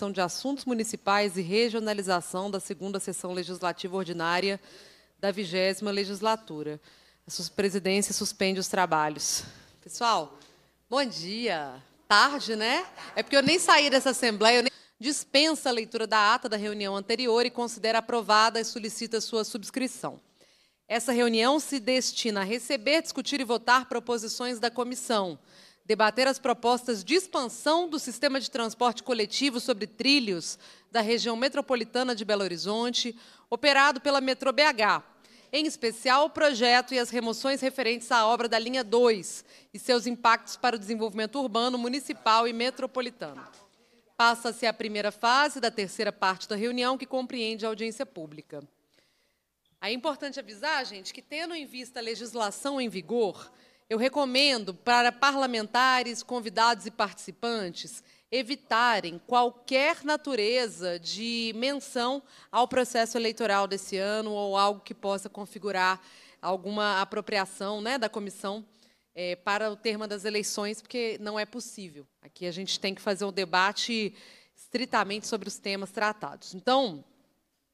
Comissão de Assuntos Municipais e Regionalização da segunda sessão legislativa ordinária da vigésima legislatura. A sua presidência suspende os trabalhos. Pessoal, bom dia. Tarde, né? É porque eu nem saí dessa assembleia. Eu nem... Dispensa a leitura da ata da reunião anterior e considera aprovada e solicita sua subscrição. Essa reunião se destina a receber, discutir e votar proposições da comissão debater as propostas de expansão do sistema de transporte coletivo sobre trilhos da região metropolitana de Belo Horizonte, operado pela Metrô BH, em especial o projeto e as remoções referentes à obra da linha 2 e seus impactos para o desenvolvimento urbano, municipal e metropolitano. Passa-se a primeira fase da terceira parte da reunião, que compreende a audiência pública. É importante avisar, gente, que tendo em vista a legislação em vigor, eu recomendo para parlamentares, convidados e participantes evitarem qualquer natureza de menção ao processo eleitoral desse ano ou algo que possa configurar alguma apropriação né, da comissão é, para o termo das eleições, porque não é possível. Aqui a gente tem que fazer um debate estritamente sobre os temas tratados. Então,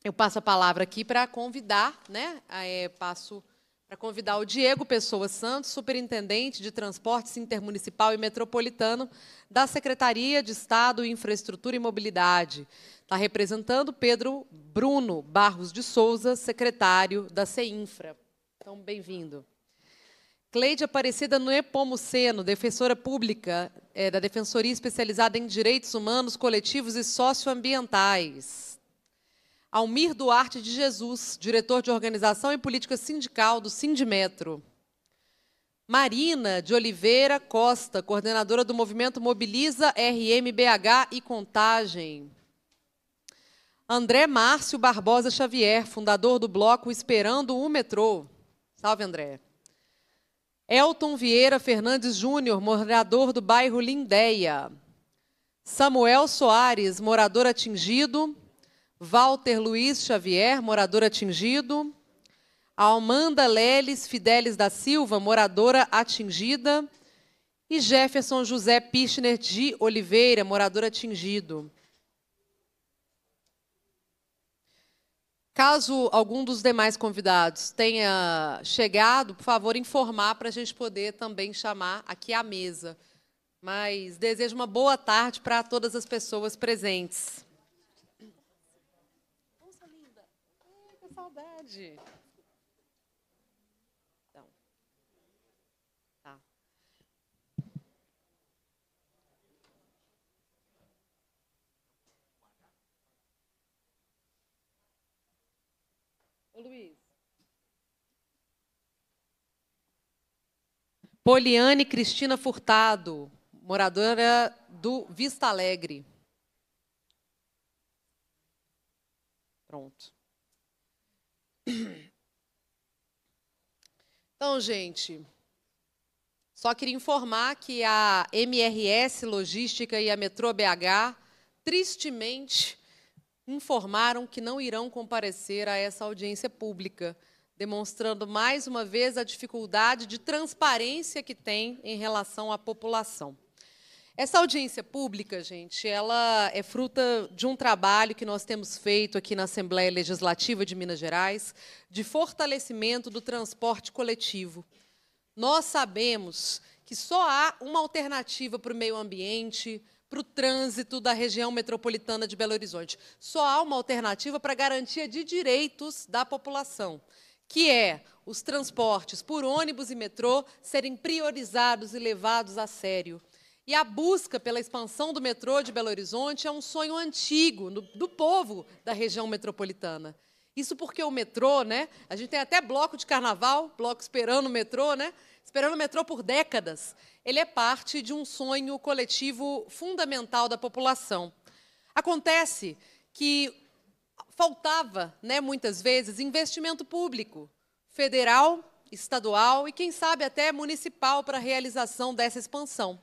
eu passo a palavra aqui para convidar, né, é, passo para convidar o Diego Pessoa Santos, superintendente de Transportes Intermunicipal e Metropolitano da Secretaria de Estado, Infraestrutura e Mobilidade. Está representando Pedro Bruno Barros de Souza, secretário da CEINFRA. Então, bem-vindo. Cleide Aparecida Nepomuceno, defensora pública é, da Defensoria Especializada em Direitos Humanos, Coletivos e Socioambientais. Almir Duarte de Jesus, diretor de Organização e Política Sindical do Sindimetro. Marina de Oliveira Costa, coordenadora do movimento Mobiliza RMBH e Contagem. André Márcio Barbosa Xavier, fundador do bloco Esperando o Metrô. Salve, André. Elton Vieira Fernandes Júnior, morador do bairro Lindéia. Samuel Soares, morador atingido, Walter Luiz Xavier, morador atingido. Almanda Leles Fidelis da Silva, moradora atingida. E Jefferson José Pichner de Oliveira, morador atingido. Caso algum dos demais convidados tenha chegado, por favor, informar para a gente poder também chamar aqui à mesa. Mas desejo uma boa tarde para todas as pessoas presentes. verdade? Então. Tá. Ô, Luiz. Poliane Cristina Furtado, moradora do Vista Alegre. Pronto. Então, gente, só queria informar que a MRS Logística e a Metrô BH, tristemente, informaram que não irão comparecer a essa audiência pública, demonstrando mais uma vez a dificuldade de transparência que tem em relação à população. Essa audiência pública, gente, ela é fruta de um trabalho que nós temos feito aqui na Assembleia Legislativa de Minas Gerais de fortalecimento do transporte coletivo. Nós sabemos que só há uma alternativa para o meio ambiente, para o trânsito da região metropolitana de Belo Horizonte. Só há uma alternativa para a garantia de direitos da população, que é os transportes por ônibus e metrô serem priorizados e levados a sério. E a busca pela expansão do metrô de Belo Horizonte é um sonho antigo do, do povo da região metropolitana. Isso porque o metrô, né? A gente tem até bloco de carnaval, bloco esperando o metrô, né? Esperando o metrô por décadas. Ele é parte de um sonho coletivo fundamental da população. Acontece que faltava, né, muitas vezes, investimento público, federal, estadual e quem sabe até municipal para a realização dessa expansão.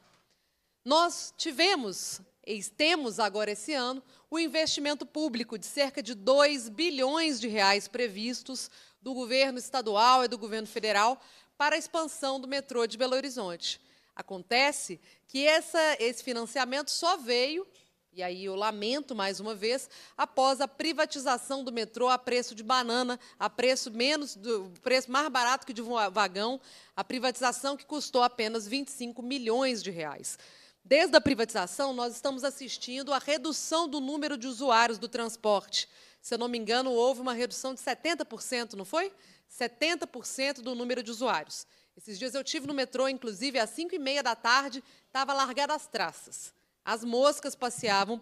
Nós tivemos, e temos agora esse ano, o investimento público de cerca de 2 bilhões de reais previstos do governo estadual e do governo federal para a expansão do metrô de Belo Horizonte. Acontece que essa, esse financiamento só veio, e aí eu lamento mais uma vez, após a privatização do metrô a preço de banana, a preço menos do preço mais barato que de um vagão, a privatização que custou apenas 25 milhões de reais. Desde a privatização, nós estamos assistindo à redução do número de usuários do transporte. Se eu não me engano, houve uma redução de 70%, não foi? 70% do número de usuários. Esses dias eu tive no metrô, inclusive, às 5h30 da tarde, estava largada as traças. As moscas passeavam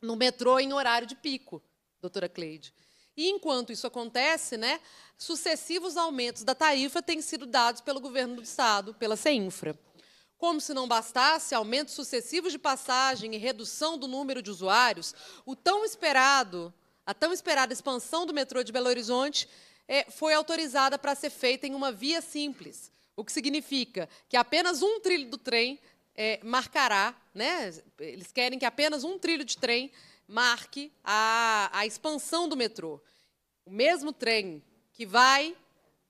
no metrô em horário de pico, doutora Cleide. E enquanto isso acontece, né, sucessivos aumentos da tarifa têm sido dados pelo governo do estado, pela CEINFRA. Como se não bastasse aumentos sucessivos de passagem e redução do número de usuários, o tão esperado, a tão esperada expansão do metrô de Belo Horizonte é, foi autorizada para ser feita em uma via simples, o que significa que apenas um trilho do trem é, marcará, né? eles querem que apenas um trilho de trem marque a, a expansão do metrô. O mesmo trem que vai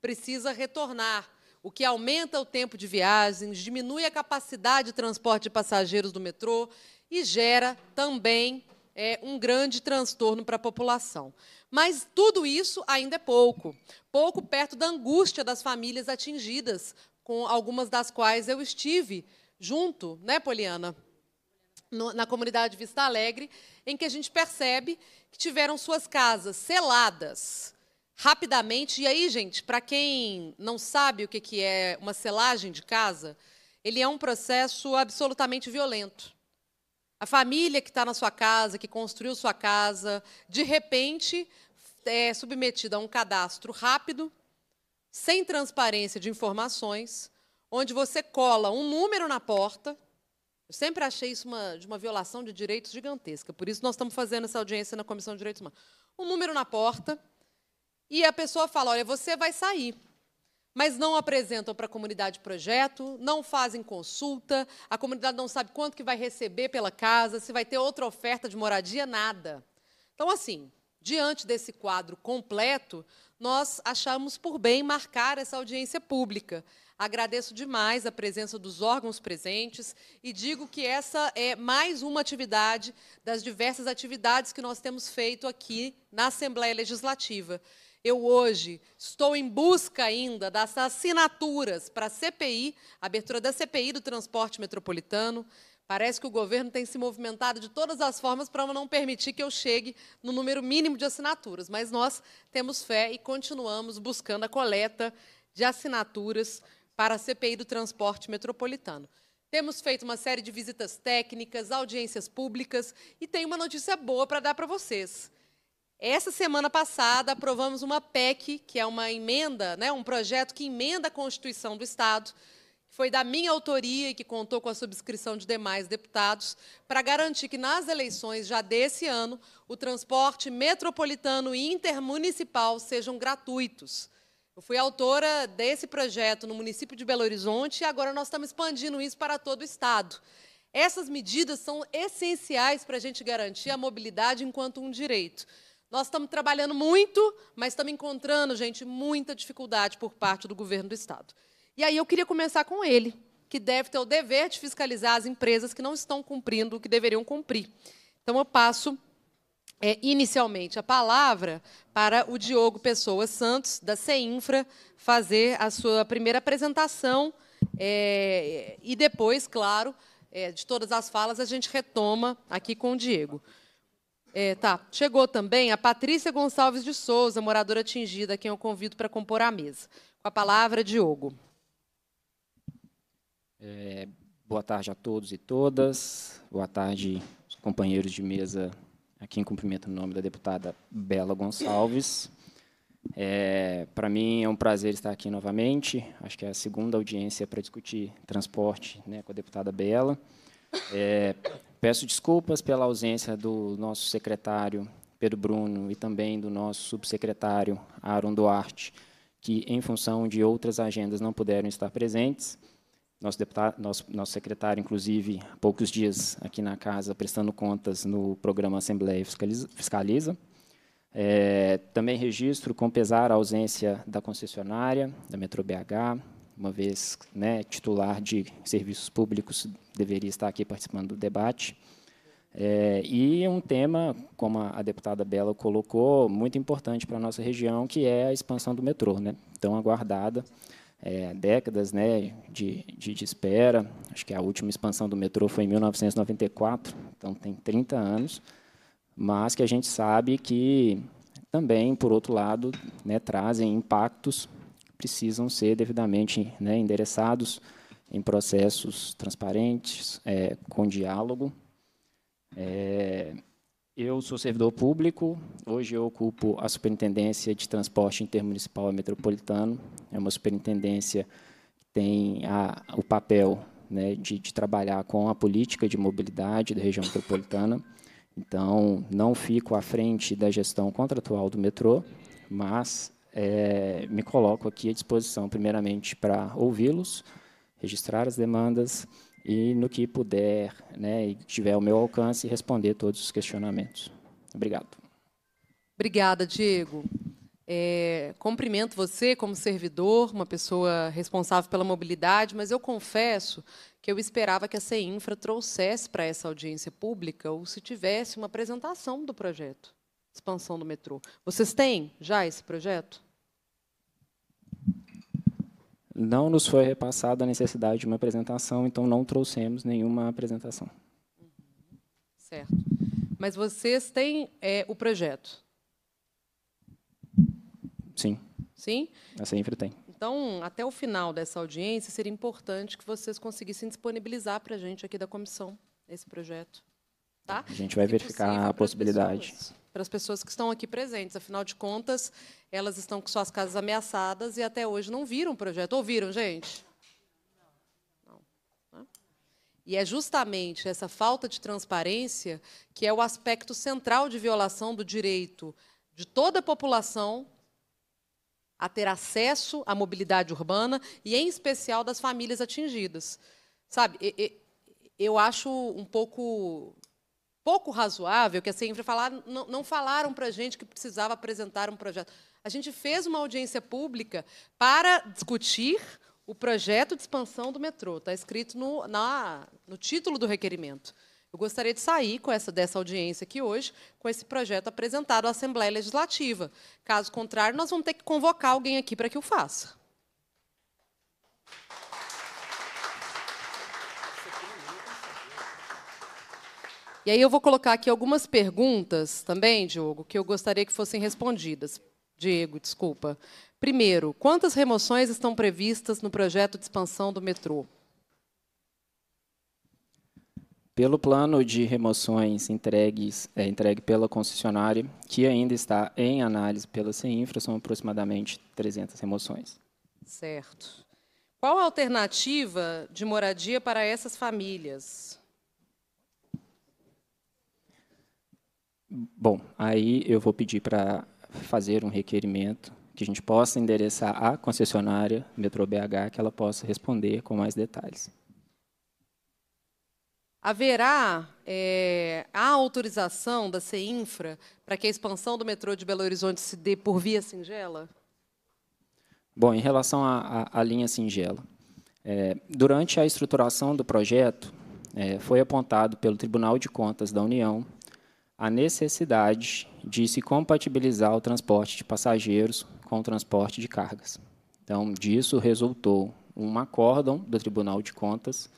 precisa retornar o que aumenta o tempo de viagens, diminui a capacidade de transporte de passageiros do metrô e gera também é, um grande transtorno para a população. Mas tudo isso ainda é pouco pouco perto da angústia das famílias atingidas, com algumas das quais eu estive junto, né, Poliana? No, na comunidade Vista Alegre, em que a gente percebe que tiveram suas casas seladas rapidamente. E aí, gente, para quem não sabe o que, é uma selagem de casa, ele é um processo absolutamente violento. A família que está na sua casa, que construiu sua casa, de repente é submetida a um cadastro rápido, sem transparência de informações, onde você cola um número na porta. Eu sempre achei isso uma, de uma violação de direitos gigantesca, por isso nós estamos fazendo essa audiência na Comissão de Direitos Humanos. Um número na porta, e a pessoa fala: olha, você vai sair. Mas não apresentam para a comunidade projeto, não fazem consulta, a comunidade não sabe quanto que vai receber pela casa, se vai ter outra oferta de moradia, nada. Então, assim, diante desse quadro completo, nós achamos por bem marcar essa audiência pública. Agradeço demais a presença dos órgãos presentes e digo que essa é mais uma atividade das diversas atividades que nós temos feito aqui na Assembleia Legislativa. Eu hoje estou em busca ainda das assinaturas para a CPI, abertura da CPI do transporte metropolitano. Parece que o governo tem se movimentado de todas as formas para não permitir que eu chegue no número mínimo de assinaturas, mas nós temos fé e continuamos buscando a coleta de assinaturas para a CPI do transporte metropolitano. Temos feito uma série de visitas técnicas, audiências públicas e tem uma notícia boa para dar para vocês. Essa semana passada aprovamos uma PEC, que é uma emenda, né, um projeto que emenda a Constituição do Estado, que foi da minha autoria e que contou com a subscrição de demais deputados, para garantir que nas eleições já desse ano o transporte metropolitano e intermunicipal sejam gratuitos. Eu fui autora desse projeto no município de Belo Horizonte e agora nós estamos expandindo isso para todo o Estado. Essas medidas são essenciais para a gente garantir a mobilidade enquanto um direito. Nós estamos trabalhando muito, mas estamos encontrando, gente, muita dificuldade por parte do governo do Estado. E aí eu queria começar com ele, que deve ter o dever de fiscalizar as empresas que não estão cumprindo o que deveriam cumprir. Então eu passo é, inicialmente a palavra para o Diogo Pessoa Santos, da CEINFRA, fazer a sua primeira apresentação. É, e depois, claro, é, de todas as falas, a gente retoma aqui com o Diego. É, tá. Chegou também a Patrícia Gonçalves de Souza, moradora atingida, quem eu convido para compor a mesa. Com a palavra, Diogo. É, boa tarde a todos e todas. Boa tarde, companheiros de mesa, aqui em cumprimento o nome da deputada Bela Gonçalves. É, para mim é um prazer estar aqui novamente. Acho que é a segunda audiência para discutir transporte né, com a deputada Bela. É, Peço desculpas pela ausência do nosso secretário Pedro Bruno e também do nosso subsecretário Aaron Duarte, que, em função de outras agendas, não puderam estar presentes. Nosso, deputado, nosso, nosso secretário, inclusive, há poucos dias aqui na casa, prestando contas no programa Assembleia Fiscaliza. Fiscaliza. É, também registro, com pesar, a ausência da concessionária, da Metro BH, uma vez né, titular de serviços públicos, deveria estar aqui participando do debate. É, e um tema, como a deputada Bela colocou, muito importante para a nossa região, que é a expansão do metrô, né? tão aguardada, é, décadas né, de, de, de, espera, acho que a última expansão do metrô foi em 1994, então tem 30 anos, mas que a gente sabe que também, por outro lado, né, trazem impactos precisam ser devidamente né, endereçados em processos transparentes, é, com diálogo. É, eu sou servidor público, hoje eu ocupo a Superintendência de Transporte Intermunicipal e Metropolitano, é uma superintendência que tem a, o papel né, de, de trabalhar com a política de mobilidade da região metropolitana, então não fico à frente da gestão contratual do metrô, mas é, me coloco aqui à disposição, primeiramente, para ouvi-los, registrar as demandas e, no que puder né, e tiver ao meu alcance, responder todos os questionamentos. Obrigado. Obrigada, Diego. É, cumprimento você como servidor, uma pessoa responsável pela mobilidade, mas eu confesso que eu esperava que a CEINFRA trouxesse para essa audiência pública, ou se tivesse, uma apresentação do projeto expansão do metrô. Vocês têm já esse projeto? Não nos foi repassada a necessidade de uma apresentação, então não trouxemos nenhuma apresentação. Uhum. Certo. Mas vocês têm é, o projeto? Sim. Sim? Eu sempre tem. Então, até o final dessa audiência, seria importante que vocês conseguissem disponibilizar para a gente aqui da comissão esse projeto. Tá? A gente vai verificar a possibilidade. Pessoas para as pessoas que estão aqui presentes. Afinal de contas, elas estão com suas casas ameaçadas e até hoje não viram o projeto. Ouviram, gente? Não. Né? E é justamente essa falta de transparência que é o aspecto central de violação do direito de toda a população a ter acesso à mobilidade urbana e, em especial, das famílias atingidas. Sabe, eu acho um pouco pouco razoável que a é CEINFRA falar, não, não falaram para a gente que precisava apresentar um projeto. A gente fez uma audiência pública para discutir o projeto de expansão do metrô. Está escrito no, na, no título do requerimento. Eu gostaria de sair com essa dessa audiência aqui hoje, com esse projeto apresentado à Assembleia Legislativa. Caso contrário, nós vamos ter que convocar alguém aqui para que o faça. E aí eu vou colocar aqui algumas perguntas também, Diogo, que eu gostaria que fossem respondidas. Diego, desculpa. Primeiro, quantas remoções estão previstas no projeto de expansão do metrô? Pelo plano de remoções entregues, é, entregue pela concessionária, que ainda está em análise pela CEINFRA, são aproximadamente 300 remoções. Certo. Qual a alternativa de moradia para essas famílias? Bom, aí eu vou pedir para fazer um requerimento que a gente possa endereçar à concessionária Metrô BH, que ela possa responder com mais detalhes. Haverá é, a autorização da CEINFRA para que a expansão do metrô de Belo Horizonte se dê por via singela? Bom, em relação à linha singela, é, durante a estruturação do projeto, é, foi apontado pelo Tribunal de Contas da União a necessidade de se compatibilizar o transporte de passageiros com o transporte de cargas. Então, disso resultou um acórdão do Tribunal de Contas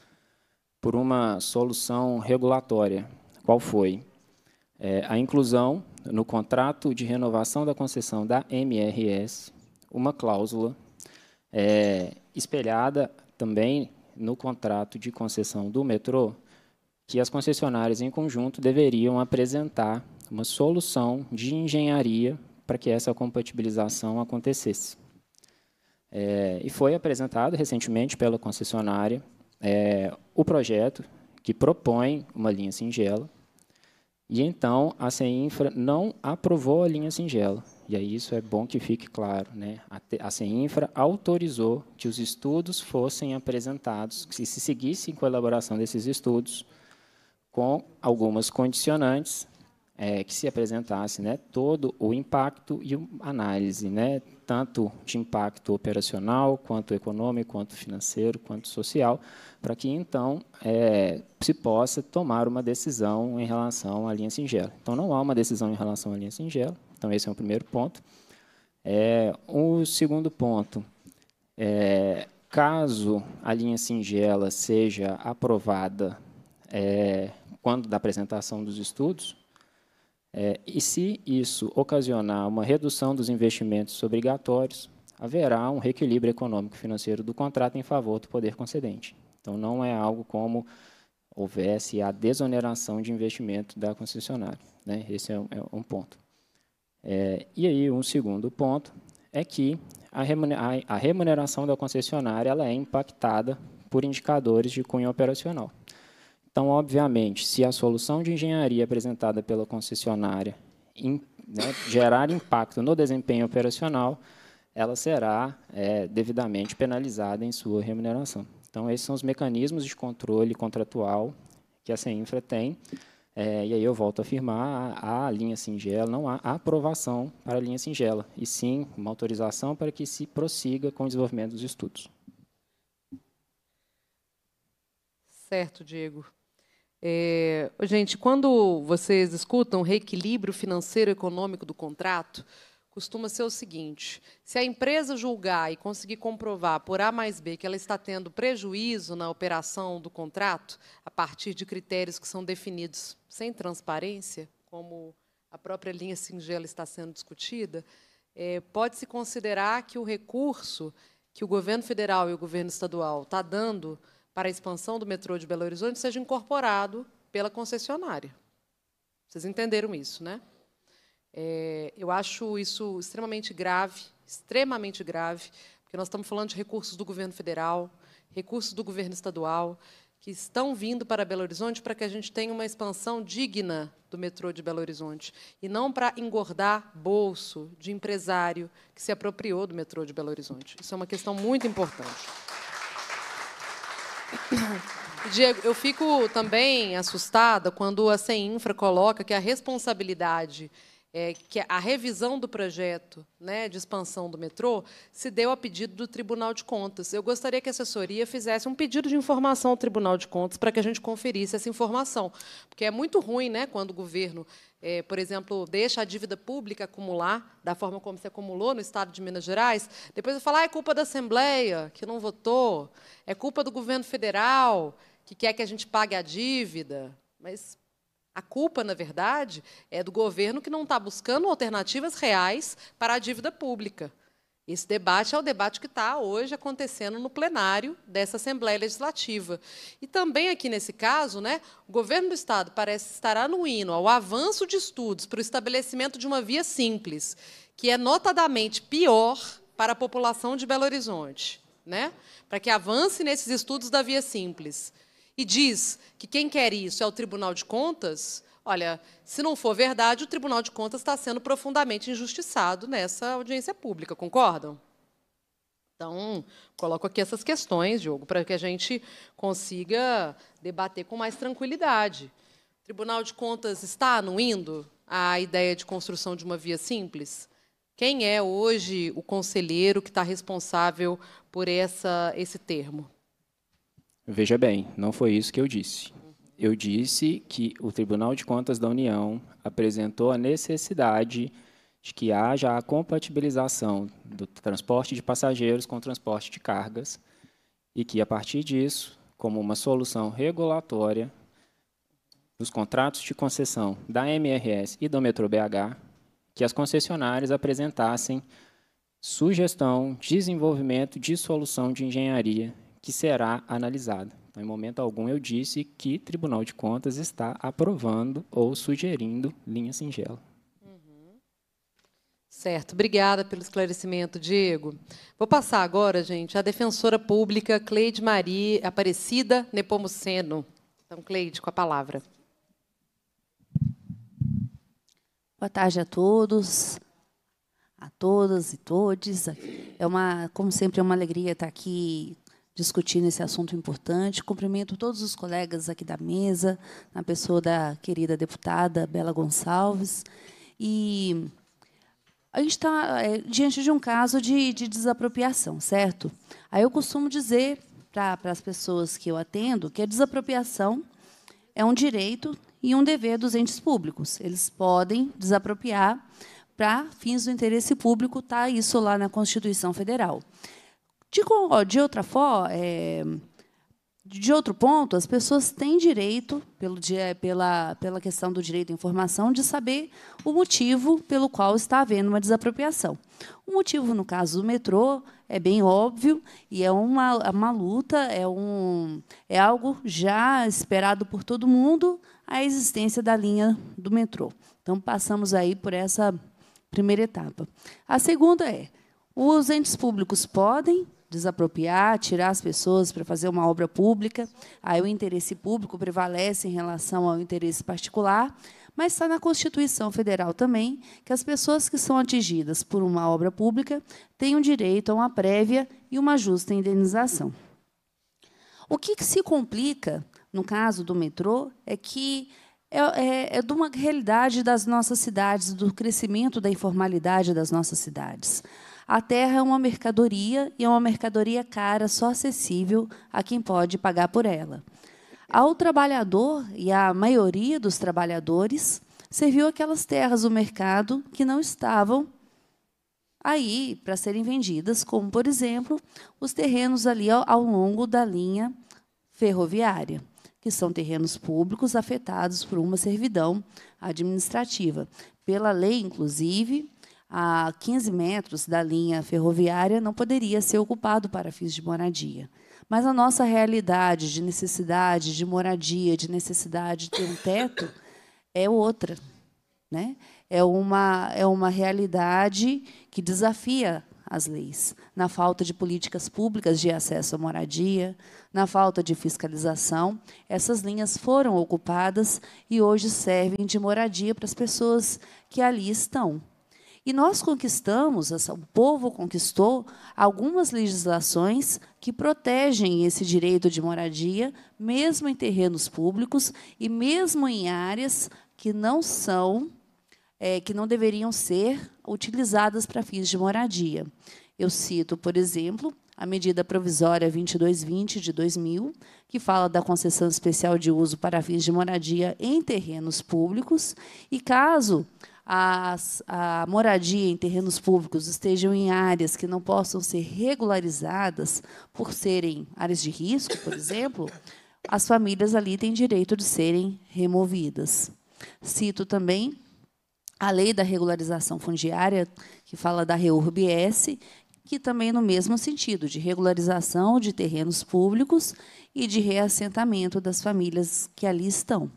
por uma solução regulatória, qual foi é, a inclusão no contrato de renovação da concessão da MRS uma cláusula é, espelhada também no contrato de concessão do metrô que as concessionárias em conjunto deveriam apresentar uma solução de engenharia para que essa compatibilização acontecesse. É, e foi apresentado recentemente pela concessionária é, o projeto que propõe uma linha singela, e então a CEINFRA não aprovou a linha singela. E aí isso é bom que fique claro. Né? A CEINFRA autorizou que os estudos fossem apresentados, que se seguissem com a elaboração desses estudos, com algumas condicionantes é, que se apresentasse né, todo o impacto e a análise, né, tanto de impacto operacional, quanto econômico, quanto financeiro, quanto social, para que então é, se possa tomar uma decisão em relação à linha singela. Então, não há uma decisão em relação à linha singela, então esse é o primeiro ponto. É, o segundo ponto, é, caso a linha singela seja aprovada é, quando da apresentação dos estudos, é, e se isso ocasionar uma redução dos investimentos obrigatórios, haverá um reequilíbrio econômico financeiro do contrato em favor do poder concedente. Então, não é algo como houvesse a desoneração de investimento da concessionária. Né? Esse é um, é um ponto. É, e aí, um segundo ponto é que a remuneração da concessionária ela é impactada por indicadores de cunho operacional. Então, obviamente, se a solução de engenharia apresentada pela concessionária in, né, gerar impacto no desempenho operacional, ela será é, devidamente penalizada em sua remuneração. Então, esses são os mecanismos de controle contratual que a CEINFRA tem. É, e aí eu volto a afirmar, a, a, linha singela, não há aprovação para a linha singela, e sim uma autorização para que se prossiga com o desenvolvimento dos estudos. Certo, Diego. É, gente, quando vocês escutam o reequilíbrio financeiro e econômico do contrato, costuma ser o seguinte: se a empresa julgar e conseguir comprovar por A mais B que ela está tendo prejuízo na operação do contrato, a partir de critérios que são definidos sem transparência, como a própria linha singela está sendo discutida, é, pode-se considerar que o recurso que o governo federal e o governo estadual está dando para a expansão do metrô de Belo Horizonte seja incorporado pela concessionária. Vocês entenderam isso, né? É, eu acho isso extremamente grave, extremamente grave, porque nós estamos falando de recursos do governo federal, recursos do governo estadual, que estão vindo para Belo Horizonte para que a gente tenha uma expansão digna do metrô de Belo Horizonte e não para engordar bolso de empresário que se apropriou do metrô de Belo Horizonte. Isso é uma questão muito importante. Diego, eu fico também assustada quando a CEINFRA coloca que a responsabilidade é, que a revisão do projeto né, de expansão do metrô se deu a pedido do Tribunal de Contas. Eu gostaria que a assessoria fizesse um pedido de informação ao Tribunal de Contas para que a gente conferisse essa informação, porque é muito ruim né, quando o governo, é, por exemplo, deixa a dívida pública acumular da forma como se acumulou no Estado de Minas Gerais, depois eu falar ah, é culpa da Assembleia, que não votou, é culpa do governo federal, que quer que a gente pague a dívida. Mas a culpa, na verdade, é do governo que não está buscando alternativas reais para a dívida pública. Esse debate é o debate que está hoje acontecendo no plenário dessa Assembleia Legislativa. E também aqui nesse caso, né, o governo do Estado parece estar anuindo ao avanço de estudos para o estabelecimento de uma via simples, que é notadamente pior para a população de Belo Horizonte, né, para que avance nesses estudos da via simples e diz que quem quer isso é o Tribunal de Contas, olha, se não for verdade, o Tribunal de Contas está sendo profundamente injustiçado nessa audiência pública, concordam? Então, coloco aqui essas questões, Diogo, para que a gente consiga debater com mais tranquilidade. O Tribunal de Contas está anuindo a ideia de construção de uma via simples? Quem é hoje o conselheiro que está responsável por essa, esse termo? Veja bem, não foi isso que eu disse. Eu disse que o Tribunal de Contas da União apresentou a necessidade de que haja a compatibilização do transporte de passageiros com o transporte de cargas e que, a partir disso, como uma solução regulatória, dos contratos de concessão da MRS e do Metrô BH, que as concessionárias apresentassem sugestão, desenvolvimento de solução de engenharia que será analisada. Então, em momento algum, eu disse que Tribunal de Contas está aprovando ou sugerindo linha singela. Uhum. Certo, obrigada pelo esclarecimento, Diego. Vou passar agora, gente, à defensora pública Cleide Maria Aparecida Nepomuceno. Então, Cleide, com a palavra. Boa tarde a todos, a todas e todes. É uma, como sempre, é uma alegria estar aqui discutindo esse assunto importante. Cumprimento todos os colegas aqui da mesa, na pessoa da querida deputada Bela Gonçalves. E a gente está é, diante de um caso de, de desapropriação, certo? Aí eu costumo dizer para as pessoas que eu atendo que a desapropriação é um direito e um dever dos entes públicos. Eles podem desapropriar para fins do interesse público, está isso lá na Constituição Federal. De, de outra forma, é, de outro ponto, as pessoas têm direito, pelo, é, pela, pela questão do direito à informação, de saber o motivo pelo qual está havendo uma desapropriação. O motivo, no caso do metrô, é bem óbvio e é uma, uma luta, é, um, é algo já esperado por todo mundo, a existência da linha do metrô. Então, passamos aí por essa primeira etapa. A segunda é, os entes públicos podem desapropriar, tirar as pessoas para fazer uma obra pública. Aí o interesse público prevalece em relação ao interesse particular, mas está na Constituição Federal também que as pessoas que são atingidas por uma obra pública têm o direito a uma prévia e uma justa indenização. O que, que se complica no caso do metrô é que é, é, é, de uma realidade das nossas cidades, do crescimento da informalidade das nossas cidades. A terra é uma mercadoria e é uma mercadoria cara, só acessível a quem pode pagar por ela. Ao trabalhador e à maioria dos trabalhadores, serviu aquelas terras do mercado que não estavam aí para serem vendidas, como, por exemplo, os terrenos ali ao, ao longo da linha ferroviária que são terrenos públicos afetados por uma servidão administrativa. Pela lei, inclusive, a 15 metros da linha ferroviária não poderia ser ocupado para fins de moradia. Mas a nossa realidade de necessidade de moradia, de necessidade de ter um teto, é outra. Né? É, uma, é uma realidade que desafia as leis, na falta de políticas públicas de acesso à moradia, na falta de fiscalização. Essas linhas foram ocupadas e hoje servem de moradia para as pessoas que ali estão. E nós conquistamos, o povo conquistou algumas legislações que protegem esse direito de moradia, mesmo em terrenos públicos e mesmo em áreas que não são, é, que não deveriam ser utilizadas para fins de moradia. Eu cito, por exemplo, a medida provisória 2220 de 2000, que fala da concessão especial de uso para fins de moradia em terrenos públicos, e caso as, a moradia em terrenos públicos estejam em áreas que não possam ser regularizadas por serem áreas de risco, por exemplo, as famílias ali têm direito de serem removidas. Cito também a lei da regularização fundiária, que fala da REURBS, que também no mesmo sentido, de regularização de terrenos públicos e de reassentamento das famílias que ali estão.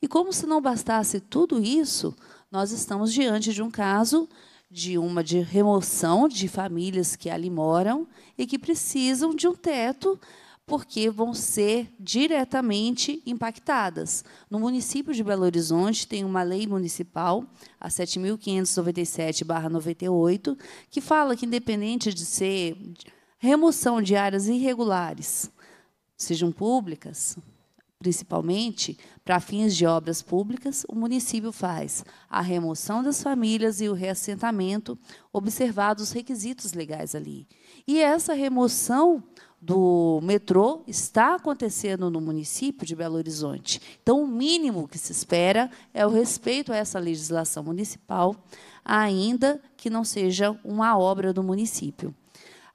E como se não bastasse tudo isso, nós estamos diante de um caso de uma de remoção de famílias que ali moram e que precisam de um teto porque vão ser diretamente impactadas. No município de Belo Horizonte tem uma lei municipal, a 7597/98, que fala que independente de ser remoção de áreas irregulares, sejam públicas, Principalmente para fins de obras públicas, o município faz a remoção das famílias e o reassentamento, observados os requisitos legais ali. E essa remoção do metrô está acontecendo no município de Belo Horizonte. Então, o mínimo que se espera é o respeito a essa legislação municipal, ainda que não seja uma obra do município.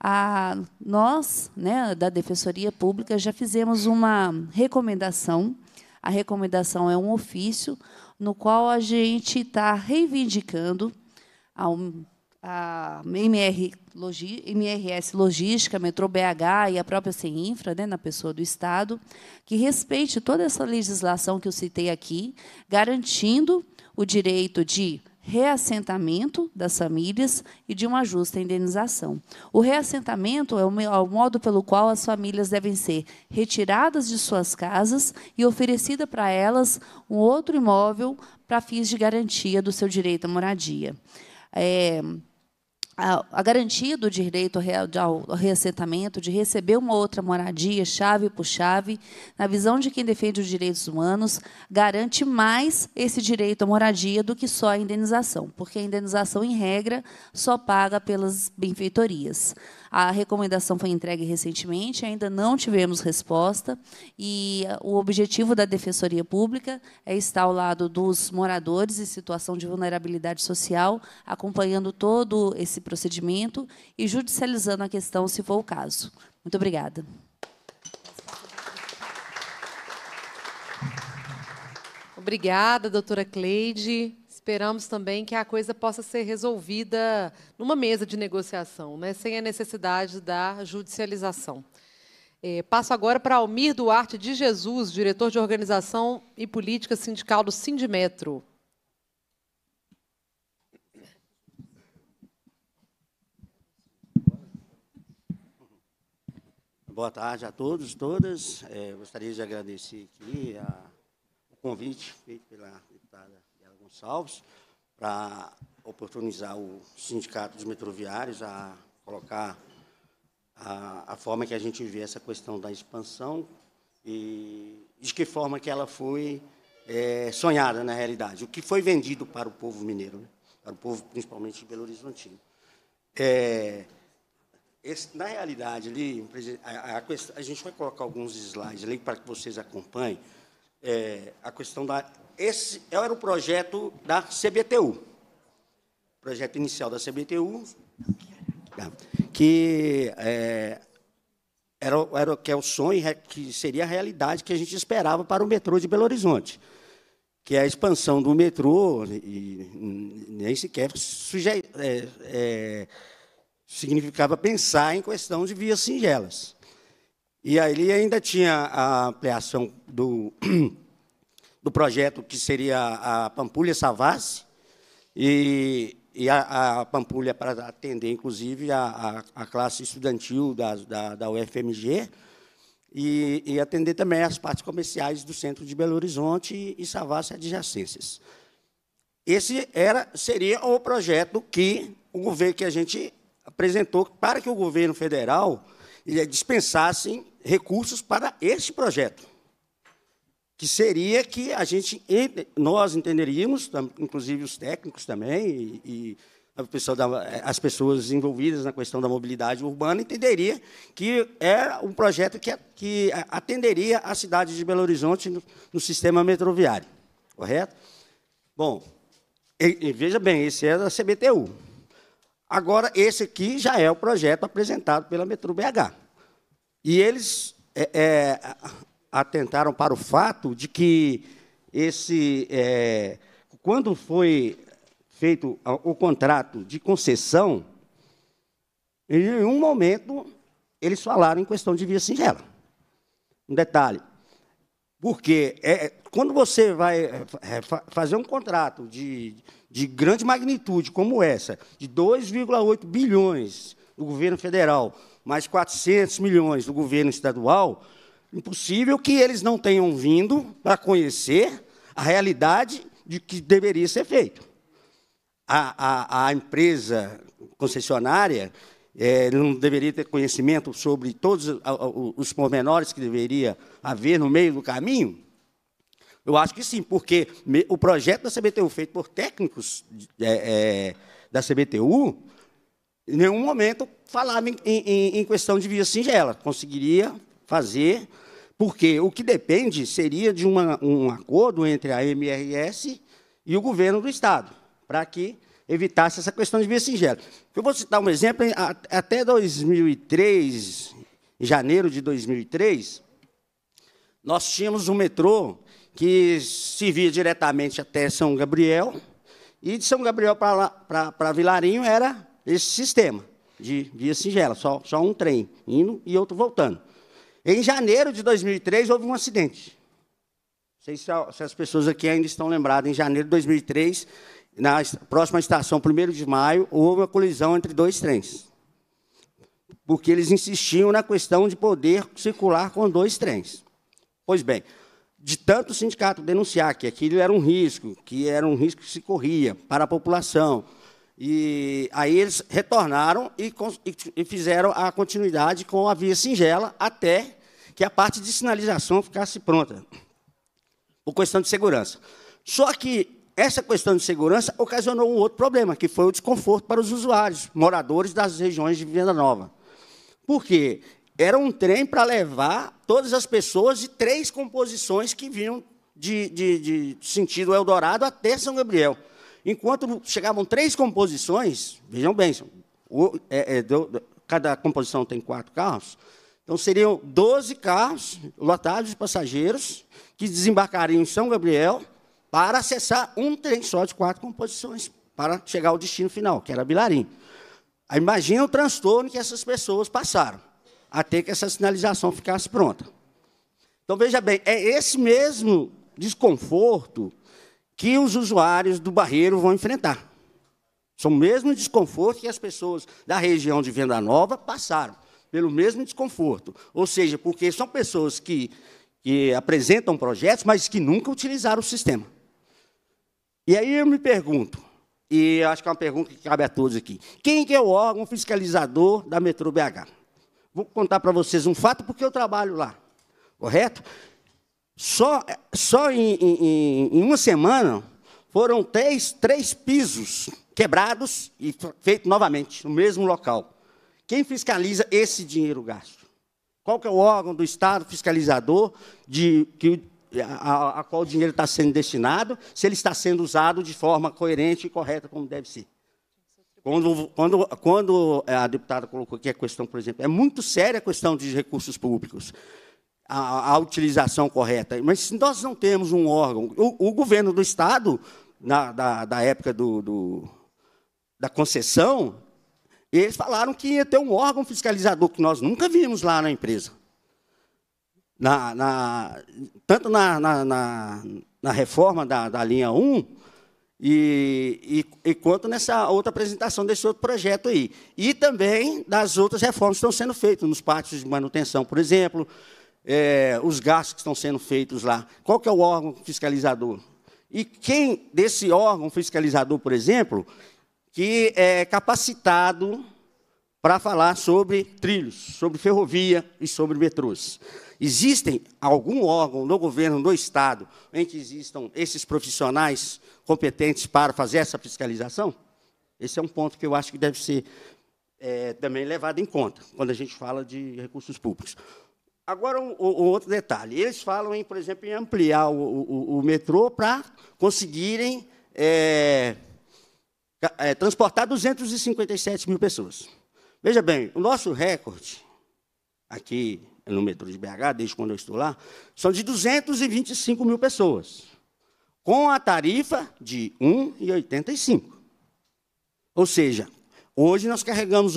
A, nós, né, da Defensoria Pública, já fizemos uma recomendação. A recomendação é um ofício no qual a gente está reivindicando ao a MR Logi, MRS Logística, Metrô BH e a própria CEINFRA, né, na pessoa do Estado, que respeite toda essa legislação que eu citei aqui, garantindo o direito de reassentamento das famílias e de uma justa indenização. O reassentamento é o modo pelo qual as famílias devem ser retiradas de suas casas e oferecida para elas um outro imóvel para fins de garantia do seu direito à moradia. É, a garantia do direito ao reassentamento, de receber uma outra moradia, chave por chave, na visão de quem defende os direitos humanos, garante mais esse direito à moradia do que só a indenização, porque a indenização, em regra, só paga pelas benfeitorias. A recomendação foi entregue recentemente, ainda não tivemos resposta, e eh, o objetivo da Defensoria Pública é estar ao lado dos moradores em situação de vulnerabilidade social, acompanhando todo esse procedimento e judicializando a questão, se for o caso. Muito obrigada. Obrigada, doutora Cleide. Esperamos também que a coisa possa ser resolvida numa mesa de negociação, né, sem a necessidade da judicialização. É, passo agora para Almir Duarte de Jesus, diretor de Organização e Política Sindical do Sindimetro. Boa tarde a todos, todas. É, gostaria de agradecer aqui a, o convite feito pela Gonçalves, para oportunizar o Sindicato dos Metroviários a colocar a, a, forma que a gente vê essa questão da expansão e de que forma que ela foi é, sonhada na realidade, o que foi vendido para o povo mineiro, né? para o povo principalmente de Belo Horizontino. É, esse, na realidade, ali, a, a, a, gente vai colocar alguns slides ali para que vocês acompanhem é, a questão da esse era o projeto da CBTU, projeto inicial da CBTU, que é, era, era que é o sonho que seria a realidade que a gente esperava para o metrô de Belo Horizonte, que é a expansão do metrô e nem sequer suje, é, é, significava pensar em questão de vias singelas. E ali ainda tinha a ampliação do do projeto que seria a Pampulha Savassi, e, e a, a, Pampulha para atender, inclusive, a, a, a classe estudantil da, da, da UFMG, e, e, atender também as partes comerciais do centro de Belo Horizonte e, e Savassi adjacências. Esse era, seria o projeto que o governo que a gente apresentou para que o governo federal dispensasse recursos para este projeto que seria que a gente, nós entenderíamos, inclusive os técnicos também, e, e pessoa da, eh, as pessoas envolvidas na questão da mobilidade urbana, entenderia que era um projeto que, que atenderia a cidade de Belo Horizonte no, no sistema metroviário, correto? Bom, e, e veja bem, esse é da CBTU. Agora, esse aqui já é o projeto apresentado pela BH E eles é, é, atentaram para o fato de que esse, é, quando foi feito o contrato de concessão, em nenhum momento eles falaram em questão de via singela. Um detalhe, porque é, quando você vai é, é, fazer um contrato de, de grande magnitude como essa, de 2,8 bilhões do governo federal, mais 400 milhões do governo estadual, Impossível que eles não tenham vindo para conhecer a realidade de que deveria ser feito. A, a, a empresa concessionária é, não deveria ter conhecimento sobre todos os pormenores que deveria haver no meio do caminho? Eu acho que sim, porque o projeto da CBTU feito por técnicos é, é da CBTU, em nenhum momento falava em, em, em questão de via singela. Conseguiria fazer porque o que depende seria de uma, um acordo entre a MRS e o governo do Estado, para que evitasse essa questão de via singela. Eu vou citar um exemplo, até 2003, janeiro de 2003, nós tínhamos um metrô que servia diretamente até São Gabriel, e de São Gabriel para Vilarinho era esse sistema de via singela, só, só um trem indo e outro voltando. Em janeiro de 2003 houve um acidente. Não sei se as pessoas aqui ainda estão lembradas. Em janeiro de 2003, na próxima estação, 1 de maio, houve uma colisão entre dois trens. Porque eles insistiam na questão de poder circular com dois trens. Pois bem, de tanto o sindicato denunciar que aquilo era um risco, que era um risco que se corria para a população, e aí eles retornaram e, e fizeram a continuidade com a via singela até que a parte de sinalização ficasse pronta, por questão de segurança. Só que essa questão de segurança ocasionou um outro problema, que foi o desconforto para os usuários, moradores das regiões de Venda Nova. Por quê? Era um trem para levar todas as pessoas de três composições que vinham de, de, de sentido Eldorado até São Gabriel. Enquanto chegavam três composições, vejam bem, o, é, é, cada composição tem quatro carros, então seriam 12 carros lotados de passageiros que desembarcariam em São Gabriel para acessar um trem só de quatro composições, para chegar ao destino final, que era Bilarim. Imagina o transtorno que essas pessoas passaram, até que essa sinalização ficasse pronta. Então, veja bem, é esse mesmo desconforto que os usuários do barreiro vão enfrentar. São o mesmo desconforto que as pessoas da região de Venda Nova passaram, pelo mesmo desconforto. Ou seja, porque são pessoas que, que apresentam projetos, mas que nunca utilizaram o sistema. E aí eu me pergunto, e acho que é uma pergunta que cabe a todos aqui. Quem que é o órgão fiscalizador da Metrô BH? Vou contar para vocês um fato, porque eu trabalho lá, correto? Só, só em, em, em uma semana foram três, três pisos quebrados e feito novamente, no mesmo local. Quem fiscaliza esse dinheiro gasto? Qual que é o órgão do Estado fiscalizador de, que, a, a qual o dinheiro está sendo destinado, se ele está sendo usado de forma coerente e correta como deve ser? Quando, quando, quando a deputada colocou aqui a questão, por exemplo, é muito séria a questão de recursos públicos a, a utilização correta. Mas se nós não temos um órgão, o, o governo do Estado, na, da, da época do, do, da concessão, eles falaram que ia ter um órgão fiscalizador que nós nunca vimos lá na empresa. Na, na, tanto na, na, reforma da, da linha 1 e, e, e, quanto nessa outra apresentação desse outro projeto aí. E também das outras reformas que estão sendo feitas, nos pátios de manutenção, por exemplo, é, os gastos que estão sendo feitos lá? Qual que é o órgão fiscalizador? E quem desse órgão fiscalizador, por exemplo, que é capacitado para falar sobre trilhos, sobre ferrovia e sobre metrôs. Existem algum órgão no governo no Estado em que existam esses profissionais competentes para fazer essa fiscalização? Esse é um ponto que eu acho que deve ser é, também levado em conta quando a gente fala de recursos públicos. Agora, um, um, outro detalhe. Eles falam, em, por exemplo, em ampliar o, o, o metrô para conseguirem é, é, transportar 257 mil pessoas. Veja bem, o nosso recorde aqui no metrô de BH, desde quando eu estou lá, são de 225 mil pessoas, com a tarifa de 1,85. Ou seja, hoje nós carregamos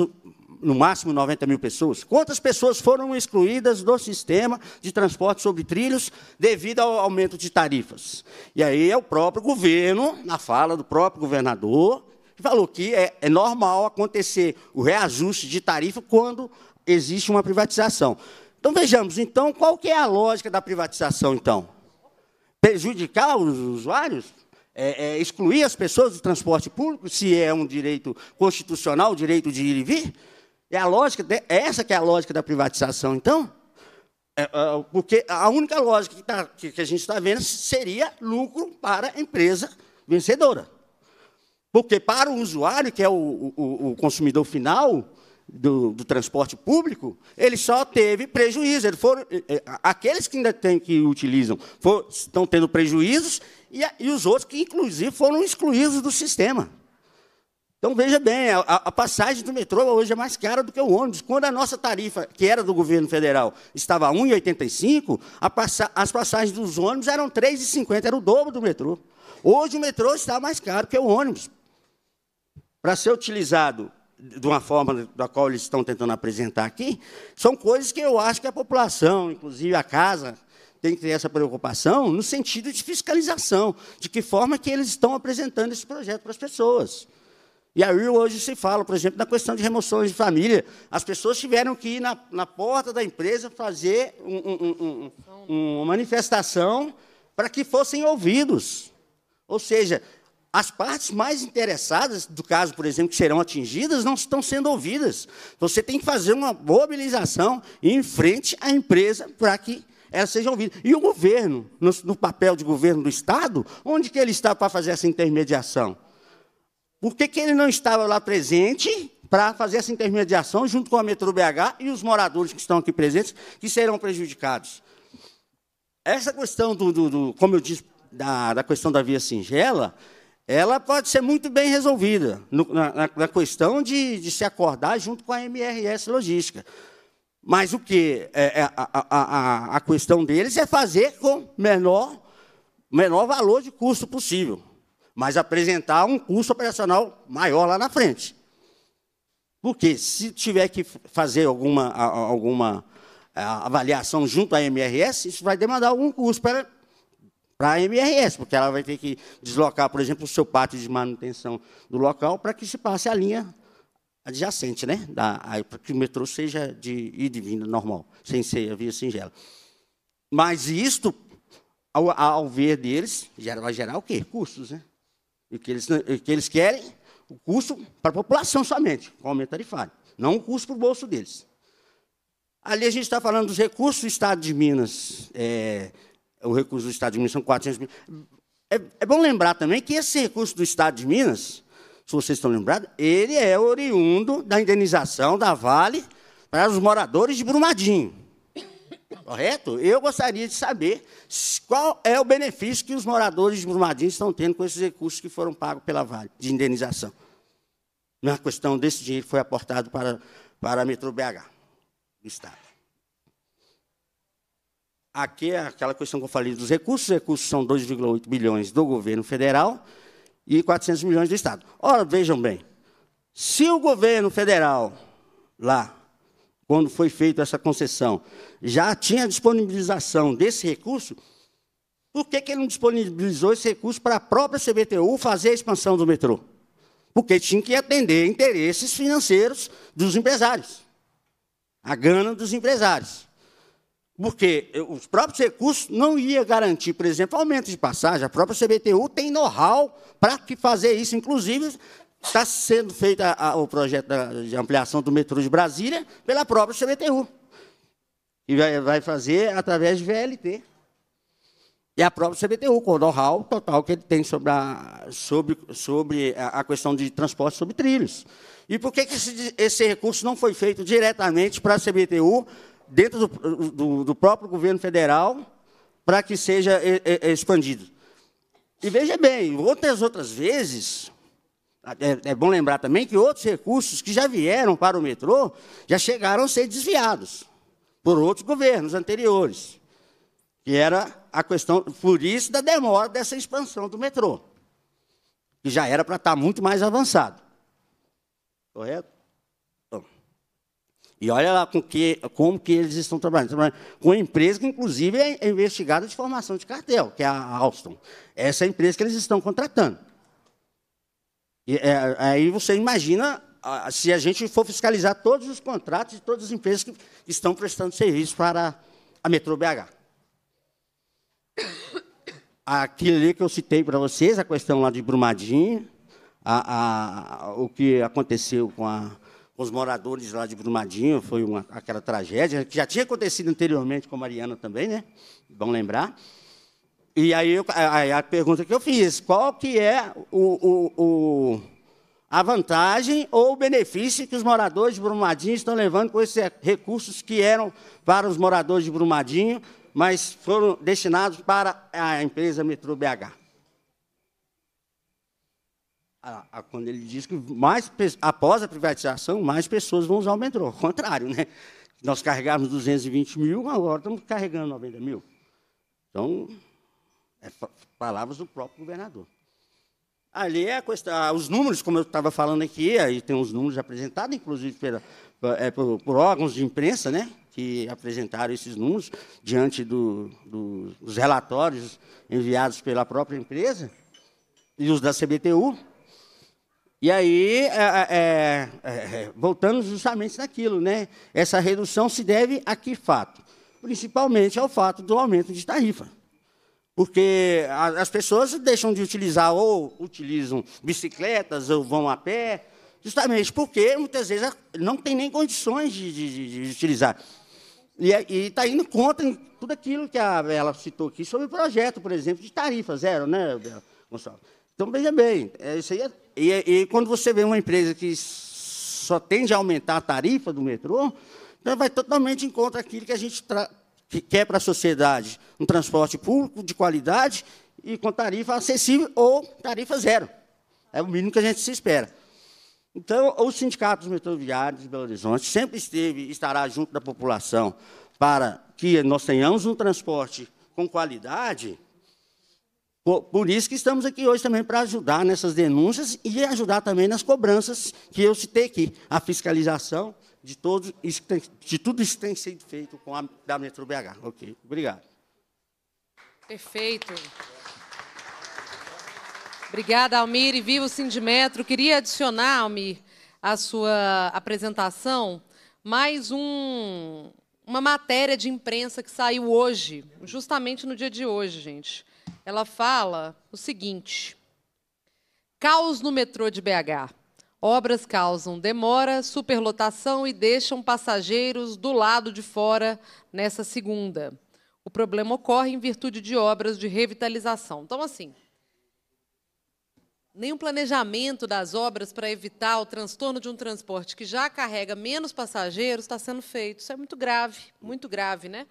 no máximo 90 mil pessoas. Quantas pessoas foram excluídas do sistema de transporte sobre trilhos devido ao aumento de tarifas? E aí é o próprio governo, na fala do próprio governador, que falou que é, é normal acontecer o reajuste de tarifa quando existe uma privatização. Então vejamos, então, qual que é a lógica da privatização, então? Prejudicar os usuários? É, é, excluir as pessoas do transporte público, se é um direito constitucional, o direito de ir e vir? É a lógica, de, é essa que é a lógica da privatização, então? É, é porque a única lógica que, tá, que a gente está vendo seria lucro para a empresa vencedora. Porque para o usuário, que é o, o, o consumidor final do, do, transporte público, ele só teve prejuízo. Ele for, aqueles que ainda têm, que utilizam for, estão tendo prejuízos e, e os outros que, inclusive, foram excluídos do sistema. Então veja bem, a, a, passagem do metrô hoje é mais cara do que o ônibus. Quando a nossa tarifa, que era do governo federal, estava a 1,85, a passa, as passagens dos ônibus eram 3,50, era o dobro do metrô. Hoje o metrô está mais caro que o ônibus. Para ser utilizado de uma forma da qual eles estão tentando apresentar aqui, são coisas que eu acho que a população, inclusive a casa, tem que ter essa preocupação no sentido de fiscalização, de que forma que eles estão apresentando esse projeto para as pessoas. E aí hoje se fala, por exemplo, na questão de remoções de família. As pessoas tiveram que ir na, na porta da empresa fazer um, um, um, uma manifestação para que fossem ouvidos. Ou seja, as partes mais interessadas do caso, por exemplo, que serão atingidas, não estão sendo ouvidas. Você tem que fazer uma mobilização em frente à empresa para que ela seja ouvida. E o governo, no, no papel de governo do Estado, onde que ele está para fazer essa intermediação? Por que, que ele não estava lá presente para fazer essa intermediação junto com a Metro BH e os moradores que estão aqui presentes, que serão prejudicados? Essa questão do, do, do como eu disse, da, da questão da via singela, ela pode ser muito bem resolvida no, na, na, questão de, de, se acordar junto com a MRS Logística. Mas o que? É, é, a, a, a, questão deles é fazer com menor, menor valor de custo possível mas apresentar um custo operacional maior lá na frente. Porque se tiver que fazer alguma, alguma é, avaliação junto à MRS, isso vai demandar algum custo para, para a MRS, porque ela vai ter que deslocar, por exemplo, o seu pátio de manutenção do local para que se passe a linha adjacente, né? Da, para que o metrô seja de ida e vinda normal, sem ser a via singela. Mas isto, ao, ao ver deles, vai gerar o quê? Custos, né? E que eles, e que eles querem o custo para a população somente, com aumento tarifário, não o custo para o bolso deles. Ali a gente está falando dos recursos do Estado de Minas. É, o recurso do Estado de Minas são 400 mil. É, é bom lembrar também que esse recurso do Estado de Minas, se vocês estão lembrados, ele é oriundo da indenização da Vale para os moradores de Brumadinho correto? Eu gostaria de saber qual é o benefício que os moradores de Brumadinho estão tendo com esses recursos que foram pagos pela Vale de indenização. Não é questão desse dinheiro que foi aportado para, para a Metro BH, do Estado. Aqui é aquela questão que eu falei dos recursos. Os recursos são 2,8 bilhões do governo federal e 400 milhões do Estado. Ora, vejam bem, se o governo federal lá quando foi feita essa concessão, já tinha disponibilização desse recurso, por que, que ele não disponibilizou esse recurso para a própria CBTU fazer a expansão do metrô? Porque tinha que atender interesses financeiros dos empresários, a gana dos empresários. Porque os próprios recursos não iam garantir, por exemplo, aumento de passagem. A própria CBTU tem know-how para fazer isso. Inclusive, Está sendo feito a, a, o projeto da, de ampliação do metrô de Brasília pela própria CBTU. E vai, vai fazer através de VLT. E a própria CBTU, com o know-how total que ele tem sobre, a, sobre, sobre a, questão de transporte sobre trilhos. E por que, que esse, esse recurso não foi feito diretamente para a CBTU, dentro do, do, do próprio governo federal, para que seja expandido? E veja bem, outras outras vezes, é, é, bom lembrar também que outros recursos que já vieram para o metrô já chegaram a ser desviados por outros governos anteriores, que era a questão, por isso, da demora dessa expansão do metrô, que já era para estar muito mais avançado. Correto? E olha lá com que, como que eles estão trabalhando. trabalhando com a empresa que, inclusive, é investigada de formação de cartel, que é a Alstom. Essa é a empresa que eles estão contratando. E, é, aí você imagina se a gente for fiscalizar todos os contratos de todas as empresas que estão prestando serviço para a Metrô BH. Aquilo ali que eu citei para vocês, a questão lá de Brumadinho, a, a, o que aconteceu com a, os moradores lá de Brumadinho, foi uma, aquela tragédia que já tinha acontecido anteriormente com a Mariana também, né? Bom lembrar. E aí, aí, a pergunta que eu fiz, qual que é o, o, o, a vantagem ou o benefício que os moradores de Brumadinho estão levando com esses recursos que eram para os moradores de Brumadinho, mas foram destinados para a empresa Metrô BH? Quando ele diz que mais, após a privatização, mais pessoas vão usar o metrô. Ao contrário, né? Nós carregávamos 220 mil, agora estamos carregando 90 mil. Então, é palavras do próprio governador. Ali é questão, ah, os números, como eu estava falando aqui, aí tem os números apresentados, inclusive pela, é, por, por, órgãos de imprensa, né, que apresentaram esses números diante do, do, dos relatórios enviados pela própria empresa e os da CBTU. E aí, é é, é, é, é, voltando justamente naquilo, né, essa redução se deve a que fato? Principalmente ao fato do aumento de tarifa. Porque as pessoas deixam de utilizar ou utilizam bicicletas ou vão a pé, justamente porque muitas vezes não tem nem condições de, de, de utilizar. E é, está indo contra tudo aquilo que a Bela citou aqui sobre o projeto, por exemplo, de tarifa zero, né, Bela Gonçalo? Então, veja bem, é isso aí é, e, e, quando você vê uma empresa que só tende a aumentar a tarifa do metrô, então vai totalmente em contra aquilo que a gente que quer para a sociedade um transporte público de qualidade e com tarifa acessível ou tarifa zero. É o mínimo que a gente se espera. Então, os sindicatos metroviários de Belo Horizonte sempre esteve estará junto da população para que nós tenhamos um transporte com qualidade. Por isso que estamos aqui hoje também para ajudar nessas denúncias e ajudar também nas cobranças que eu citei aqui, a fiscalização de, todos, de tudo isso que tem sido feito com a da Metro BH. Ok, obrigado. Perfeito. Obrigada, Almir. E viva o Sindimetro. Queria adicionar, Almir, à sua apresentação, mais um, uma matéria de imprensa que saiu hoje, justamente no dia de hoje, gente. Ela fala o seguinte: caos no metrô de BH. Obras causam demora, superlotação e deixam passageiros do lado de fora nessa segunda. O problema ocorre em virtude de obras de revitalização. Então, assim, nenhum planejamento das obras para evitar o transtorno de um transporte que já carrega menos passageiros está sendo feito. Isso é muito grave, muito grave, né?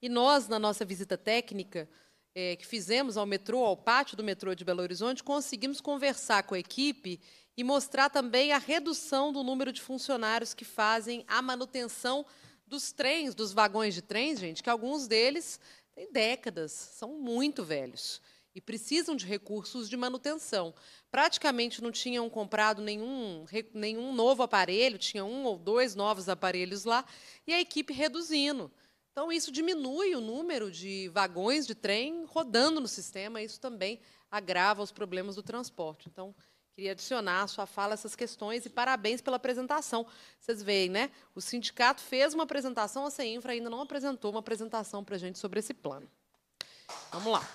E nós, na nossa visita técnica, é, que fizemos ao metrô, ao pátio do metrô de Belo Horizonte, conseguimos conversar com a equipe e mostrar também a redução do número de funcionários que fazem a manutenção dos trens, dos vagões de trens, gente, que alguns deles têm décadas, são muito velhos e precisam de recursos de manutenção. Praticamente não tinham comprado nenhum, nenhum novo aparelho, tinha um ou dois novos aparelhos lá, e a equipe reduzindo. Então, isso diminui o número de vagões de trem rodando no sistema, isso também agrava os problemas do transporte. Então, Queria adicionar à sua fala essas questões e parabéns pela apresentação. Vocês veem, né? O sindicato fez uma apresentação, a CEINFRA ainda não apresentou uma apresentação para a gente sobre esse plano. Vamos lá.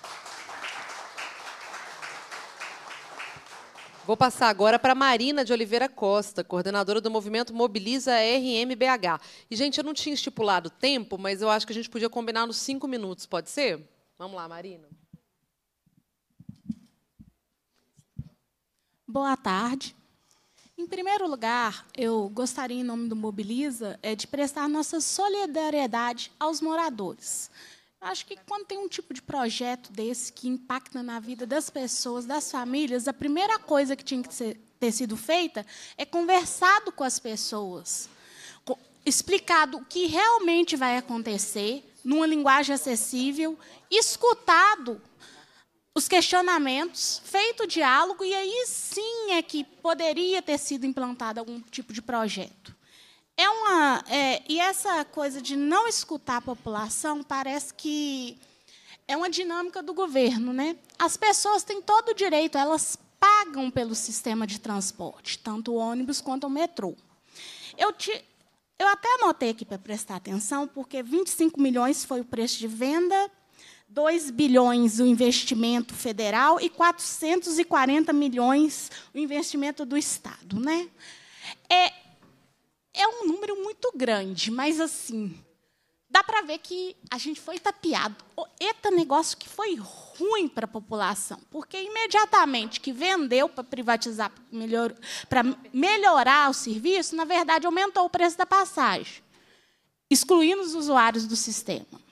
Vou passar agora para Marina de Oliveira Costa, coordenadora do movimento Mobiliza RMBH. E, gente, eu não tinha estipulado tempo, mas eu acho que a gente podia combinar nos cinco minutos, pode ser? Vamos lá, Marina. boa tarde. Em primeiro lugar, eu gostaria, em nome do Mobiliza, é, de prestar nossa solidariedade aos moradores. Acho que quando tem um tipo de projeto desse que impacta na vida das pessoas, das famílias, a primeira coisa que tinha que ter sido feita é conversado com as pessoas, explicado o que realmente vai acontecer, numa linguagem acessível, escutado os questionamentos, feito o diálogo, e aí sim é que poderia ter sido implantado algum tipo de projeto. É uma, é, e essa coisa de não escutar a população parece que é uma dinâmica do governo. Né? As pessoas têm todo o direito, elas pagam pelo sistema de transporte, tanto o ônibus quanto o metrô. Eu, te, eu até anotei aqui para prestar atenção, porque 25 milhões foi o preço de venda 2 bilhões o investimento federal e 440 milhões o investimento do Estado. Né? É, é um número muito grande, mas assim, dá para ver que a gente foi tapeado. Eita negócio que foi ruim para a população, porque imediatamente que vendeu para privatizar, para melhorar o serviço, na verdade aumentou o preço da passagem, excluindo os usuários do sistema.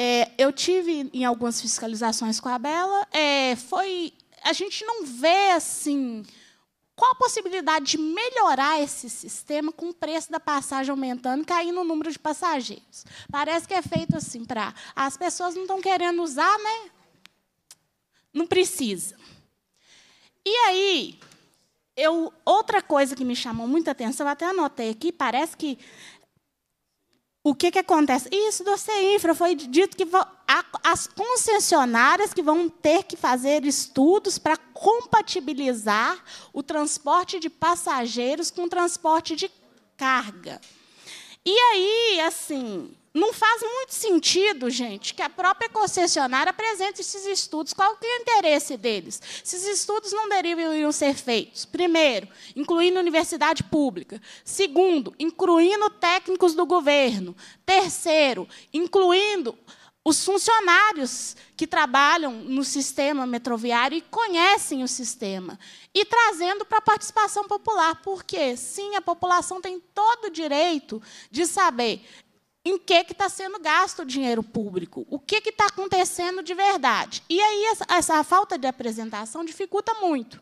É, eu tive em algumas fiscalizações com a Bela, é, foi a gente não vê assim qual a possibilidade de melhorar esse sistema com o preço da passagem aumentando, caindo o número de passageiros. Parece que é feito assim para as pessoas não estão querendo usar, né? Não precisa. E aí, eu outra coisa que me chamou muita atenção, eu até anotei aqui, parece que o que, que acontece? Isso do CEINFRA foi dito que as concessionárias que vão ter que fazer estudos para compatibilizar o transporte de passageiros com o transporte de carga. E aí, assim, não faz muito sentido, gente, que a própria concessionária apresente esses estudos. Qual que é o interesse deles? Esses estudos não deveriam ser feitos. Primeiro, incluindo universidade pública. Segundo, incluindo técnicos do governo. Terceiro, incluindo os funcionários que trabalham no sistema metroviário e conhecem o sistema, e trazendo para a participação popular, porque, sim, a população tem todo o direito de saber em que está sendo gasto o dinheiro público, o que está acontecendo de verdade. E aí essa, essa, falta de apresentação dificulta muito.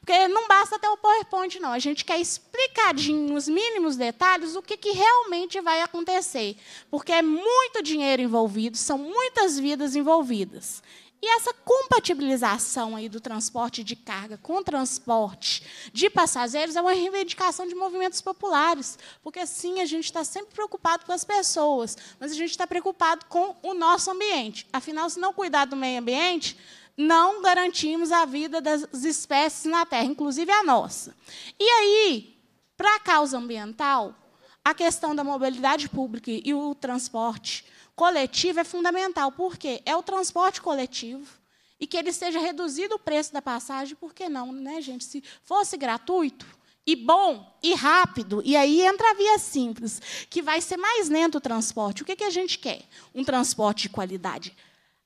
Porque não basta ter o PowerPoint, não. A gente quer explicadinho, nos mínimos detalhes, o que, que realmente vai acontecer. Porque é muito dinheiro envolvido, são muitas vidas envolvidas. E essa compatibilização aí do transporte de carga com transporte de passageiros é uma reivindicação de movimentos populares, porque sim, a gente está sempre preocupado com as pessoas, mas a gente está preocupado com o nosso ambiente. Afinal, se não cuidar do meio ambiente, não garantimos a vida das espécies na Terra, inclusive a nossa. E aí, para a causa ambiental, a questão da mobilidade pública e o transporte coletivo é fundamental. Por quê? É o transporte coletivo. E que ele seja reduzido o preço da passagem, por que não, né, gente? Se fosse gratuito, e bom e rápido. E aí entra a via simples, que vai ser mais lento o transporte. O que, que a gente quer? Um transporte de qualidade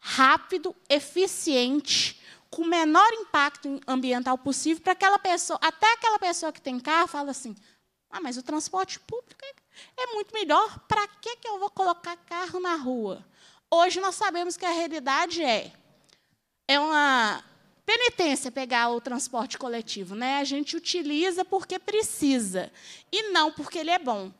rápido, eficiente, com o menor impacto ambiental possível para aquela pessoa, até aquela pessoa que tem carro fala assim: "Ah, mas o transporte público é é muito melhor. Para que, que eu vou colocar carro na rua? Hoje nós sabemos que a realidade é é uma penitência pegar o transporte coletivo, né? A gente utiliza porque precisa e não porque ele é bom.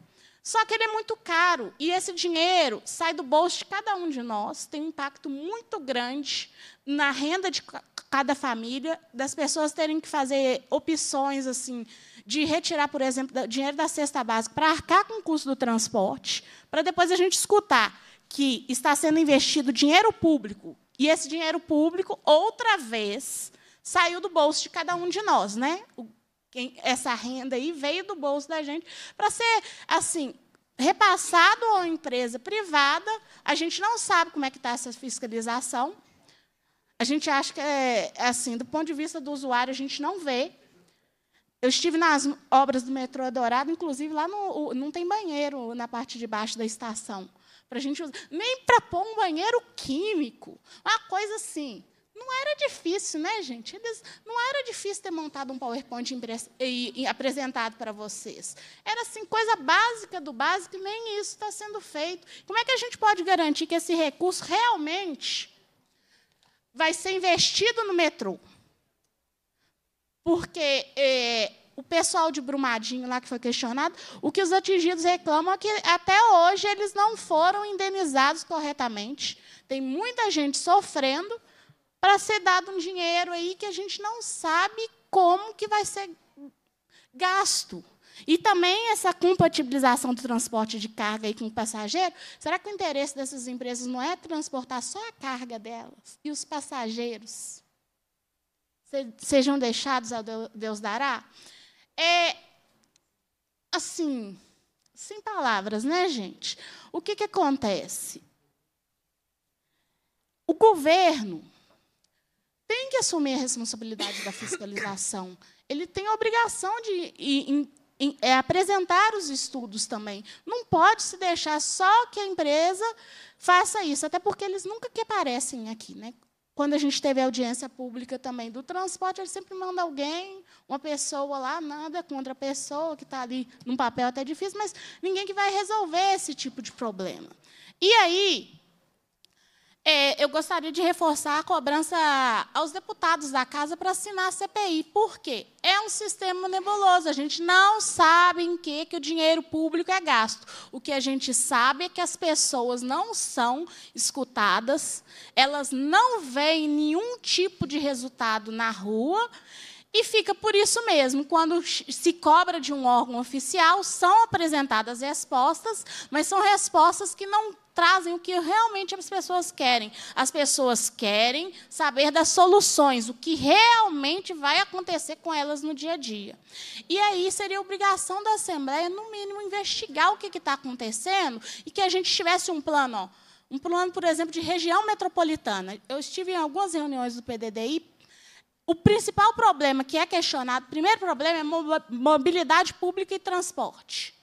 Só que ele é muito caro e esse dinheiro sai do bolso de cada um de nós, tem um impacto muito grande na renda de cada família, das pessoas terem que fazer opções assim de retirar, por exemplo, dinheiro da cesta básica para arcar com o custo do transporte, para depois a gente escutar que está sendo investido dinheiro público e esse dinheiro público outra vez saiu do bolso de cada um de nós, né? essa renda aí veio do bolso da gente para ser assim repassado a uma empresa privada. A gente não sabe como é que está essa fiscalização. A gente acha que é, é, assim, do ponto de vista do usuário, a gente não vê. Eu estive nas obras do metrô Dourado, inclusive lá no, não tem banheiro na parte de baixo da estação. Pra gente usar. Nem para pôr um banheiro químico. Uma coisa assim. Não era difícil, né, gente? Eles, não era difícil ter montado um PowerPoint e, e apresentado para vocês. Era assim, coisa básica do básico, e nem isso está sendo feito. Como é que a gente pode garantir que esse recurso realmente vai ser investido no metrô. Porque é, o pessoal de Brumadinho lá que foi questionado, o que os atingidos reclamam é que até hoje eles não foram indenizados corretamente. Tem muita gente sofrendo para ser dado um dinheiro aí que a gente não sabe como que vai ser gasto. E também essa compatibilização do transporte de carga com o passageiro. Será que o interesse dessas empresas não é transportar só a carga delas e os passageiros sejam deixados a Deus dará? É assim, sem palavras, né, gente? O que, que acontece? O governo tem que assumir a responsabilidade da fiscalização. Ele tem a obrigação de é apresentar os estudos também. Não pode se deixar só que a empresa faça isso, até porque eles nunca que aparecem aqui. Né? Quando a gente teve audiência pública também do transporte, eles sempre mandam alguém, uma pessoa lá, nada contra a pessoa, que está ali num papel até difícil, mas ninguém que vai resolver esse tipo de problema. E aí, é, eu gostaria de reforçar a cobrança aos deputados da casa para assinar a CPI. Por quê? É um sistema nebuloso. A gente não sabe em que, que o dinheiro público é gasto. O que a gente sabe é que as pessoas não são escutadas, elas não veem nenhum tipo de resultado na rua. E fica por isso mesmo. Quando se cobra de um órgão oficial, são apresentadas respostas, mas são respostas que não trazem o que realmente as pessoas querem. As pessoas querem saber das soluções, o que realmente vai acontecer com elas no dia a dia. E aí seria obrigação da Assembleia, no mínimo, investigar o que está acontecendo e que a gente tivesse um plano. Ó, um plano, por exemplo, de região metropolitana. Eu estive em algumas reuniões do PDDI. O principal problema que é questionado, o primeiro problema é mobilidade pública e transporte.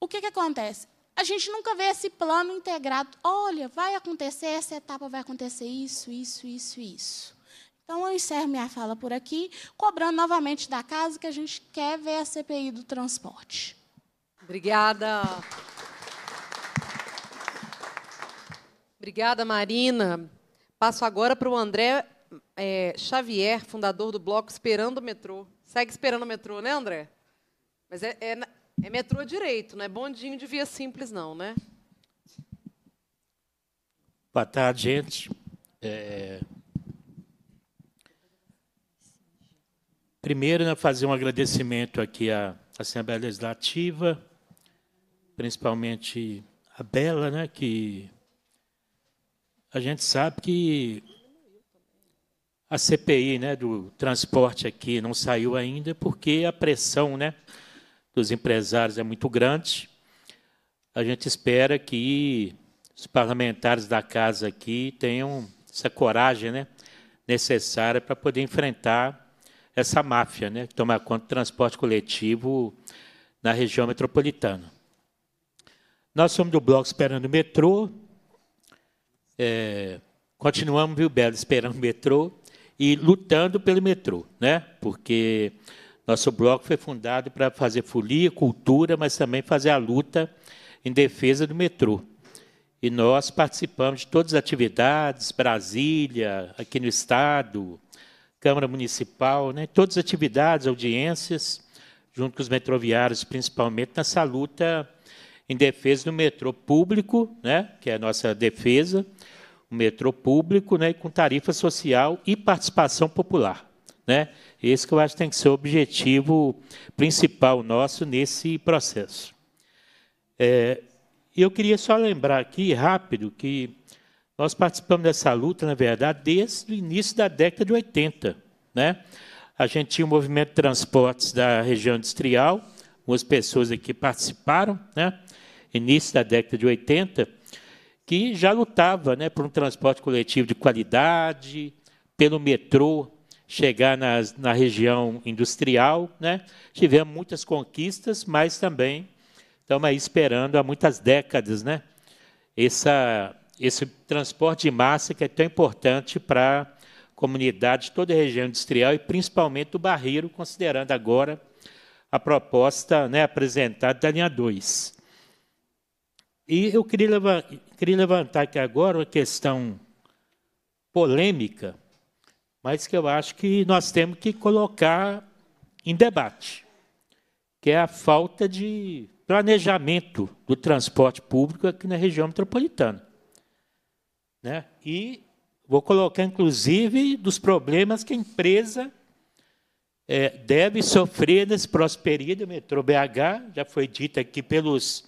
O que, que acontece? a gente nunca vê esse plano integrado. Olha, vai acontecer essa etapa, vai acontecer isso, isso, isso, isso. Então, eu encerro minha fala por aqui, cobrando novamente da casa que a gente quer ver a CPI do transporte. Obrigada. Obrigada, Marina. Passo agora para o André é, Xavier, fundador do bloco Esperando o Metrô. Segue esperando o metrô, né, André? Mas é, é é metrô direito, não é bondinho de via simples, não, né? Boa tarde, gente. É... Primeiro, né, fazer um agradecimento aqui à Assembleia Legislativa, principalmente a Bela, né, que a gente sabe que a CPI né, do transporte aqui não saiu ainda porque a pressão né, dos empresários é muito grande. A gente espera que os parlamentares da casa aqui tenham essa coragem né, necessária para poder enfrentar essa máfia né, que toma conta do transporte coletivo na região metropolitana. Nós somos do bloco esperando o metrô, é, continuamos, viu, Belo, esperando o metrô e lutando pelo metrô, né, porque nosso bloco foi fundado para fazer folia, cultura, mas também fazer a luta em defesa do metrô. E nós participamos de todas as atividades, Brasília, aqui no Estado, Câmara Municipal, né? todas as atividades, audiências, junto com os metroviários, principalmente nessa luta em defesa do metrô público, né? que é a nossa defesa, o metrô público, né? com tarifa social e participação popular. Né? Esse que eu acho que tem que ser o objetivo principal nosso nesse processo. É, eu queria só lembrar aqui, rápido, que nós participamos dessa luta, na verdade, desde o início da década de 80. Né? A gente tinha o um movimento de transportes da região industrial, algumas pessoas aqui participaram, né? início da década de 80, que já lutava né, por um transporte coletivo de qualidade, pelo metrô chegar nas, na região industrial. Né? Tivemos muitas conquistas, mas também estamos aí esperando há muitas décadas né? Essa, esse transporte de massa que é tão importante para a comunidade, toda a região industrial e principalmente do Barreiro, considerando agora a proposta né, apresentada da linha 2. E eu queria levantar aqui agora uma questão polêmica, mas que eu acho que nós temos que colocar em debate, que é a falta de planejamento do transporte público aqui na região metropolitana. Né? E vou colocar, inclusive, dos problemas que a empresa é, deve sofrer nesse prosperidade metrô BH, já foi dito aqui pelos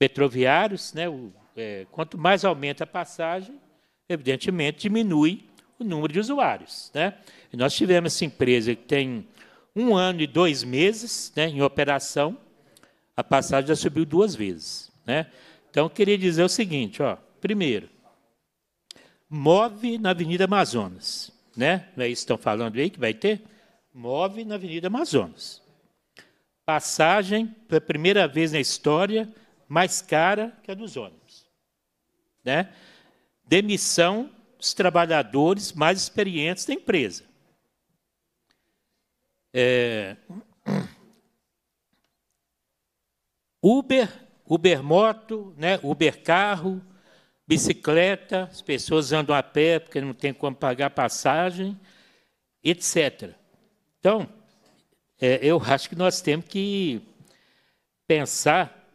metroviários, né? O, é, quanto mais aumenta a passagem, evidentemente diminui o número de usuários. Né? E nós tivemos essa empresa que tem um ano e dois meses né, em operação, a passagem já subiu duas vezes. Né? Então, eu queria dizer o seguinte: ó, primeiro, move na Avenida Amazonas. Né? Não é isso que estão falando aí que vai ter? Move na Avenida Amazonas. Passagem, pela primeira vez na história, mais cara que a dos ônibus. Né? Demissão dos trabalhadores mais experientes da empresa. É... Uber, Uber moto, né? Uber carro, bicicleta, as pessoas andam a pé porque não tem como pagar passagem, etc. Então, é, eu acho que nós temos que pensar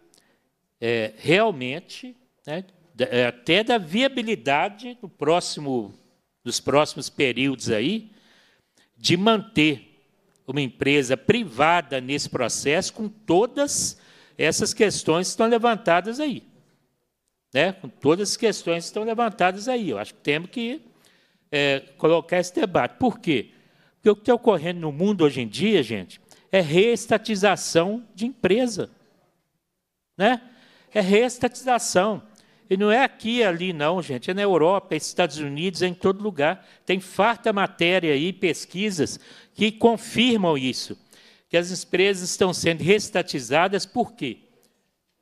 é, realmente né, é, até da viabilidade do próximo, dos próximos períodos aí, de manter uma empresa privada nesse processo com todas essas questões que estão levantadas aí. Né? Com todas as questões que estão levantadas aí. Eu acho que temos que é, colocar esse debate. Por quê? Porque o que está ocorrendo no mundo hoje em dia, gente, é reestatização de empresa. Né? É reestatização. E não é aqui e ali, não, gente. É na Europa, é nos Estados Unidos, é em todo lugar. Tem farta matéria e pesquisas que confirmam isso. Que as empresas estão sendo restatizadas por quê?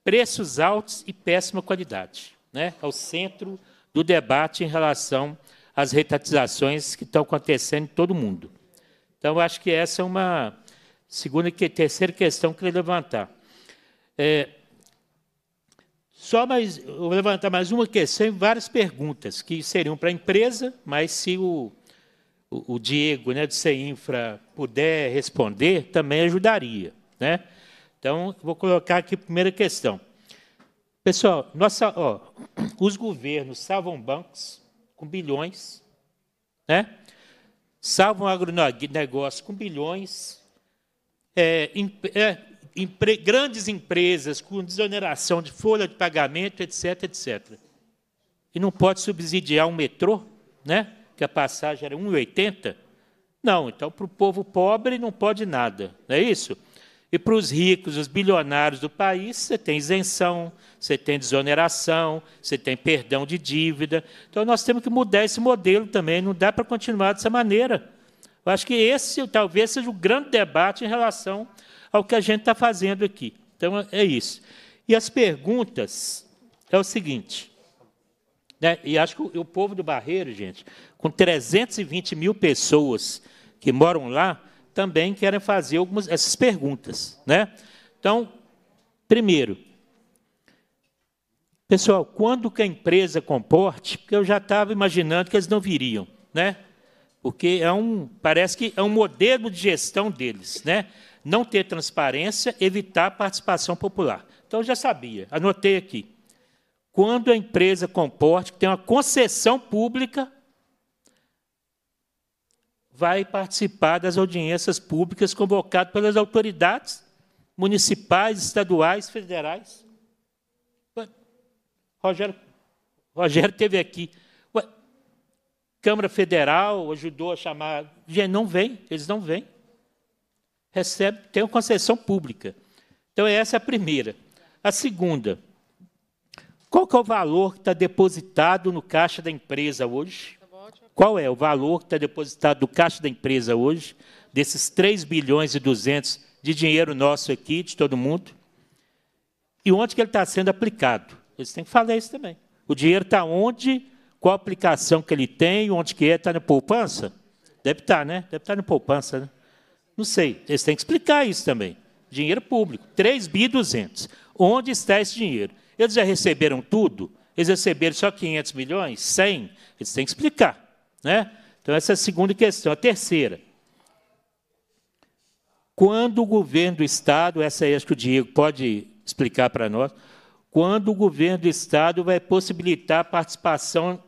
Preços altos e péssima qualidade. Né? É o centro do debate em relação às retatizações que estão acontecendo em todo o mundo. Então, acho que essa é uma segunda e terceira questão que eu queria levantar. É, só mais, vou levantar mais uma questão, várias perguntas que seriam para a empresa, mas se o, o, o Diego, né, do Ceinfra, puder responder, também ajudaria, né? Então, vou colocar aqui a primeira questão. Pessoal, nossa, ó, os governos salvam bancos com bilhões, né? Salvam agronegócio com bilhões, é, é, empre, grandes empresas com desoneração de folha de pagamento, etc, etc. E não pode subsidiar um metrô, né? que a passagem era 1,80? Não, então para o povo pobre não pode nada, não é isso? E para os ricos, os bilionários do país, você tem isenção, você tem desoneração, você tem perdão de dívida. Então nós temos que mudar esse modelo também, não dá para continuar dessa maneira. Eu acho que esse talvez seja o grande debate em relação ao que a gente está fazendo aqui. Então, é isso. E as perguntas é o seguinte. Né? E acho que o, o povo do Barreiro, gente, com 320 mil pessoas que moram lá, também querem fazer algumas essas perguntas. Né? Então, primeiro, pessoal, quando que a empresa comporte, porque eu já estava imaginando que eles não viriam, né? o que é um parece que é um modelo de gestão deles, né? Não ter transparência, evitar participação popular. Então eu já sabia, anotei aqui. Quando a empresa comporte que tem uma concessão pública, vai participar das audiências públicas convocadas pelas autoridades municipais, estaduais, federais. Rogério, Rogério teve aqui Câmara Federal ajudou a chamar. Gente, não vem, eles não vêm. Recebe, tem uma concessão pública. Então, essa é a primeira. A segunda, qual é o valor que está depositado no caixa da empresa hoje? Qual é o valor que está depositado no caixa da empresa hoje, desses 3 bilhões e 200 de dinheiro nosso aqui, de todo mundo? E onde que ele está sendo aplicado? Eles têm que falar isso também. O dinheiro está onde qual a aplicação que ele tem, onde que é, está na poupança? Deve estar, tá, né? Deve estar tá na poupança, né? Não sei, eles têm que explicar isso também. Dinheiro público, 3.200. Onde está esse dinheiro? Eles já receberam tudo? Eles receberam só 500 milhões? 100? Eles têm que explicar, né? Então essa é a segunda questão, a terceira. Quando o governo do estado, essa aí acho que o Diego pode explicar para nós, quando o governo do estado vai possibilitar a participação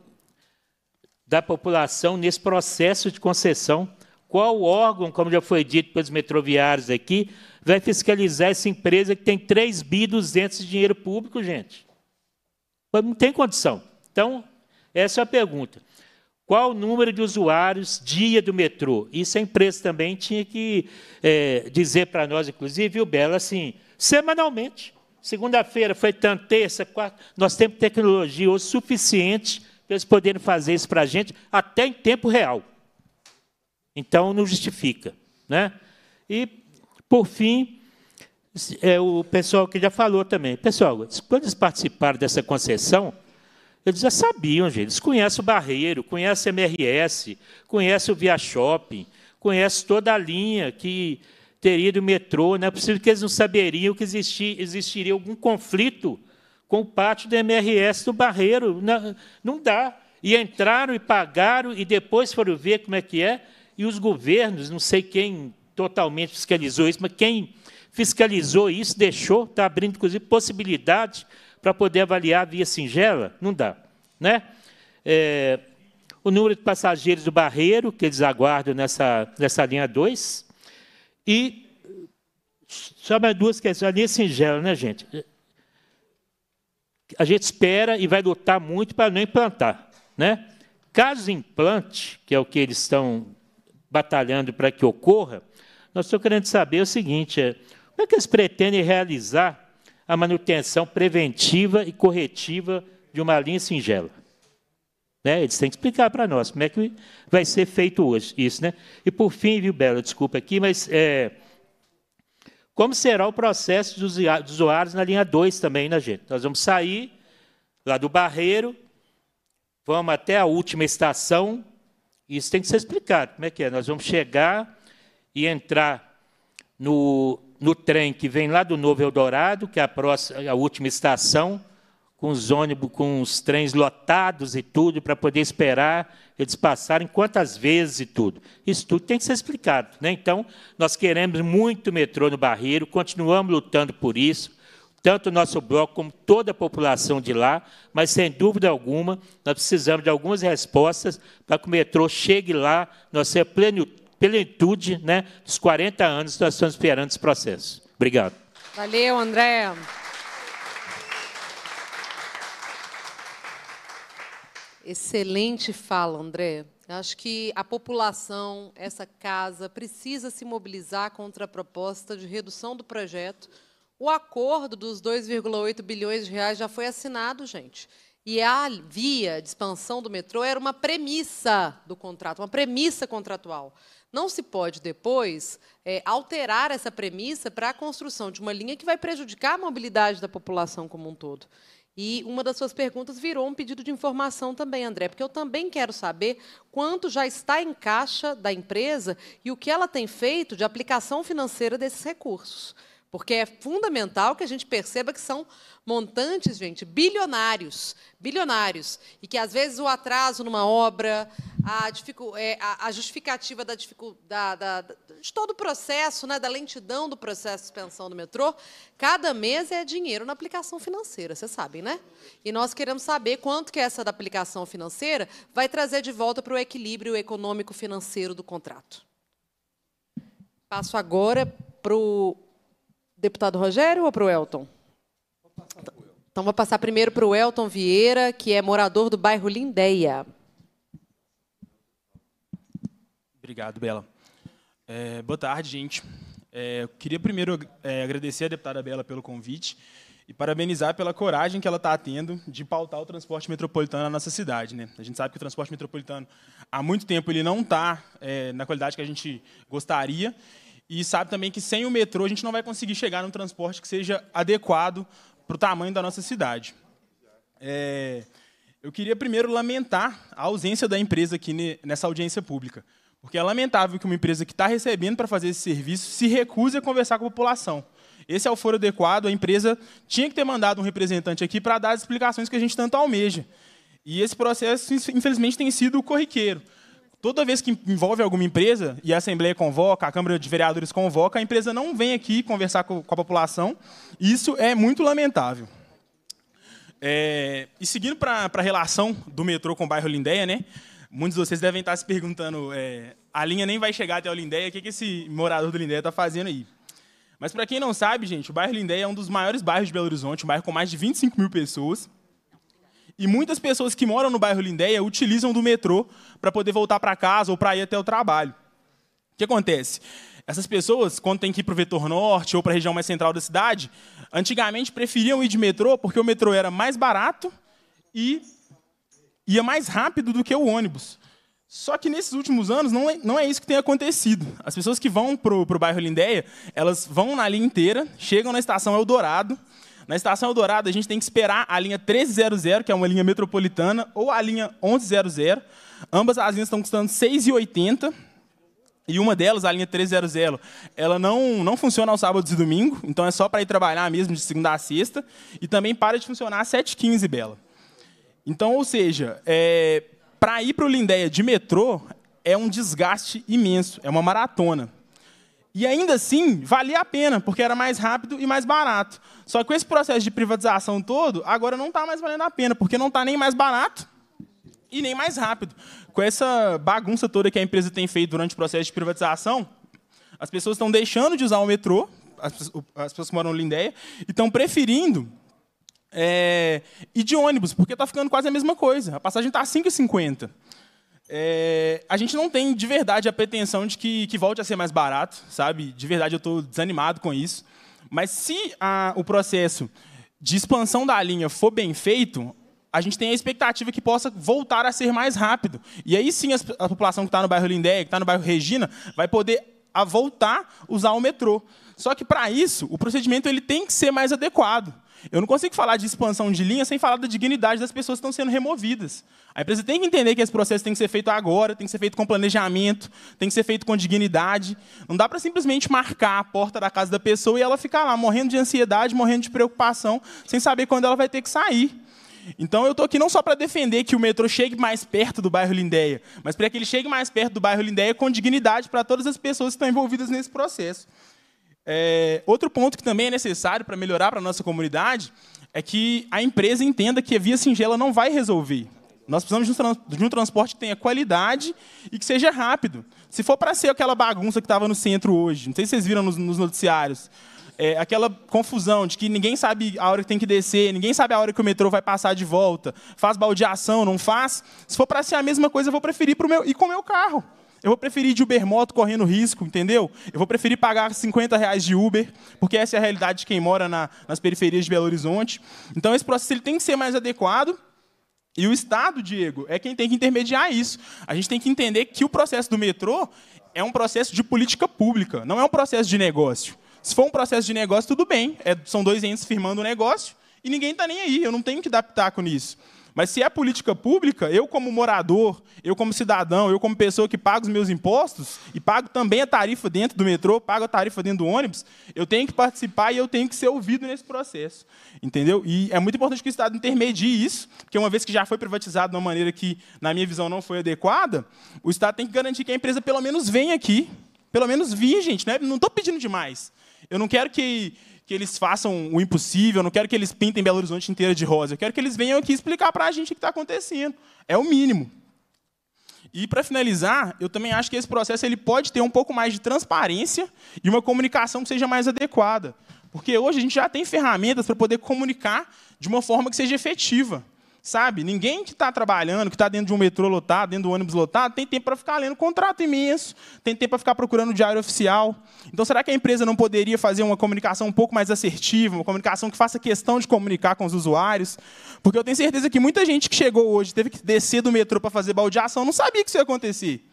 da população nesse processo de concessão. Qual órgão, como já foi dito pelos metroviários aqui, vai fiscalizar essa empresa que tem 3 bi 200 de dinheiro público, gente? Não tem condição. Então, essa é a pergunta. Qual o número de usuários dia do metrô? Isso a empresa também tinha que é, dizer para nós, inclusive, viu, Bela, assim, semanalmente. Segunda-feira foi tanto, terça, quarta. Nós temos tecnologia o suficiente para eles poderem fazer isso para a gente até em tempo real. Então, não justifica. Né? E, por fim, é o pessoal que já falou também. Pessoal, quando eles participaram dessa concessão, eles já sabiam, gente. Eles conhecem o Barreiro, conhecem o MRS, conhecem o Via Shopping, conhecem toda a linha que teria do metrô. Não é possível que eles não saberiam que existiria algum conflito com o pátio do MRS do Barreiro. Não, não dá. E entraram e pagaram, e depois foram ver como é que é. E os governos, não sei quem totalmente fiscalizou isso, mas quem fiscalizou isso deixou, está abrindo, inclusive, possibilidade para poder avaliar via singela? Não dá. Né? É, o número de passageiros do Barreiro, que eles aguardam nessa, nessa linha 2. E só mais duas questões. A linha singela, né, gente? a gente espera e vai lutar muito para não implantar. Né? Caso implante, que é o que eles estão batalhando para que ocorra, nós estamos querendo saber o seguinte: é, como é que eles pretendem realizar a manutenção preventiva e corretiva de uma linha singela? Né? Eles têm que explicar para nós como é que vai ser feito hoje isso. Né? E por fim, viu, Bela, desculpa aqui, mas é, como será o processo dos usuários na linha 2 também, né, gente? Nós vamos sair lá do Barreiro, vamos até a última estação. Isso tem que ser explicado. Como é que é? Nós vamos chegar e entrar no, no trem que vem lá do Novo Eldorado, que é a, próxima, a última estação com os ônibus, com os trens lotados e tudo, para poder esperar eles passarem quantas vezes e tudo. Isso tudo tem que ser explicado. Né? Então, nós queremos muito metrô no Barreiro, continuamos lutando por isso, tanto o nosso bloco como toda a população de lá, mas, sem dúvida alguma, nós precisamos de algumas respostas para que o metrô chegue lá, nós ser plenitude né, dos 40 anos que nós estamos esperando esse processo. Obrigado. Valeu, André. Excelente fala, André. Acho que a população, essa casa, precisa se mobilizar contra a proposta de redução do projeto. O acordo dos 2,8 bilhões de reais já foi assinado, gente. E a via de expansão do metrô era uma premissa do contrato, uma premissa contratual. Não se pode depois é, alterar essa premissa para a construção de uma linha que vai prejudicar a mobilidade da população como um todo. E uma das suas perguntas virou um pedido de informação também, André, porque eu também quero saber quanto já está em caixa da empresa e o que ela tem feito de aplicação financeira desses recursos. Porque é fundamental que a gente perceba que são montantes, gente, bilionários, bilionários, e que às vezes o atraso numa obra, a, é, a, justificativa da, dificuldade de todo o processo, né, da lentidão do processo de suspensão do metrô, cada mês é dinheiro na aplicação financeira, vocês sabem, né? E nós queremos saber quanto que é essa da aplicação financeira vai trazer de volta para o equilíbrio econômico-financeiro do contrato. Passo agora para o deputado Rogério ou para o Elton? Então, vou passar primeiro para o Elton Vieira, que é morador do bairro Lindéia. Obrigado, Bela. É, boa tarde, gente. É, queria primeiro é, agradecer à deputada Bela pelo convite e parabenizar pela coragem que ela está tendo de pautar o transporte metropolitano na nossa cidade. Né? A gente sabe que o transporte metropolitano, há muito tempo, ele não está é, na qualidade que a gente gostaria, e sabe também que sem o metrô a gente não vai conseguir chegar num transporte que seja adequado para o tamanho da nossa cidade. É, eu queria primeiro lamentar a ausência da empresa aqui nessa audiência pública, porque é lamentável que uma empresa que está recebendo para fazer esse serviço se recuse a conversar com a população. Esse é o foro adequado, a empresa tinha que ter mandado um representante aqui para dar as explicações que a gente tanto almeja. E esse processo, infelizmente, tem sido corriqueiro. Toda vez que envolve alguma empresa, e a Assembleia convoca, a Câmara de Vereadores convoca, a empresa não vem aqui conversar com, com a população. Isso é muito lamentável. É, e seguindo para a relação do metrô com o bairro Lindéia, né? Muitos de vocês devem estar se perguntando: é, a linha nem vai chegar até o Lindéia, o que, que esse morador do Lindéia está fazendo aí? Mas para quem não sabe, gente, o bairro Lindéia é um dos maiores bairros de Belo Horizonte, um bairro com mais de 25 mil pessoas. E muitas pessoas que moram no bairro Lindéia utilizam do metrô para poder voltar para casa ou para ir até o trabalho. O que acontece? Essas pessoas, quando têm que ir para o vetor norte ou para a região mais central da cidade, antigamente preferiam ir de metrô porque o metrô era mais barato e ia mais rápido do que o ônibus. Só que nesses últimos anos não é, não é isso que tem acontecido. As pessoas que vão para o bairro Lindéia, elas vão na linha inteira, chegam na estação Eldorado, na estação Eldorado, a gente tem que esperar a linha 1300, que é uma linha metropolitana, ou a linha 1100. Ambas as linhas estão custando R$ 6,80. E uma delas, a linha 300, ela não, não funciona aos sábados e domingo, então é só para ir trabalhar mesmo de segunda a sexta. E também para de funcionar às 7h15, Bela. Então, ou seja, é, para ir para o Lindéia de metrô é um desgaste imenso, é uma maratona. E ainda assim, valia a pena, porque era mais rápido e mais barato. Só que com esse processo de privatização todo, agora não está mais valendo a pena, porque não está nem mais barato e nem mais rápido. Com essa bagunça toda que a empresa tem feito durante o processo de privatização, as pessoas estão deixando de usar o metrô, as, pessoas que moram no Lindéia, e estão preferindo é, ir de ônibus, porque está ficando quase a mesma coisa. A passagem está R$ 5,50. É, a gente não tem de verdade a pretensão de que, que volte a ser mais barato, sabe? De verdade, eu estou desanimado com isso. Mas se a, o processo de expansão da linha for bem feito, a gente tem a expectativa que possa voltar a ser mais rápido. E aí sim, a, a população que está no bairro Lindé, que está no bairro Regina, vai poder a voltar a usar o metrô. Só que para isso, o procedimento ele tem que ser mais adequado. Eu não consigo falar de expansão de linha sem falar da dignidade das pessoas que estão sendo removidas. A empresa tem que entender que esse processo tem que ser feito agora, tem que ser feito com planejamento, tem que ser feito com dignidade. Não dá para simplesmente marcar a porta da casa da pessoa e ela ficar lá morrendo de ansiedade, morrendo de preocupação, sem saber quando ela vai ter que sair. Então eu estou aqui não só para defender que o metrô chegue mais perto do bairro Lindéia, mas para que ele chegue mais perto do bairro Lindéia com dignidade para todas as pessoas que estão envolvidas nesse processo. É, outro ponto que também é necessário para melhorar para a nossa comunidade é que a empresa entenda que a via singela não vai resolver. Nós precisamos de um, de um transporte que tenha qualidade e que seja rápido. Se for para ser aquela bagunça que estava no centro hoje, não sei se vocês viram nos, nos noticiários, é, aquela confusão de que ninguém sabe a hora que tem que descer, ninguém sabe a hora que o metrô vai passar de volta, faz baldeação, não faz. Se for para ser a mesma coisa, eu vou preferir pro meu, ir com o meu carro. Eu vou preferir de Uber moto correndo risco, entendeu? Eu vou preferir pagar 50 reais de Uber, porque essa é a realidade de quem mora na, nas periferias de Belo Horizonte. Então, esse processo ele tem que ser mais adequado. E o Estado, Diego, é quem tem que intermediar isso. A gente tem que entender que o processo do metrô é um processo de política pública, não é um processo de negócio. Se for um processo de negócio, tudo bem. É, são dois entes firmando o um negócio e ninguém está nem aí. Eu não tenho que adaptar com isso. Mas se é política pública, eu como morador, eu como cidadão, eu como pessoa que paga os meus impostos e pago também a tarifa dentro do metrô, pago a tarifa dentro do ônibus, eu tenho que participar e eu tenho que ser ouvido nesse processo, entendeu? E é muito importante que o Estado intermedie isso, porque uma vez que já foi privatizado de uma maneira que, na minha visão, não foi adequada, o Estado tem que garantir que a empresa pelo menos venha aqui, pelo menos vir, gente, né? não estou pedindo demais. Eu não quero que que eles façam o impossível, não quero que eles pintem Belo Horizonte inteira de rosa. Eu quero que eles venham aqui explicar para a gente o que está acontecendo. É o mínimo. E para finalizar, eu também acho que esse processo ele pode ter um pouco mais de transparência e uma comunicação que seja mais adequada, porque hoje a gente já tem ferramentas para poder comunicar de uma forma que seja efetiva. Sabe? Ninguém que está trabalhando, que está dentro de um metrô lotado, dentro de um ônibus lotado, tem tempo para ficar lendo contrato imenso, tem tempo para ficar procurando o diário oficial. Então, será que a empresa não poderia fazer uma comunicação um pouco mais assertiva, uma comunicação que faça questão de comunicar com os usuários? Porque eu tenho certeza que muita gente que chegou hoje, teve que descer do metrô para fazer baldeação, não sabia que isso ia acontecer.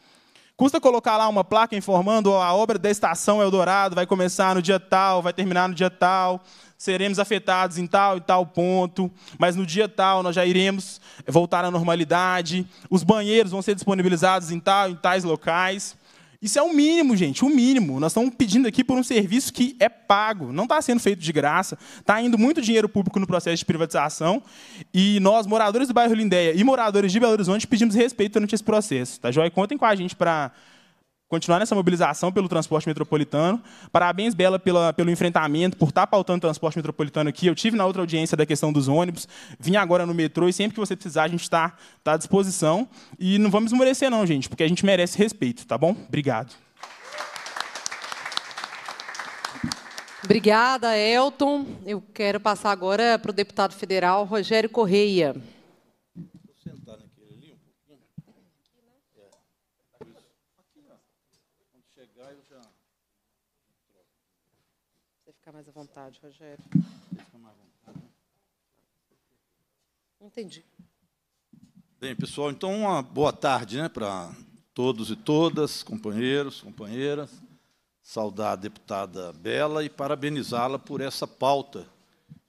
Custa colocar lá uma placa informando a obra da estação Eldorado vai começar no dia tal, vai terminar no dia tal seremos afetados em tal e tal ponto, mas no dia tal nós já iremos voltar à normalidade, os banheiros vão ser disponibilizados em tal e tais locais. Isso é o um mínimo, gente, o um mínimo. Nós estamos pedindo aqui por um serviço que é pago, não está sendo feito de graça, está indo muito dinheiro público no processo de privatização. E nós, moradores do bairro Lindeia e moradores de Belo Horizonte, pedimos respeito durante esse processo. Tá, Joia? Contem com a gente para continuar nessa mobilização pelo transporte metropolitano. Parabéns, Bela, pela, pelo enfrentamento, por estar tá pautando o transporte metropolitano aqui. Eu tive na outra audiência da questão dos ônibus, vim agora no metrô e sempre que você precisar, a gente está tá à disposição. E não vamos esmorecer, não, gente, porque a gente merece respeito, tá bom? Obrigado. Obrigada, Elton. Eu quero passar agora para o deputado federal Rogério Correia. vontade, Rogério. Né? Entendi. Bem, pessoal, então uma boa tarde né, para todos e todas, companheiros, companheiras. Saudar a deputada Bela e parabenizá-la por essa pauta,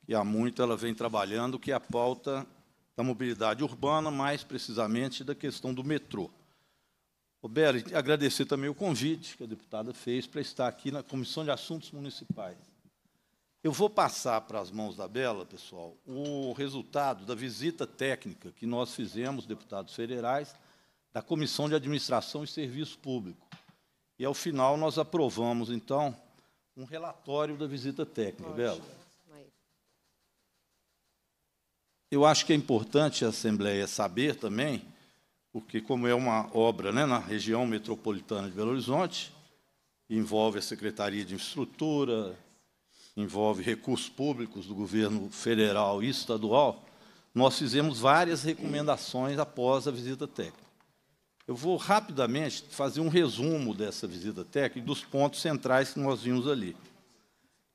que há muito ela vem trabalhando, que é a pauta da mobilidade urbana, mais precisamente da questão do metrô. Ô, Bela, agradecer também o convite que a deputada fez para estar aqui na Comissão de Assuntos Municipais. Eu vou passar para as mãos da Bela, pessoal, o resultado da visita técnica que nós fizemos, deputados federais, da Comissão de Administração e Serviço Público. E, ao final, nós aprovamos, então, um relatório da visita técnica. Ótimo. Bela. Eu acho que é importante a Assembleia saber também, porque, como é uma obra né, na região metropolitana de Belo Horizonte, envolve a Secretaria de Infraestrutura, envolve recursos públicos do governo federal e estadual, nós fizemos várias recomendações após a visita técnica. Eu vou rapidamente fazer um resumo dessa visita técnica e dos pontos centrais que nós vimos ali.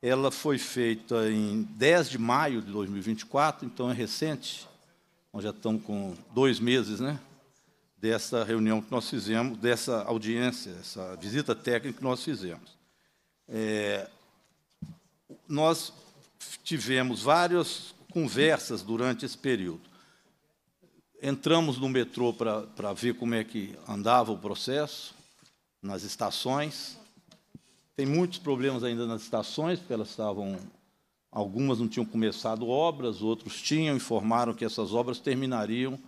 Ela foi feita em 10 de maio de 2024, então é recente, nós já estamos com dois meses, né? Dessa reunião que nós fizemos, dessa audiência, essa visita técnica que nós fizemos. É, nós tivemos várias conversas durante esse período. Entramos no metrô para ver como é que andava o processo, nas estações. Tem muitos problemas ainda nas estações, porque elas estavam. Algumas não tinham começado obras, outros tinham, informaram que essas obras terminariam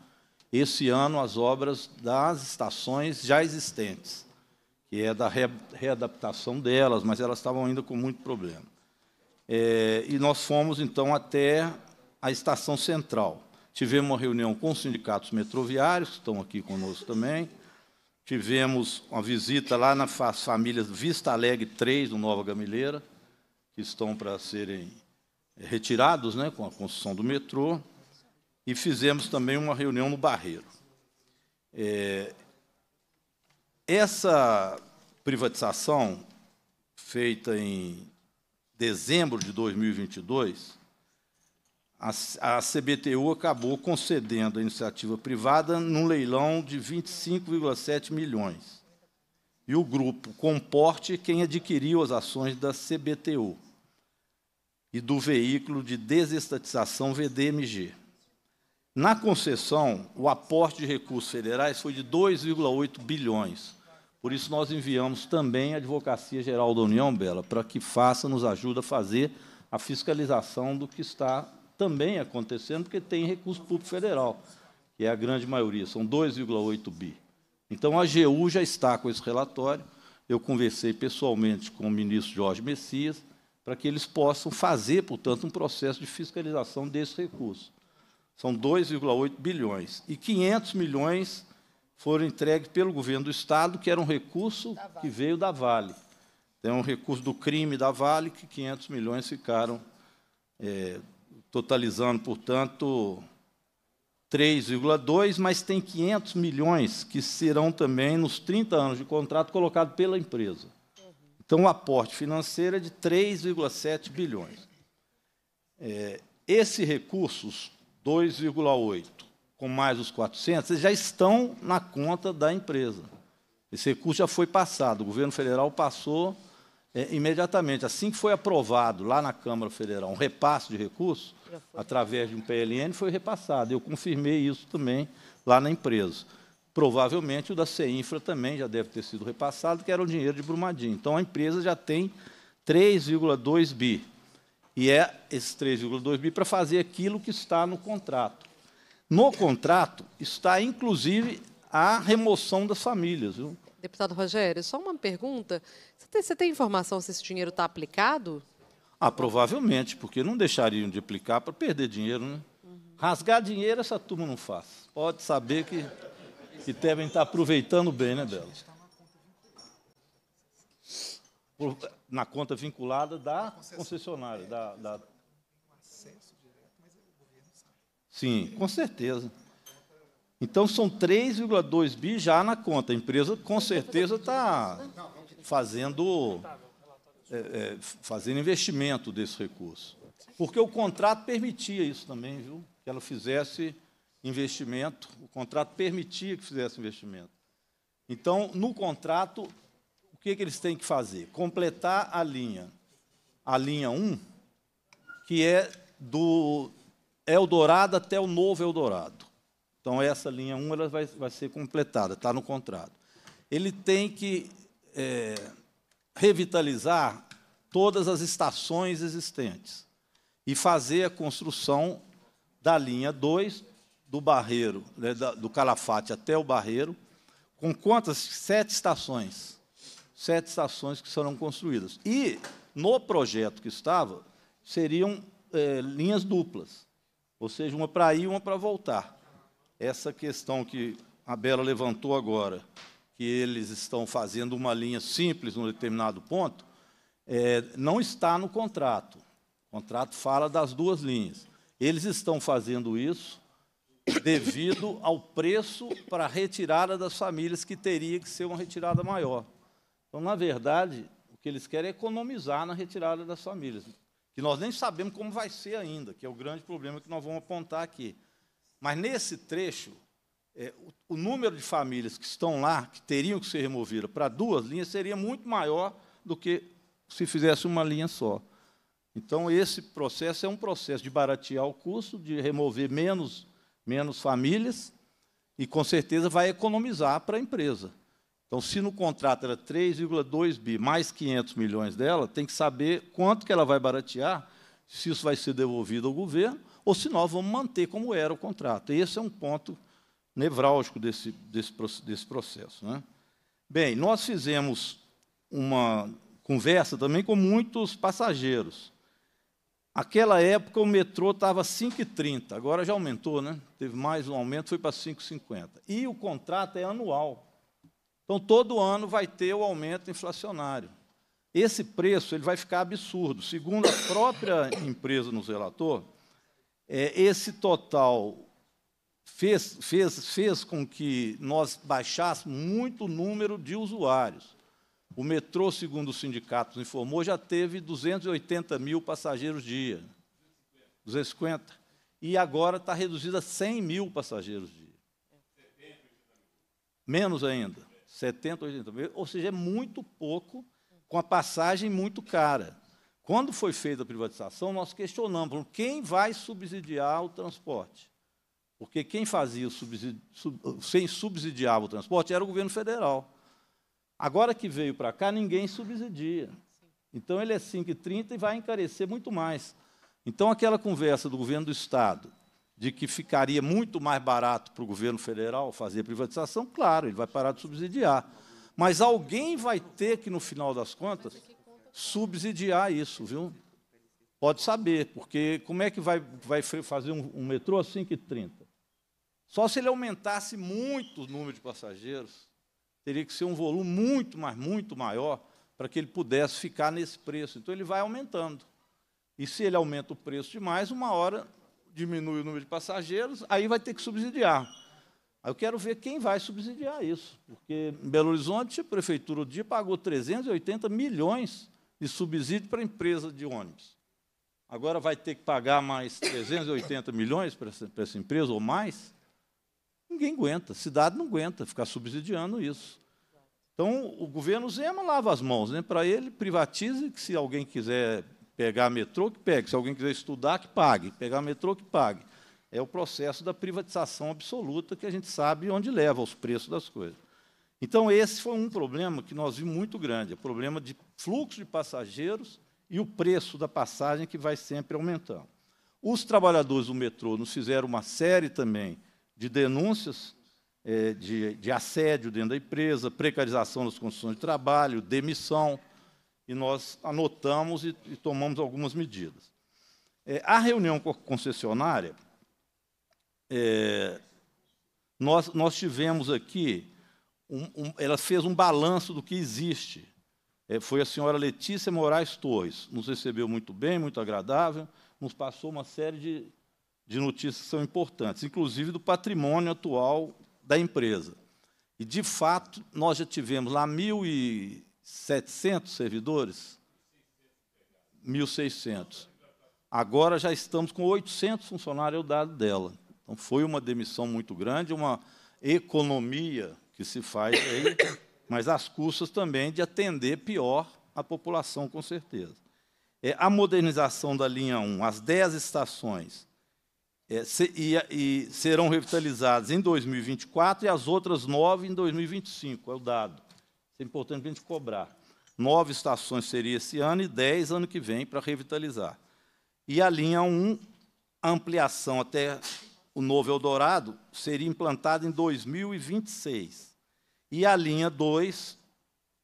esse ano as obras das estações já existentes, que é da readaptação delas, mas elas estavam ainda com muito problema. É, e nós fomos, então, até a estação central. Tivemos uma reunião com os sindicatos metroviários, que estão aqui conosco também. Tivemos uma visita lá nas famílias Vista Alegre 3, do Nova Gamileira, que estão para serem é, retirados né, com a construção do metrô. E fizemos também uma reunião no Barreiro. É, essa privatização, feita em dezembro de 2022, a, CBTU acabou concedendo a iniciativa privada num leilão de 25,7 milhões. E o grupo Comporte quem adquiriu as ações da CBTU e do veículo de desestatização VDMG. Na concessão, o aporte de recursos federais foi de 2,8 bilhões, por isso, nós enviamos também a Advocacia Geral da União, Bela, para que faça, nos ajude a fazer a fiscalização do que está também acontecendo, porque tem recurso público federal, que é a grande maioria, são 2,8 bi. Então, a AGU já está com esse relatório. Eu conversei pessoalmente com o ministro Jorge Messias, para que eles possam fazer, portanto, um processo de fiscalização desse recurso. São 2,8 bilhões. E 500 milhões foram entregues pelo governo do Estado, que era um recurso vale. que veio da Vale. É um recurso do crime da Vale, que 500 milhões ficaram, é, totalizando, portanto, 3,2, mas tem 500 milhões que serão também, nos 30 anos de contrato, colocado pela empresa. Então, o aporte financeiro é de 3,7 bilhões. É, esse recurso, 2,8, com mais os 400, eles já estão na conta da empresa. Esse recurso já foi passado, o governo federal passou é, imediatamente. Assim que foi aprovado lá na Câmara Federal um repasse de recursos, através de um PLN, foi repassado. Eu confirmei isso também lá na empresa. Provavelmente o da CEINFRA também já deve ter sido repassado, que era o dinheiro de Brumadinho. Então, a empresa já tem 3,2 bi. E é esses 3,2 bi para fazer aquilo que está no contrato. No contrato está, inclusive, a remoção das famílias. Viu? Deputado Rogério, só uma pergunta. Você tem, você tem informação se esse dinheiro está aplicado? Ah, provavelmente, porque não deixariam de aplicar para perder dinheiro, né? Uhum. Rasgar dinheiro essa turma não faz. Pode saber que, que devem estar aproveitando bem, né, dela? Na conta vinculada da concessionária, da, da Sim, com certeza. Então são 3,2 bi já na conta. A empresa com certeza está fazendo, é, é, fazendo investimento desse recurso. Porque o contrato permitia isso também, viu? Que ela fizesse investimento, o contrato permitia que fizesse investimento. Então, no contrato, o que, que eles têm que fazer? Completar a linha, a linha 1, que é do, Eldorado é até o novo Eldorado. É então, essa linha 1 ela vai, vai ser completada, está no contrato. Ele tem que é, revitalizar todas as estações existentes e fazer a construção da linha 2 do Barreiro, né, do Calafate até o Barreiro, com quantas? Sete estações. Sete estações que serão construídas. E, no projeto que estava, seriam é, linhas duplas. Ou seja, uma para ir e uma para voltar. Essa questão que a Bela levantou agora, que eles estão fazendo uma linha simples num determinado ponto, é, não está no contrato. O contrato fala das duas linhas. Eles estão fazendo isso devido ao preço para a retirada das famílias, que teria que ser uma retirada maior. Então, na verdade, o que eles querem é economizar na retirada das famílias que nós nem sabemos como vai ser ainda, que é o grande problema que nós vamos apontar aqui. Mas nesse trecho, é, o, o, número de famílias que estão lá, que teriam que ser removidas para duas linhas, seria muito maior do que se fizesse uma linha só. Então, esse processo é um processo de baratear o custo, de remover menos, menos famílias, e com certeza vai economizar para a empresa. Então, se no contrato era 3,2 bi mais 500 milhões dela, tem que saber quanto que ela vai baratear, se isso vai ser devolvido ao governo ou se nós vamos manter como era o contrato. E esse é um ponto nevrálgico desse, desse, desse processo. Né? Bem, nós fizemos uma conversa também com muitos passageiros. Aquela época o metrô estava 5,30, agora já aumentou, né? Teve mais um aumento, foi para 5,50. E o contrato é anual. Então, todo ano vai ter o aumento inflacionário. Esse preço ele vai ficar absurdo. Segundo a própria empresa nos relatou, é, esse total fez, fez, fez com que nós baixássemos muito o número de usuários. O metrô, segundo o sindicato nos informou, já teve 280 mil passageiros dia. 250. E agora está reduzido a 100 mil passageiros dia. Menos ainda. 70, 80 mil. Ou seja, é muito pouco, com a passagem muito cara. Quando foi feita a privatização, nós questionamos quem vai subsidiar o transporte. Porque quem fazia subsidi... sub... quem subsidiava o transporte era o governo federal. Agora que veio para cá, ninguém subsidia. Então ele é 5,30 assim e vai encarecer muito mais. Então aquela conversa do governo do Estado de que ficaria muito mais barato para o governo federal fazer a privatização, claro, ele vai parar de subsidiar. Mas alguém vai ter que, no final das contas, subsidiar isso, viu? Pode saber, porque como é que vai, vai fazer um, um metrô a 5,30? Só se ele aumentasse muito o número de passageiros, teria que ser um volume muito, mas muito maior para que ele pudesse ficar nesse preço. Então, ele vai aumentando. E se ele aumenta o preço demais, uma hora diminui o número de passageiros, aí vai ter que subsidiar. eu quero ver quem vai subsidiar isso, porque em Belo Horizonte, a prefeitura do dia pagou 380 milhões de subsídio para a empresa de ônibus. Agora vai ter que pagar mais 380 milhões para essa, para essa empresa ou mais? Ninguém aguenta, a cidade não aguenta ficar subsidiando isso. Então, o governo Zema lava as mãos, né? para ele privatize que se alguém quiser Pegar metrô, que pegue. Se alguém quiser estudar, que pague. Pegar metrô, que pague. É o processo da privatização absoluta que a gente sabe onde leva os preços das coisas. Então, esse foi um problema que nós vimos muito grande, é o problema de fluxo de passageiros e o preço da passagem que vai sempre aumentando. Os trabalhadores do metrô nos fizeram uma série também de denúncias é, de, de assédio dentro da empresa, precarização das condições de trabalho, demissão, e nós anotamos e, e tomamos algumas medidas. É, a reunião com a concessionária, é, nós, nós tivemos aqui, um, um, ela fez um balanço do que existe. É, foi a senhora Letícia Moraes Torres, nos recebeu muito bem, muito agradável, nos passou uma série de, de notícias que são importantes, inclusive do patrimônio atual da empresa. E, de fato, nós já tivemos lá mil e 700 servidores? 1.600. Agora já estamos com 800 funcionários É o dado dela. Então foi uma demissão muito grande, uma economia que se faz aí, mas as custas também de atender pior a população, com certeza. É, a modernização da linha 1, as 10 estações, é, se, e, e serão revitalizadas em 2024 e as outras 9 em 2025, é o dado é importante a gente cobrar. Nove estações seria esse ano e dez ano que vem para revitalizar. E a linha 1, ampliação até o novo Eldorado, seria implantada em 2026. E a linha 2,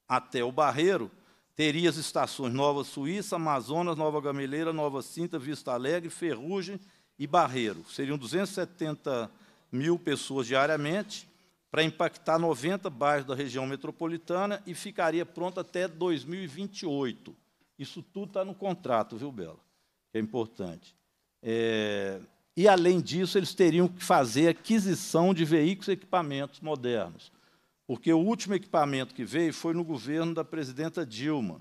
até o Barreiro, teria as estações Nova Suíça, Amazonas, Nova Gameleira, Nova Cinta, Vista Alegre, Ferrugem e Barreiro. Seriam 270 mil pessoas diariamente para impactar 90 bairros da região metropolitana e ficaria pronto até 2028. Isso tudo está no contrato, viu, Bela? É importante. É... E, além disso, eles teriam que fazer aquisição de veículos e equipamentos modernos, porque o último equipamento que veio foi no governo da presidenta Dilma,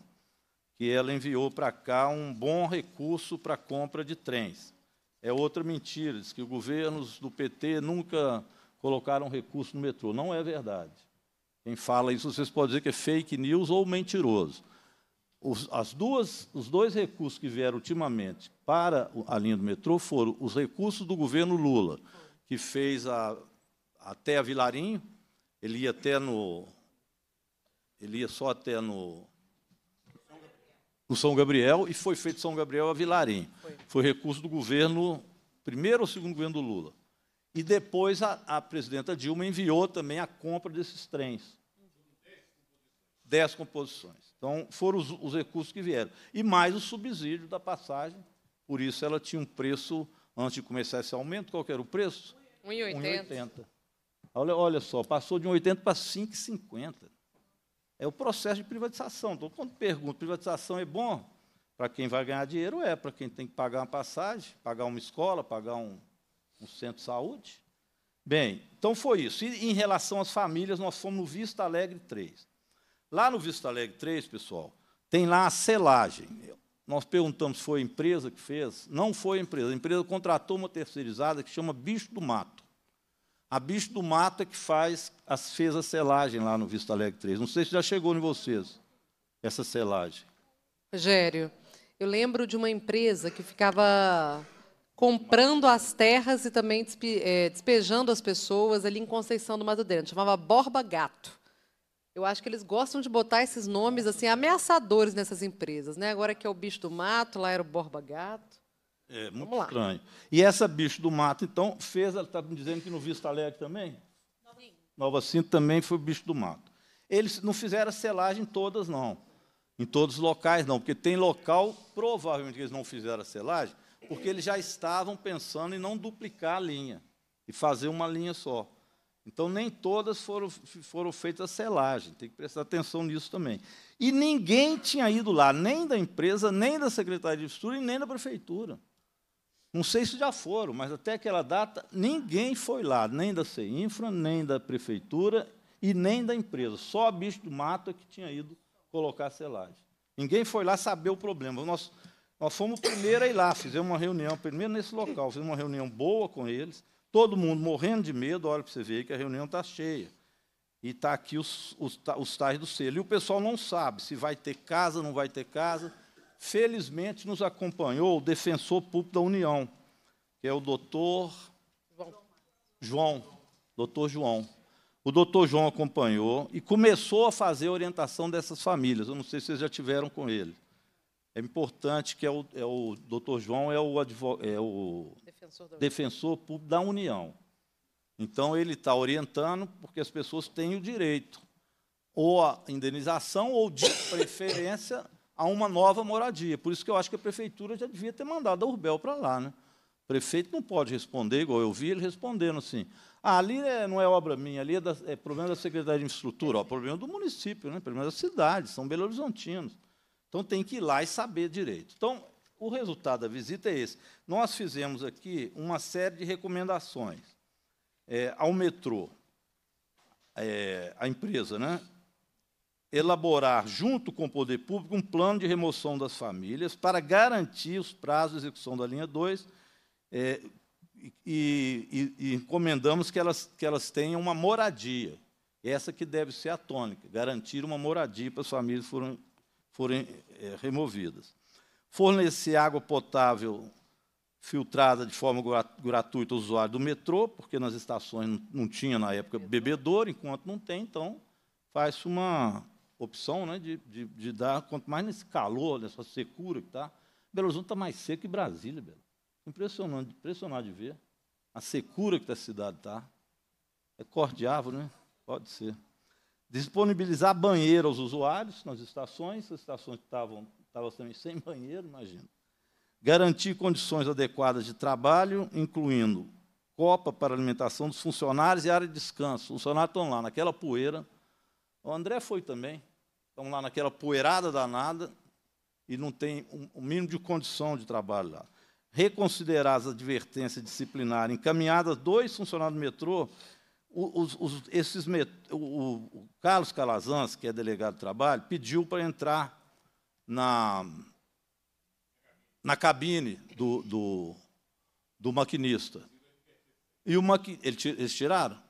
que ela enviou para cá um bom recurso para compra de trens. É outra mentira, diz que os governos do PT nunca colocaram recurso no metrô. Não é verdade. Quem fala isso, vocês podem dizer que é fake news ou mentiroso. Os, as duas, os dois recursos que vieram ultimamente para a linha do metrô foram os recursos do governo Lula, que fez a, até a Vilarinho, ele ia até no. Ele ia só até no. No São Gabriel, e foi feito São Gabriel a Vilarinho. Foi, foi recurso do governo, primeiro ou segundo governo do Lula. E depois a, a presidenta Dilma enviou também a compra desses trens. Dez composições. Então, foram os, os recursos que vieram. E mais o subsídio da passagem, por isso ela tinha um preço, antes de começar esse aumento, qual era o preço? 1,80. Olha, olha só, passou de 1,80 para 5,50. É o processo de privatização. Então, quando pergunto, privatização é bom? Para quem vai ganhar dinheiro, é. Para quem tem que pagar uma passagem, pagar uma escola, pagar um, um centro de saúde. Bem, então foi isso. E em relação às famílias, nós fomos no Vista Alegre 3. Lá no Vista Alegre 3, pessoal, tem lá a selagem. Nós perguntamos se foi a empresa que fez. Não foi a empresa. A empresa contratou uma terceirizada que chama Bicho do Mato. A Bicho do Mato é que faz, fez a selagem lá no Vista Alegre 3. Não sei se já chegou em vocês essa selagem. Rogério, eu lembro de uma empresa que ficava comprando as terras e também despe, é, despejando as pessoas ali em Conceição do Mato Dentro. Chamava Borba Gato. Eu acho que eles gostam de botar esses nomes assim ameaçadores nessas empresas, né? Agora que é o bicho do mato, lá era o Borba Gato. É, Vamos muito lá. estranho. E essa bicho do mato, então, fez, Está me dizendo que no Vista Alegre também? Nova Nova Cinto também foi bicho do mato. Eles não fizeram a selagem todas, não. Em todos os locais, não. Porque tem local, provavelmente, que eles não fizeram a selagem, porque eles já estavam pensando em não duplicar a linha e fazer uma linha só. Então, nem todas foram, foram feitas a selagem, tem que prestar atenção nisso também. E ninguém tinha ido lá, nem da empresa, nem da Secretaria de Estrutura e nem da Prefeitura. Não sei se já foram, mas até aquela data, ninguém foi lá, nem da CEINFRA, nem da Prefeitura e nem da empresa. Só a Bicho do Mato é que tinha ido colocar a selagem. Ninguém foi lá saber o problema. Nós fomos primeiro a ir lá, fizemos uma reunião, primeiro nesse local, fizemos uma reunião boa com eles, todo mundo morrendo de medo, olha para você ver que a reunião está cheia. E está aqui os, os, os tais do selo. E o pessoal não sabe se vai ter casa, não vai ter casa. Felizmente nos acompanhou o defensor público da União, que é o doutor João. Doutor João. O doutor João acompanhou e começou a fazer a orientação dessas famílias. Eu não sei se vocês já tiveram com ele é importante que é o, é o doutor João é o, advo, é o defensor, público da União. Então, ele está orientando porque as pessoas têm o direito ou à indenização ou, de preferência, a uma nova moradia. Por isso que eu acho que a prefeitura já devia ter mandado a Urbel para lá. Né? O prefeito não pode responder, igual eu vi ele respondendo assim, ah, ali é, não é obra minha, ali é, da, é problema da Secretaria de Infraestrutura, é problema do município, né? problema da cidade, São Belo Horizontinos. Então tem que ir lá e saber direito. Então, o resultado da visita é esse. Nós fizemos aqui uma série de recomendações é, ao metrô, é, a empresa, né? elaborar, junto com o poder público, um plano de remoção das famílias para garantir os prazos de execução da linha 2 é, e, e, e, encomendamos que elas, que elas tenham uma moradia. Essa que deve ser a tônica, garantir uma moradia para as famílias que foram forem é, removidas. Fornecer água potável filtrada de forma gratuita ao usuário do metrô, porque nas estações não, tinha, na época, bebedouro, enquanto não tem, então faz uma opção né, de, de, de, dar, quanto mais nesse calor, nessa secura que está. Belo Horizonte está mais seco que Brasília, Belo. Impressionante, impressionante de ver a secura que a cidade está. É cor de árvore, né? Pode ser disponibilizar banheiro aos usuários nas estações, as estações estavam, estavam também sem banheiro, imagina. Garantir condições adequadas de trabalho, incluindo copa para alimentação dos funcionários e área de descanso. Os funcionários estão lá naquela poeira. O André foi também. Estão lá naquela poeirada danada e não tem o um, um mínimo de condição de trabalho lá. Reconsiderar as advertências disciplinares encaminhadas dois funcionários do metrô os, os, esses met... o, o, Carlos Calazans, que é delegado do trabalho, pediu para entrar na, na cabine do, do, do maquinista. E o maqui... eles tiraram?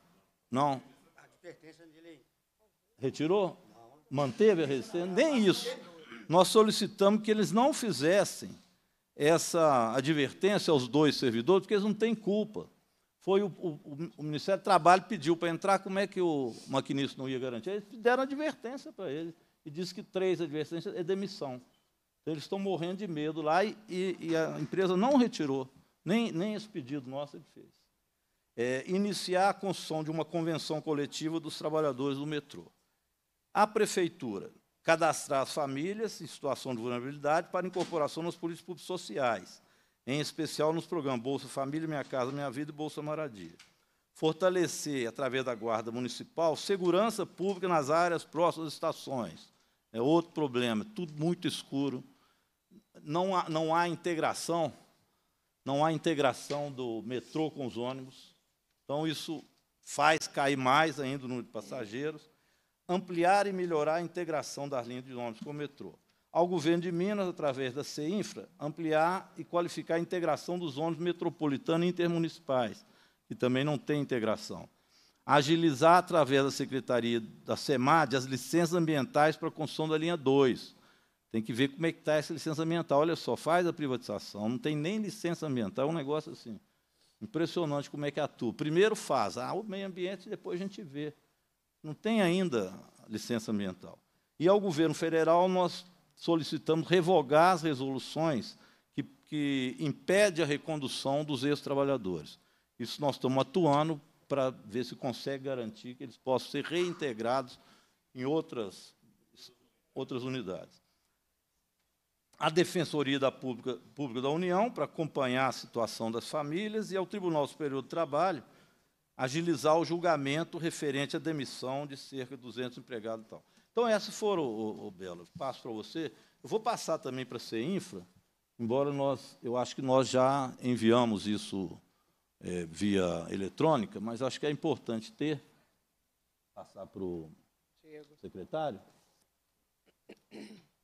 Não. A advertência dele Retirou? Manteve a resistência? Nem isso. Nós solicitamos que eles não fizessem essa advertência aos dois servidores, porque eles não têm culpa foi o, o, o, Ministério do Trabalho pediu para entrar, como é que o maquinista não ia garantir? Eles deram advertência para ele e disse que três advertências é demissão. Então, eles estão morrendo de medo lá e, e, a empresa não retirou, nem, nem esse pedido nosso ele fez. É, iniciar a construção de uma convenção coletiva dos trabalhadores do metrô. A prefeitura cadastrar as famílias em situação de vulnerabilidade para incorporação nas políticas públicas sociais em especial nos programas Bolsa Família, Minha Casa, Minha Vida e Bolsa Moradia. Fortalecer, através da Guarda Municipal, segurança pública nas áreas próximas às estações. É outro problema, é tudo muito escuro. Não há, não há integração, não há integração do metrô com os ônibus. Então, isso faz cair mais ainda o número de passageiros. Ampliar e melhorar a integração das linhas de ônibus com o metrô ao governo de Minas, através da CEINFRA, ampliar e qualificar a integração dos ônibus metropolitanos e intermunicipais, que também não tem integração. Agilizar, através da Secretaria da SEMAD, as licenças ambientais para a construção da linha 2. Tem que ver como é que está essa licença ambiental. Olha só, faz a privatização, não tem nem licença ambiental, é um negócio assim. Impressionante como é que atua. Primeiro faz, ah, o meio ambiente, depois a gente vê. Não tem ainda licença ambiental. E ao governo federal, nós solicitamos revogar as resoluções que, que impedem a recondução dos ex-trabalhadores. Isso nós estamos atuando para ver se consegue garantir que eles possam ser reintegrados em outras, outras unidades. A Defensoria da Pública, Pública da União, para acompanhar a situação das famílias, e ao Tribunal Superior do Trabalho, agilizar o julgamento referente à demissão de cerca de 200 empregados e tal. Então, essas foram, o, o, Belo, passo para você. Eu vou passar também para a CEINFRA, embora nós, eu acho que nós já enviamos isso é, via eletrônica, mas acho que é importante ter, passar para o secretário.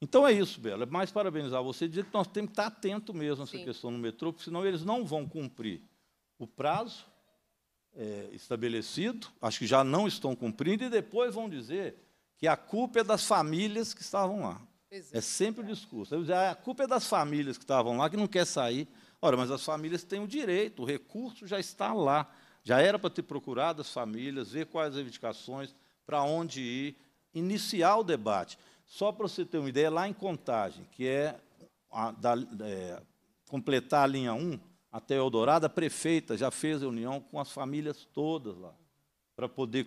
Então é isso, Belo. É mais parabenizar você, dizer que nós temos que estar atento mesmo a essa Sim. questão no metrô, porque senão eles não vão cumprir o prazo é, estabelecido, acho que já não estão cumprindo, e depois vão dizer que a culpa é das famílias que estavam lá. É. é sempre o discurso. Dizem, ah, a culpa é das famílias que estavam lá, que não quer sair. Ora, mas as famílias têm o direito, o recurso já está lá. Já era para ter procurado as famílias, ver quais as reivindicações, para onde ir, iniciar o debate. Só para você ter uma ideia, lá em Contagem, que é, a, da, é completar a linha 1 até Eldorado, a prefeita já fez reunião com as famílias todas lá, para poder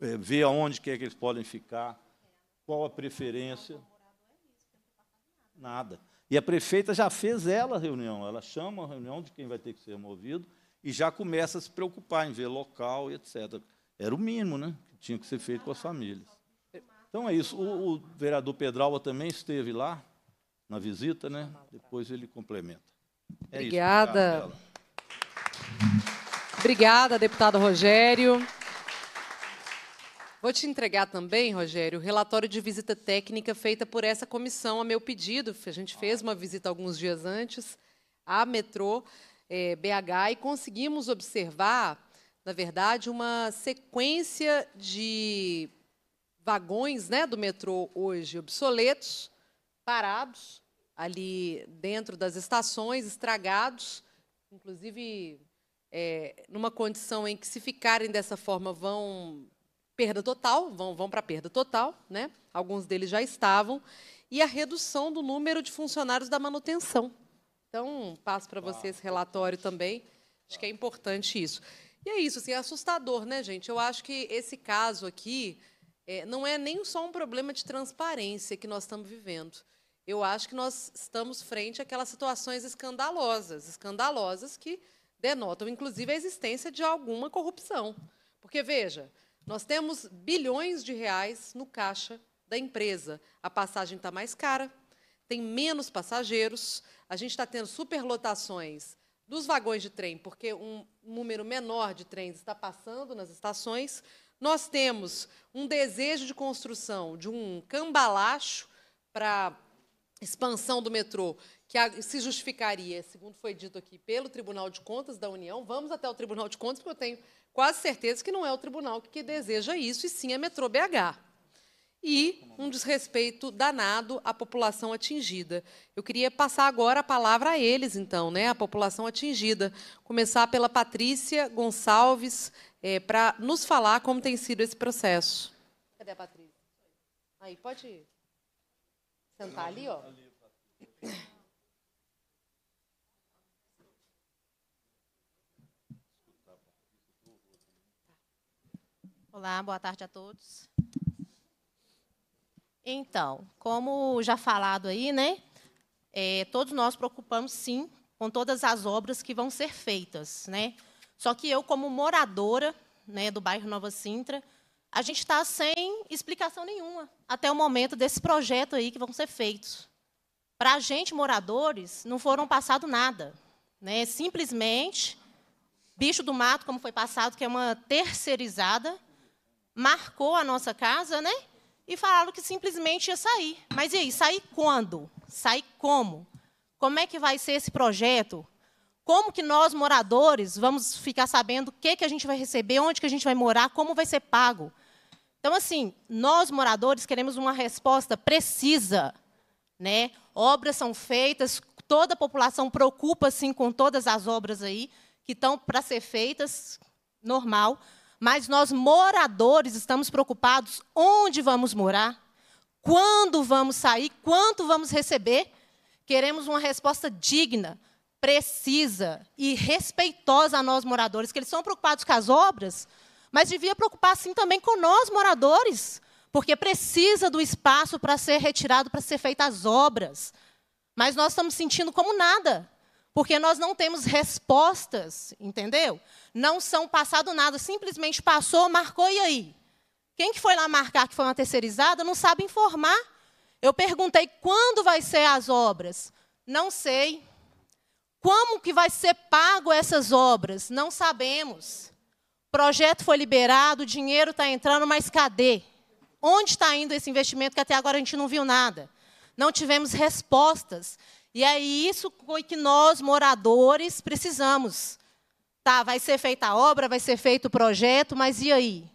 é, ver aonde que é que eles podem ficar, qual a preferência. Nada. E a prefeita já fez ela a reunião, ela chama a reunião de quem vai ter que ser removido e já começa a se preocupar em ver local e etc. Era o mínimo né, que tinha que ser feito com as famílias. Então é isso. O, o vereador Pedralba também esteve lá na visita, né? Depois ele complementa. É Obrigada. Isso, Obrigada, deputado Rogério. Vou te entregar também, Rogério, o relatório de visita técnica feita por essa comissão a meu pedido. A gente fez uma visita alguns dias antes à metrô é, eh, BH e conseguimos observar, na verdade, uma sequência de vagões né, do metrô hoje obsoletos, parados ali dentro das estações, estragados, inclusive é, numa condição em que, se ficarem dessa forma, vão perda total, vão, vão para a perda total, né? alguns deles já estavam, e a redução do número de funcionários da manutenção. Então, passo para você esse relatório também, acho que é importante isso. E é isso, assim, é assustador, né, gente? Eu acho que esse caso aqui é, não é nem só um problema de transparência que nós estamos vivendo. Eu acho que nós estamos frente àquelas situações escandalosas, escandalosas que denotam, inclusive, a existência de alguma corrupção. Porque, veja, nós temos bilhões de reais no caixa da empresa. A passagem está mais cara, tem menos passageiros, a gente está tendo superlotações dos vagões de trem, porque um número menor de trens está passando nas estações. Nós temos um desejo de construção de um cambalacho para expansão do metrô, que se justificaria, segundo foi dito aqui, pelo Tribunal de Contas da União. Vamos até o Tribunal de Contas, porque eu tenho quase certeza que não é o tribunal que deseja isso, e sim a Metrô BH. E um desrespeito danado à população atingida. Eu queria passar agora a palavra a eles, então, né, a população atingida. Começar pela Patrícia Gonçalves, é, para nos falar como tem sido esse processo. Cadê a Patrícia? Aí, pode sentar ali, ó. Ali, Olá, boa tarde a todos. Então, como já falado aí, né, é, todos nós preocupamos, sim, com todas as obras que vão ser feitas. Né? Só que eu, como moradora né, do bairro Nova Sintra, a gente está sem explicação nenhuma até o momento desse projeto aí que vão ser feitos. Para a gente, moradores, não foram passado nada. Né? Simplesmente, bicho do mato, como foi passado, que é uma terceirizada, marcou a nossa casa, né? E falaram que simplesmente ia sair. Mas e aí, sair quando? Sair como? Como é que vai ser esse projeto? Como que nós, moradores, vamos ficar sabendo o que, que a gente vai receber, onde que a gente vai morar, como vai ser pago? Então, assim, nós, moradores, queremos uma resposta precisa. Né? Obras são feitas, toda a população preocupa-se assim, com todas as obras aí que estão para ser feitas, normal, mas nós, moradores, estamos preocupados onde vamos morar, quando vamos sair, quanto vamos receber. Queremos uma resposta digna, precisa e respeitosa a nós, moradores, que eles são preocupados com as obras, mas devia preocupar, sim, também com nós, moradores, porque precisa do espaço para ser retirado, para ser feitas as obras. Mas nós estamos sentindo como nada. Porque nós não temos respostas, entendeu? Não são passado nada, simplesmente passou, marcou e aí? Quem que foi lá marcar que foi uma terceirizada não sabe informar. Eu perguntei quando vai ser as obras. Não sei. Como que vai ser pago essas obras? Não sabemos. O projeto foi liberado, o dinheiro está entrando, mas cadê? Onde está indo esse investimento que até agora a gente não viu nada? Não tivemos respostas. E é isso que nós, moradores, precisamos. Tá, vai ser feita a obra, vai ser feito o projeto, mas e aí?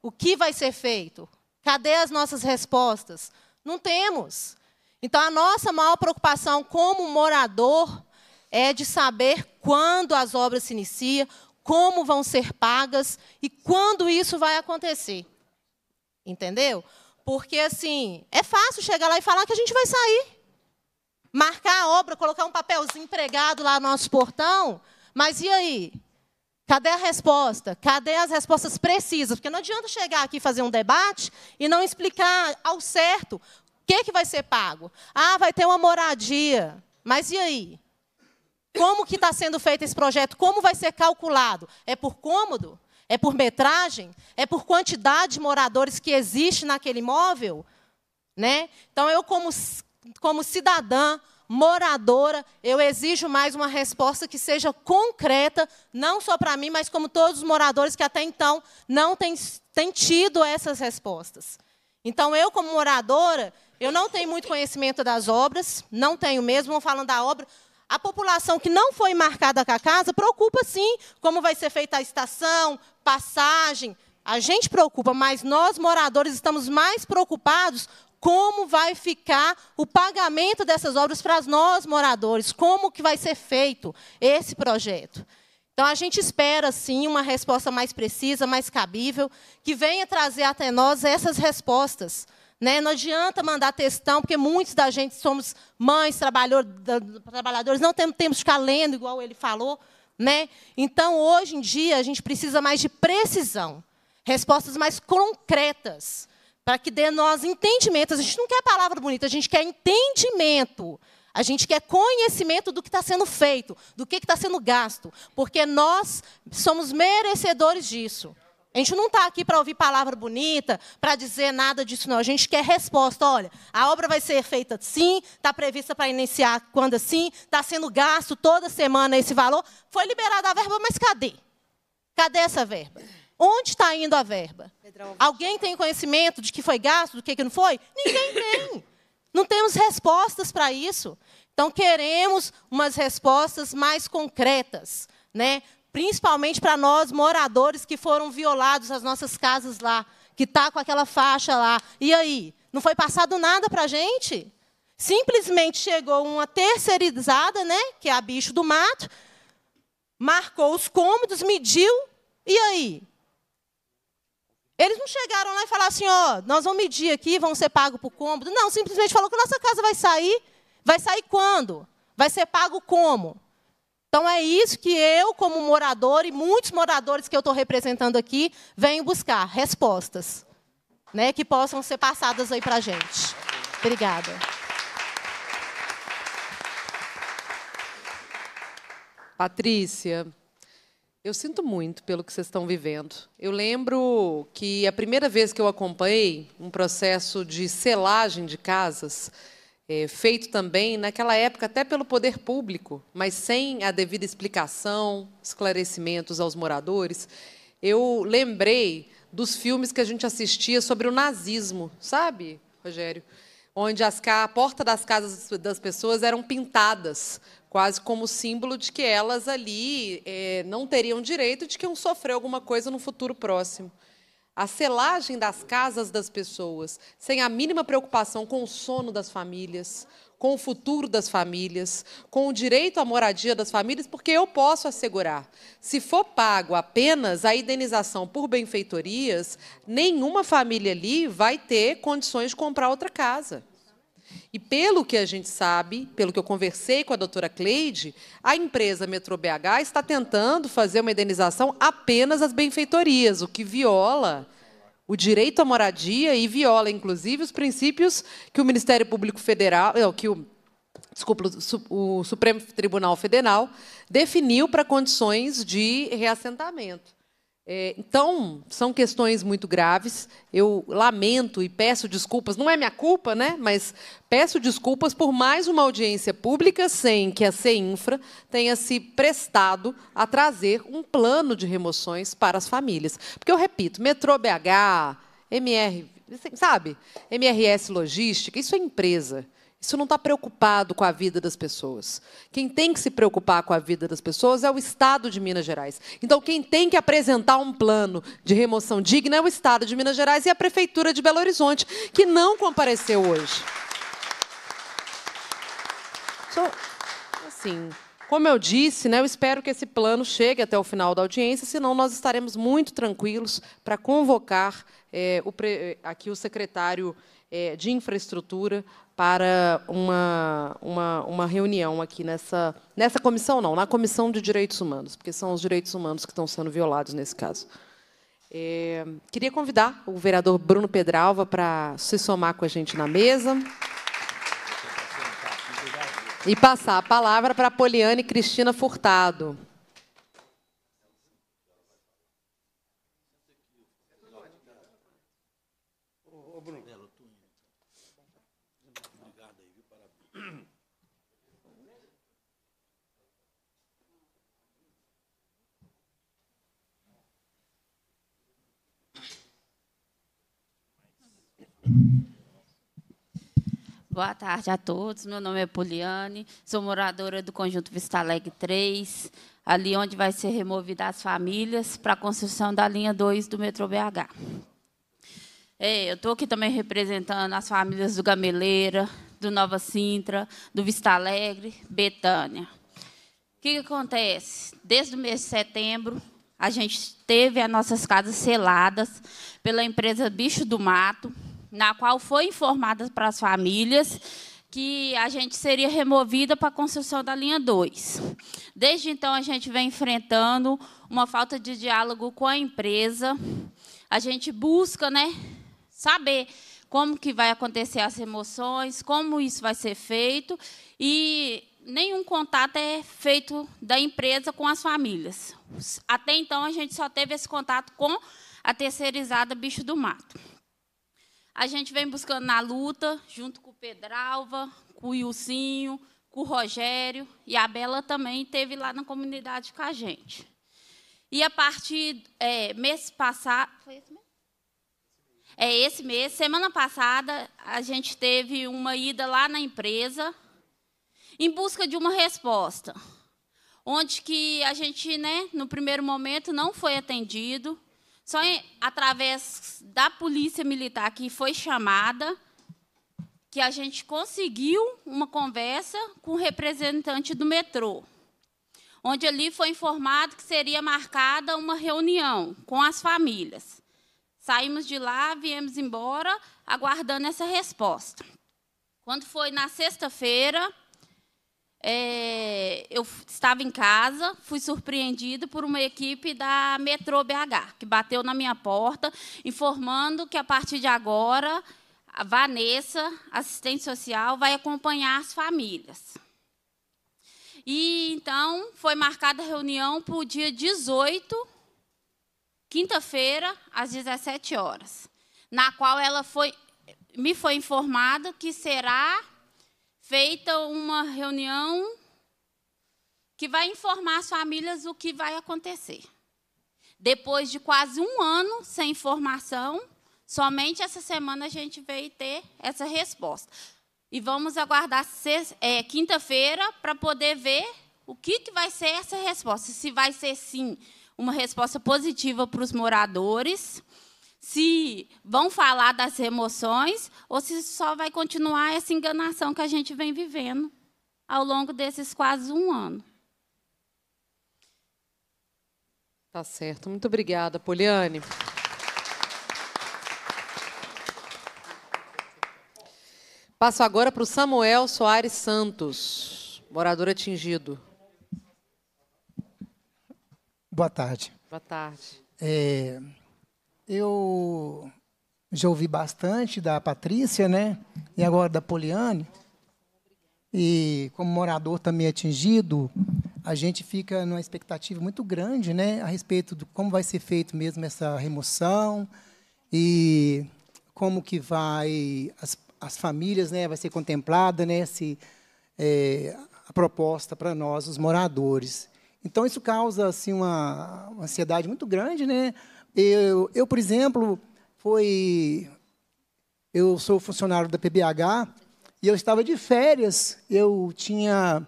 O que vai ser feito? Cadê as nossas respostas? Não temos. Então, a nossa maior preocupação como morador é de saber quando as obras se iniciam, como vão ser pagas e quando isso vai acontecer. Entendeu? Porque, assim, é fácil chegar lá e falar que a gente vai sair marcar a obra, colocar um papelzinho pregado lá no nosso portão, mas e aí? Cadê a resposta? Cadê as respostas precisas? Porque não adianta chegar aqui fazer um debate e não explicar ao certo o que, que vai ser pago. Ah, vai ter uma moradia. Mas e aí? Como que está sendo feito esse projeto? Como vai ser calculado? É por cômodo? É por metragem? É por quantidade de moradores que existe naquele imóvel? Né? Então, eu, como como cidadã, moradora, eu exijo mais uma resposta que seja concreta, não só para mim, mas como todos os moradores que até então não têm, têm tido essas respostas. Então, eu, como moradora, eu não tenho muito conhecimento das obras, não tenho mesmo, falando da obra. A população que não foi marcada com a casa preocupa, sim, como vai ser feita a estação, passagem. A gente preocupa, mas nós, moradores, estamos mais preocupados como vai ficar o pagamento dessas obras para nós moradores, como que vai ser feito esse projeto. Então a gente espera sim uma resposta mais precisa, mais cabível, que venha trazer até nós essas respostas. Né? Não adianta mandar textão, porque muitos da gente somos mães, trabalhadores, não temos tempo de ficar lendo, igual ele falou. Né? Então, hoje em dia, a gente precisa mais de precisão, respostas mais concretas para que dê nós entendimento. A gente não quer palavra bonita, a gente quer entendimento. A gente quer conhecimento do que está sendo feito, do que está sendo gasto, porque nós somos merecedores disso. A gente não está aqui para ouvir palavra bonita, para dizer nada disso, não. A gente quer resposta. Olha, a obra vai ser feita sim, está prevista para iniciar quando assim, está sendo gasto toda semana esse valor. Foi liberada a verba, mas cadê? Cadê essa verba? Onde está indo a verba? Alguém tem conhecimento de que foi gasto, do que, que não foi? Ninguém tem. Não temos respostas para isso. Então, queremos umas respostas mais concretas, né? principalmente para nós, moradores que foram violados, as nossas casas lá, que está com aquela faixa lá. E aí? Não foi passado nada para a gente? Simplesmente chegou uma terceirizada, né, que é a bicho do mato, marcou os cômodos, mediu, e aí? Eles não chegaram lá e falaram assim, ó, oh, nós vamos medir aqui, vamos ser pagos por cômodo. Não, simplesmente falou que nossa casa vai sair. Vai sair quando? Vai ser pago como? Então é isso que eu, como morador, e muitos moradores que eu estou representando aqui, venho buscar respostas. Né, que possam ser passadas aí para a gente. Obrigada. Patrícia, eu sinto muito pelo que vocês estão vivendo. Eu lembro que a primeira vez que eu acompanhei um processo de selagem de casas, é, feito também naquela época até pelo poder público, mas sem a devida explicação, esclarecimentos aos moradores, eu lembrei dos filmes que a gente assistia sobre o nazismo, sabe, Rogério? Onde as, a porta das casas das pessoas eram pintadas quase como símbolo de que elas ali é, não teriam direito de que iam sofrer alguma coisa no futuro próximo. A selagem das casas das pessoas, sem a mínima preocupação com o sono das famílias, com o futuro das famílias, com o direito à moradia das famílias, porque eu posso assegurar. Se for pago apenas a indenização por benfeitorias, nenhuma família ali vai ter condições de comprar outra casa. E pelo que a gente sabe, pelo que eu conversei com a doutora Cleide, a empresa MetroBH está tentando fazer uma indenização apenas às benfeitorias, o que viola o direito à moradia e viola, inclusive, os princípios que o Ministério Público Federal, que o, desculpa, o Supremo Tribunal Federal definiu para condições de reassentamento. É, então, são questões muito graves. Eu lamento e peço desculpas, não é minha culpa, né? Mas peço desculpas por mais uma audiência pública sem que a CEINFRA tenha se prestado a trazer um plano de remoções para as famílias. Porque eu repito, metrô BH, MR, sabe? MRS Logística, isso é empresa. Isso não está preocupado com a vida das pessoas. Quem tem que se preocupar com a vida das pessoas é o Estado de Minas Gerais. Então, quem tem que apresentar um plano de remoção digna é o Estado de Minas Gerais e a Prefeitura de Belo Horizonte, que não compareceu hoje. Então, assim, como eu disse, né, eu espero que esse plano chegue até o final da audiência, senão nós estaremos muito tranquilos para convocar é, o, eh, aqui o secretário é, de Infraestrutura para uma, uma, uma, reunião aqui nessa, nessa comissão, não, na Comissão de Direitos Humanos, porque são os direitos humanos que estão sendo violados nesse caso. É, queria convidar o vereador Bruno Pedralva para se somar com a gente na mesa. E passar a palavra para a Poliane Cristina Furtado. Boa tarde a todos. Meu nome é Poliane, sou moradora do conjunto Vista Alegre 3, ali onde vai ser removida as famílias para a construção da linha 2 do metrô BH. Ei, é, eu estou aqui também representando as famílias do Gameleira, do Nova Sintra, do Vista Alegre, Betânia. O que, que acontece? Desde o mês de setembro, a gente teve as nossas casas seladas pela empresa Bicho do Mato, na qual foi informada para as famílias que a gente seria removida para a construção da linha 2. Desde então, a gente vem enfrentando uma falta de diálogo com a empresa. A gente busca né, saber como que vai acontecer as remoções, como isso vai ser feito, e nenhum contato é feito da empresa com as famílias. Até então, a gente só teve esse contato com a terceirizada Bicho do Mato. A gente vem buscando na luta, junto com o Pedralva, com o Ilcinho, com o Rogério, e a Bela também teve lá na comunidade com a gente. E a partir é, mês passado, foi esse mês? É esse mês, semana passada, a gente teve uma ida lá na empresa em busca de uma resposta, onde que a gente, né, no primeiro momento não foi atendido, só em, através da polícia militar que foi chamada, que a gente conseguiu uma conversa com o representante do metrô, onde ali foi informado que seria marcada uma reunião com as famílias. Saímos de lá, viemos embora, aguardando essa resposta. Quando foi na sexta-feira, é, eu estava em casa, fui surpreendida por uma equipe da Metrô BH, que bateu na minha porta, informando que a partir de agora a Vanessa, assistente social, vai acompanhar as famílias. E então foi marcada a reunião para o dia 18, quinta-feira, às 17 horas, na qual ela foi, me foi informada que será feita uma reunião que vai informar as famílias o que vai acontecer. Depois de quase um ano sem informação, somente essa semana a gente veio ter essa resposta. E vamos aguardar é, quinta-feira para poder ver o que, que vai ser essa resposta. Se vai ser, sim, uma resposta positiva para os moradores, se vão falar das emoções ou se só vai continuar essa enganação que a gente vem vivendo ao longo desses quase um ano. Tá certo. Muito obrigada, Poliane. Passo agora para o Samuel Soares Santos, morador atingido. Boa tarde. Boa tarde. É, eu já ouvi bastante da Patrícia, né? E agora da Poliane. E como morador também atingido, a gente fica numa expectativa muito grande, né, a respeito de como vai ser feito mesmo essa remoção e como que vai as, as famílias, né, vai ser contemplada, né, se é, a proposta para nós, os moradores. Então isso causa assim uma, uma ansiedade muito grande, né? Eu, eu por exemplo, foi. Eu sou funcionário da PBH e eu estava de férias. Eu tinha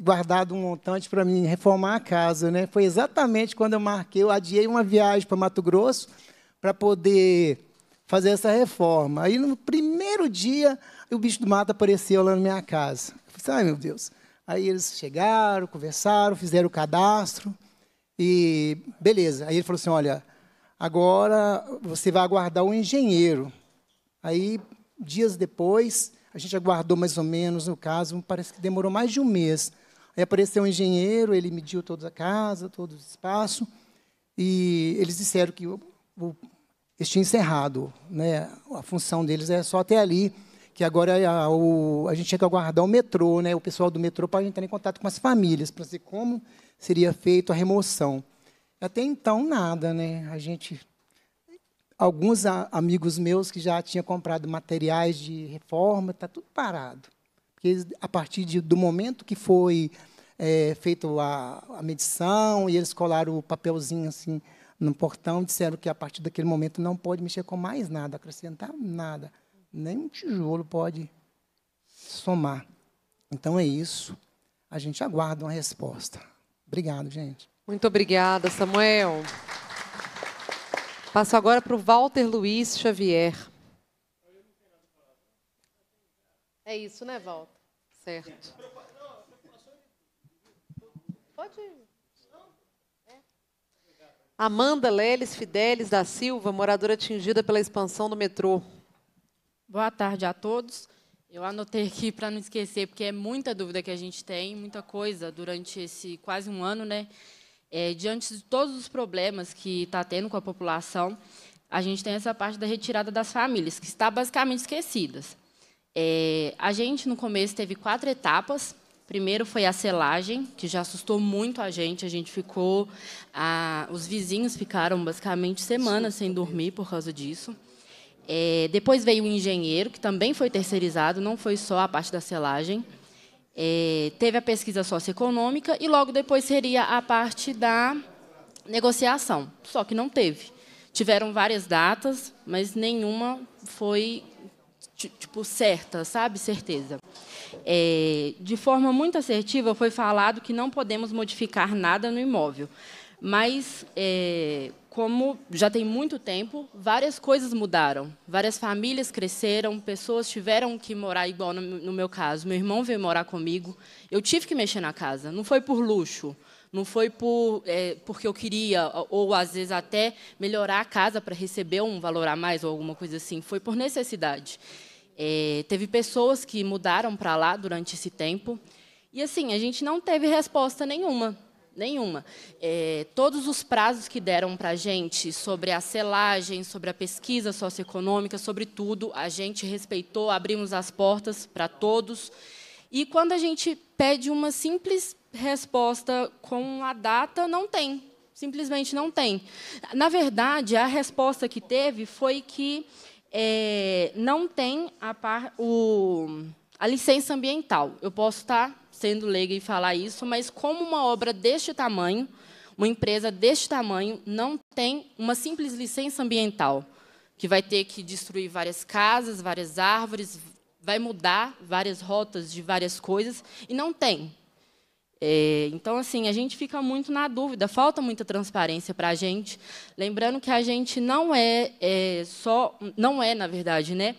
guardado um montante para mim reformar a casa, né? Foi exatamente quando eu marquei, eu adiei uma viagem para Mato Grosso para poder fazer essa reforma. Aí no primeiro dia, o bicho do mato apareceu lá na minha casa. Eu falei, ai meu Deus. Aí eles chegaram, conversaram, fizeram o cadastro. E beleza. Aí ele falou assim: olha, agora você vai aguardar o um engenheiro. Aí, dias depois, a gente aguardou mais ou menos, no caso, parece que demorou mais de um mês. Aí apareceu um engenheiro, ele mediu toda a casa, todo o espaço, e eles disseram que o, o, eles tinham encerrado. Né? A função deles é só até ali, que agora é a, o, a gente tinha que aguardar o metrô, né? o pessoal do metrô, para entrar em contato com as famílias, para ver como seria feita a remoção. Até então, nada, né? A gente. Alguns amigos meus que já tinham comprado materiais de reforma, está tudo parado. Porque a partir de, do momento que foi é, feita a, a medição e eles colaram o papelzinho assim no portão, disseram que a partir daquele momento não pode mexer com mais nada, acrescentar nada. Nem um tijolo pode somar. Então é isso. A gente aguarda uma resposta. Obrigado, gente. Muito obrigada, Samuel. Passo agora para o Walter Luiz Xavier. É isso, né, Walter? Certo. Pode ir. Amanda Leles Fidelis da Silva, moradora atingida pela expansão do metrô. Boa tarde a todos. Eu anotei aqui para não esquecer, porque é muita dúvida que a gente tem, muita coisa durante esse quase um ano, né? É, diante de todos os problemas que está tendo com a população, a gente tem essa parte da retirada das famílias, que está basicamente esquecidas. É, a gente, no começo, teve quatro etapas. Primeiro foi a selagem, que já assustou muito a gente. A gente ficou... A, os vizinhos ficaram, basicamente, semanas sem dormir por causa disso. É, depois veio o engenheiro, que também foi terceirizado, não foi só a parte da selagem. É, teve a pesquisa socioeconômica e logo depois seria a parte da negociação, só que não teve. Tiveram várias datas, mas nenhuma foi tipo certa, sabe, certeza. É, de forma muito assertiva foi falado que não podemos modificar nada no imóvel, mas é, como já tem muito tempo, várias coisas mudaram. Várias famílias cresceram, pessoas tiveram que morar igual no, no, meu caso. Meu irmão veio morar comigo. Eu tive que mexer na casa. Não foi por luxo, não foi por é, porque eu queria ou às vezes até melhorar a casa para receber um valor a mais ou alguma coisa assim. Foi por necessidade. É, teve pessoas que mudaram para lá durante esse tempo e assim a gente não teve resposta nenhuma Nenhuma. É, todos os prazos que deram para a gente sobre a selagem, sobre a pesquisa socioeconômica, sobre tudo, a gente respeitou, abrimos as portas para todos. E quando a gente pede uma simples resposta com a data, não tem. Simplesmente não tem. Na verdade, a resposta que teve foi que é, não tem a, par, o, a licença ambiental. Eu posso estar tá sendo leiga e falar isso, mas como uma obra deste tamanho, uma empresa deste tamanho não tem uma simples licença ambiental, que vai ter que destruir várias casas, várias árvores, vai mudar várias rotas de várias coisas, e não tem. É, então, assim, a gente fica muito na dúvida, falta muita transparência para a gente. Lembrando que a gente não é, é só. Não é, na verdade, né?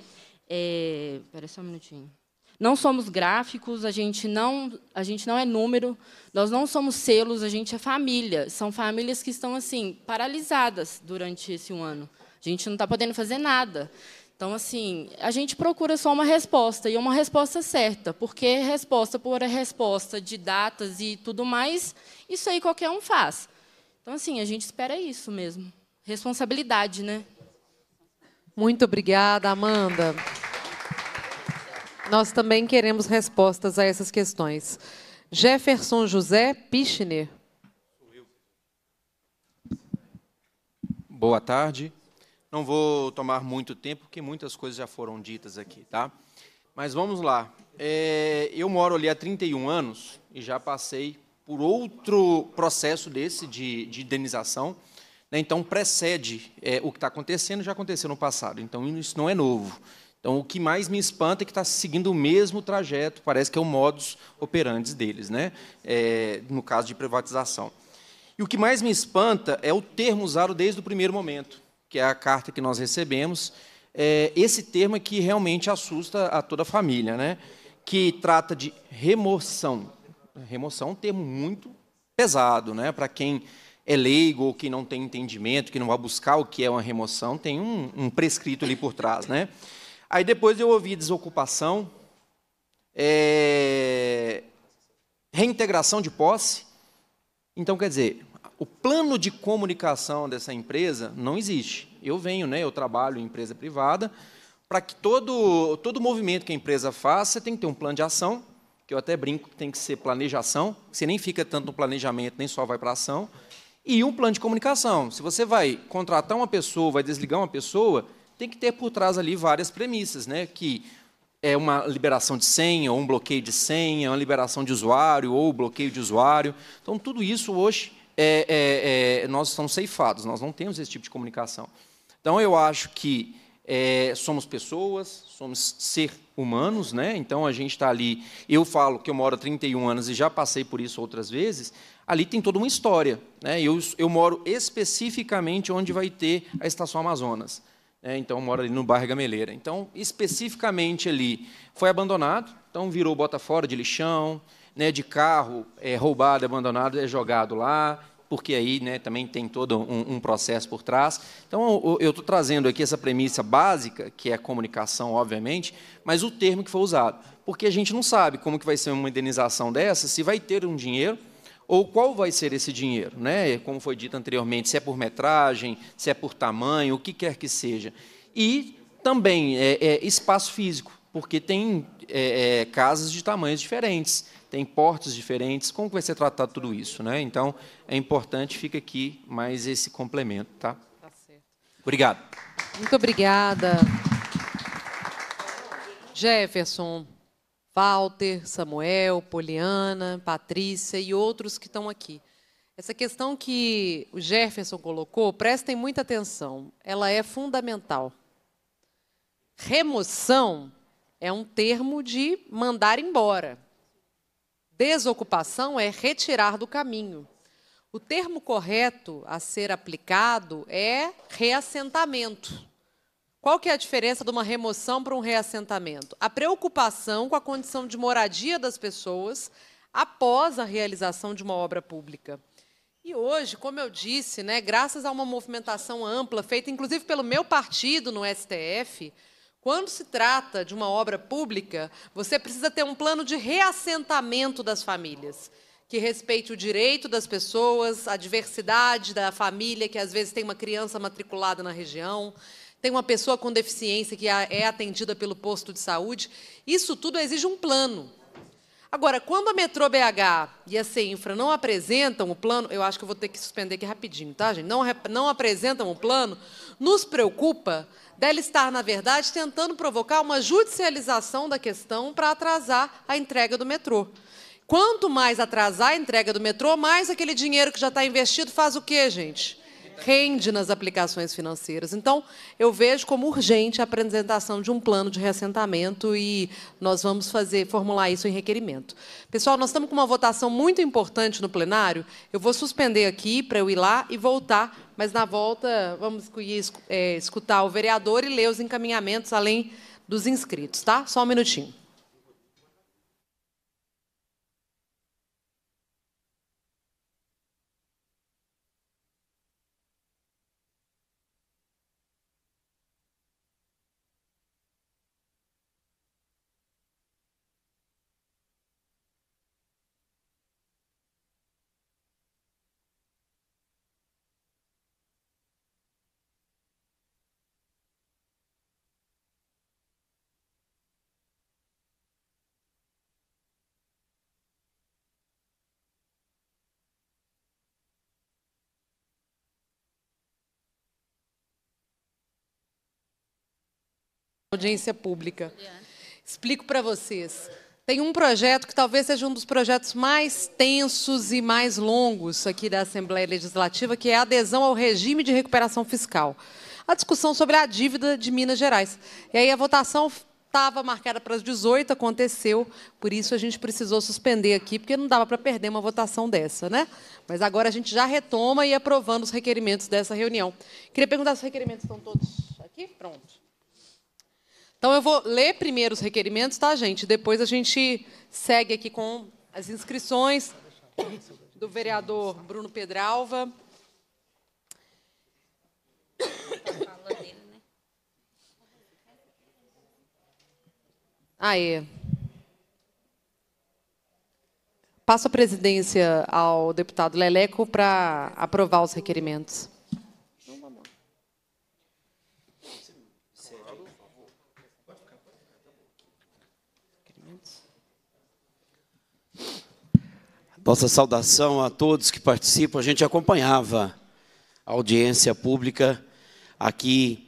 É, espera só um minutinho. Não somos gráficos, a gente não, a gente não é número, nós não somos selos, a gente é família. São famílias que estão assim paralisadas durante esse um ano. A gente não está podendo fazer nada. Então, assim, a gente procura só uma resposta, e é uma resposta certa, porque resposta por resposta de datas e tudo mais, isso aí qualquer um faz. Então, assim, a gente espera isso mesmo. Responsabilidade, né? Muito obrigada, Amanda. Nós também queremos respostas a essas questões. Jefferson José Pichner. Boa tarde. Não vou tomar muito tempo, porque muitas coisas já foram ditas aqui, tá? Mas vamos lá. É, eu moro ali há 31 anos e já passei por outro processo desse de, de indenização. Né? Então, precede é, o que está acontecendo, já aconteceu no passado. Então, isso não é novo. Então, o que mais me espanta é que está seguindo o mesmo trajeto, parece que é o modus operandi deles, né? É, no caso de privatização. E o que mais me espanta é o termo usado desde o primeiro momento, que é a carta que nós recebemos, é, esse termo é que realmente assusta a toda a família, né? que trata de remoção. Remoção é um termo muito pesado, né? para quem é leigo ou que não tem entendimento, que não vai buscar o que é uma remoção, tem um, um prescrito ali por trás. Né? Aí depois eu ouvi desocupação, é, reintegração de posse. Então, quer dizer, o plano de comunicação dessa empresa não existe. Eu venho, né, eu trabalho em empresa privada, para que todo, todo movimento que a empresa faça, você tem que ter um plano de ação, que eu até brinco que tem que ser planejação, você nem fica tanto no planejamento, nem só vai para ação, e um plano de comunicação. Se você vai contratar uma pessoa, vai desligar uma pessoa, tem que ter por trás ali várias premissas, né? que é uma liberação de senha, ou um bloqueio de senha, é uma liberação de usuário, ou bloqueio de usuário. Então, tudo isso hoje, é, é, é, nós estamos ceifados, nós não temos esse tipo de comunicação. Então, eu acho que é, somos pessoas, somos ser humanos, né? então a gente está ali. Eu falo que eu moro há 31 anos e já passei por isso outras vezes. Ali tem toda uma história. Né? Eu, eu moro especificamente onde vai ter a Estação Amazonas. Né? então mora ali no bairro Gameleira. Então, especificamente ali, foi abandonado, então virou bota fora de lixão, né, de carro é, roubado, abandonado, é jogado lá, porque aí né, também tem todo um, um, processo por trás. Então, eu estou trazendo aqui essa premissa básica, que é a comunicação, obviamente, mas o termo que foi usado. Porque a gente não sabe como que vai ser uma indenização dessa, se vai ter um dinheiro, ou qual vai ser esse dinheiro, né? Como foi dito anteriormente, se é por metragem, se é por tamanho, o que quer que seja. E também é, é, espaço físico, porque tem é, é casas de tamanhos diferentes, tem portos diferentes. Como vai ser tratado tudo isso, né? Então é importante fica aqui mais esse complemento, tá? Tá certo. Obrigado. Muito obrigada. Jefferson. Walter, Samuel, Poliana, Patrícia e outros que estão aqui. Essa questão que o Jefferson colocou, prestem muita atenção, ela é fundamental. Remoção é um termo de mandar embora. Desocupação é retirar do caminho. O termo correto a ser aplicado é reassentamento. Qual que é a diferença de uma remoção para um reassentamento? A preocupação com a condição de moradia das pessoas após a realização de uma obra pública. E hoje, como eu disse, né, graças a uma movimentação ampla feita inclusive pelo meu partido no STF, quando se trata de uma obra pública, você precisa ter um plano de reassentamento das famílias, que respeite o direito das pessoas, a diversidade da família, que às vezes tem uma criança matriculada na região tem uma pessoa com deficiência que é atendida pelo posto de saúde. Isso tudo exige um plano. Agora, quando a Metrô BH e a Cinfra não apresentam o plano, eu acho que eu vou ter que suspender aqui rapidinho, tá, gente? Não, não apresentam o plano, nos preocupa dela estar, na verdade, tentando provocar uma judicialização da questão para atrasar a entrega do metrô. Quanto mais atrasar a entrega do metrô, mais aquele dinheiro que já está investido faz o quê, gente? rende nas aplicações financeiras. Então, eu vejo como urgente a apresentação de um plano de reassentamento e nós vamos fazer formular isso em requerimento. Pessoal, nós estamos com uma votação muito importante no plenário. Eu vou suspender aqui para eu ir lá e voltar, mas na volta vamos é, escutar o vereador e ler os encaminhamentos além dos inscritos, tá? Só um minutinho. audiência pública. Explico para vocês. Tem um projeto que talvez seja um dos projetos mais tensos e mais longos aqui da Assembleia Legislativa, que é a adesão ao regime de recuperação fiscal. A discussão sobre a dívida de Minas Gerais. E aí a votação estava marcada para as 18, aconteceu, por isso a gente precisou suspender aqui, porque não dava para perder uma votação dessa, né? Mas agora a gente já retoma e aprovando os requerimentos dessa reunião. Queria perguntar se os requerimentos estão todos aqui? Pronto. Então eu vou ler primeiro os requerimentos, tá, gente? Depois a gente segue aqui com as inscrições do vereador Bruno Pedralva. Aê. Passo a presidência ao deputado Leleco para aprovar os requerimentos. Nossa saudação a todos que participam. A gente acompanhava a audiência pública aqui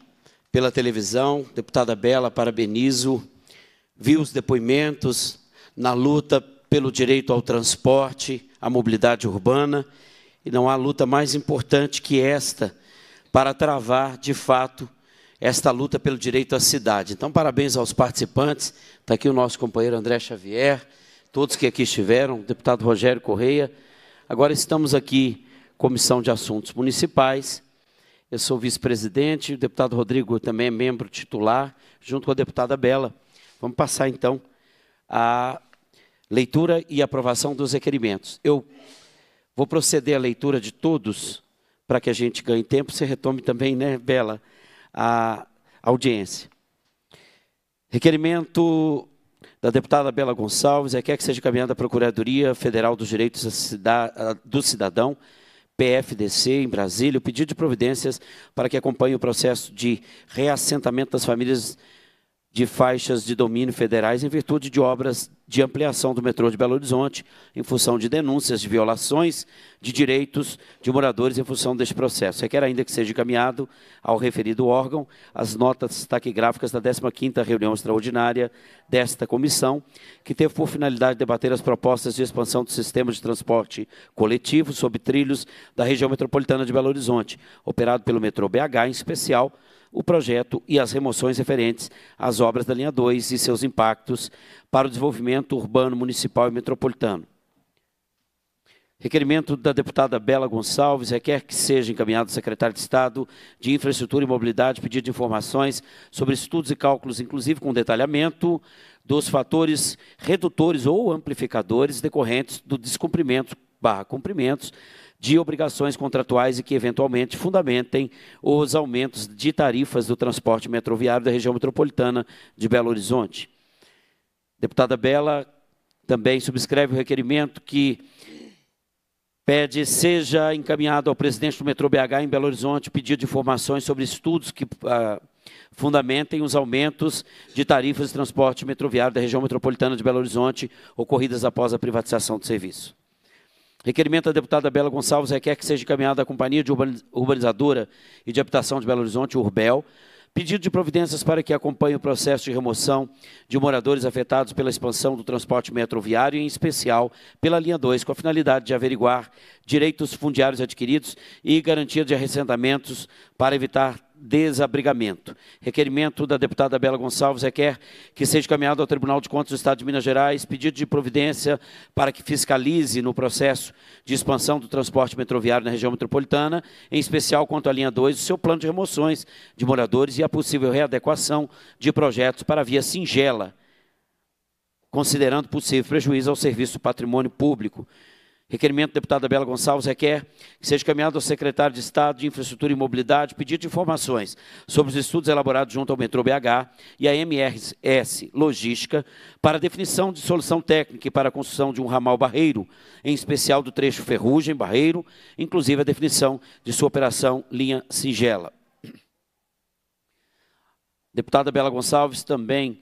pela televisão. Deputada Bela, parabenizo. Vi os depoimentos na luta pelo direito ao transporte, à mobilidade urbana. E não há luta mais importante que esta para travar, de fato, esta luta pelo direito à cidade. Então, parabéns aos participantes. Está aqui o nosso companheiro André Xavier todos que aqui estiveram, deputado Rogério Correia. Agora estamos aqui, Comissão de Assuntos Municipais. Eu sou vice-presidente, o deputado Rodrigo também é membro titular, junto com a deputada Bela. Vamos passar, então, a leitura e aprovação dos requerimentos. Eu vou proceder à leitura de todos, para que a gente ganhe tempo. Você retome também, né, Bela, a audiência. Requerimento da deputada Bela Gonçalves, requer é, que seja caminhada à Procuradoria Federal dos Direitos do Cidadão, PFDC, em Brasília, o pedido de providências para que acompanhe o processo de reassentamento das famílias de faixas de domínio federais em virtude de obras de ampliação do metrô de Belo Horizonte, em função de denúncias de violações de direitos de moradores em função deste processo. Requer ainda que seja encaminhado ao referido órgão as notas taquigráficas da 15ª reunião extraordinária desta comissão, que teve por finalidade debater as propostas de expansão do sistema de transporte coletivo sob trilhos da região metropolitana de Belo Horizonte, operado pelo metrô BH, em especial o projeto e as remoções referentes às obras da linha 2 e seus impactos para o desenvolvimento urbano, municipal e metropolitano. Requerimento da deputada Bela Gonçalves requer que seja encaminhado ao secretário de Estado de Infraestrutura e Mobilidade pedido de informações sobre estudos e cálculos, inclusive com detalhamento dos fatores redutores ou amplificadores decorrentes do descumprimento barra cumprimentos de obrigações contratuais e que eventualmente fundamentem os aumentos de tarifas do transporte metroviário da região metropolitana de Belo Horizonte. Deputada Bela também subscreve o requerimento que pede seja encaminhado ao presidente do Metrô BH em Belo Horizonte pedido de informações sobre estudos que ah, fundamentem os aumentos de tarifas de transporte metroviário da região metropolitana de Belo Horizonte ocorridas após a privatização do serviço. Requerimento da deputada Bela Gonçalves requer que seja encaminhada à Companhia de Urbanizadora e de Habitação de Belo Horizonte, Urbel, pedido de providências para que acompanhe o processo de remoção de moradores afetados pela expansão do transporte metroviário, em especial pela linha 2, com a finalidade de averiguar direitos fundiários adquiridos e garantia de arrecentamentos para evitar desabrigamento. Requerimento da deputada Bela Gonçalves requer que seja encaminhado ao Tribunal de Contas do Estado de Minas Gerais pedido de providência para que fiscalize no processo de expansão do transporte metroviário na região metropolitana, em especial quanto à linha 2, o seu plano de remoções de moradores e a possível readequação de projetos para via singela, considerando possível prejuízo ao serviço do patrimônio público Requerimento deputada Bela Gonçalves requer que seja encaminhado ao secretário de Estado de Infraestrutura e Mobilidade pedido de informações sobre os estudos elaborados junto ao Metrô BH e à MRS Logística para definição de solução técnica e para a construção de um ramal barreiro, em especial do trecho ferrugem-barreiro, inclusive a definição de sua operação linha singela. Deputada Bela Gonçalves também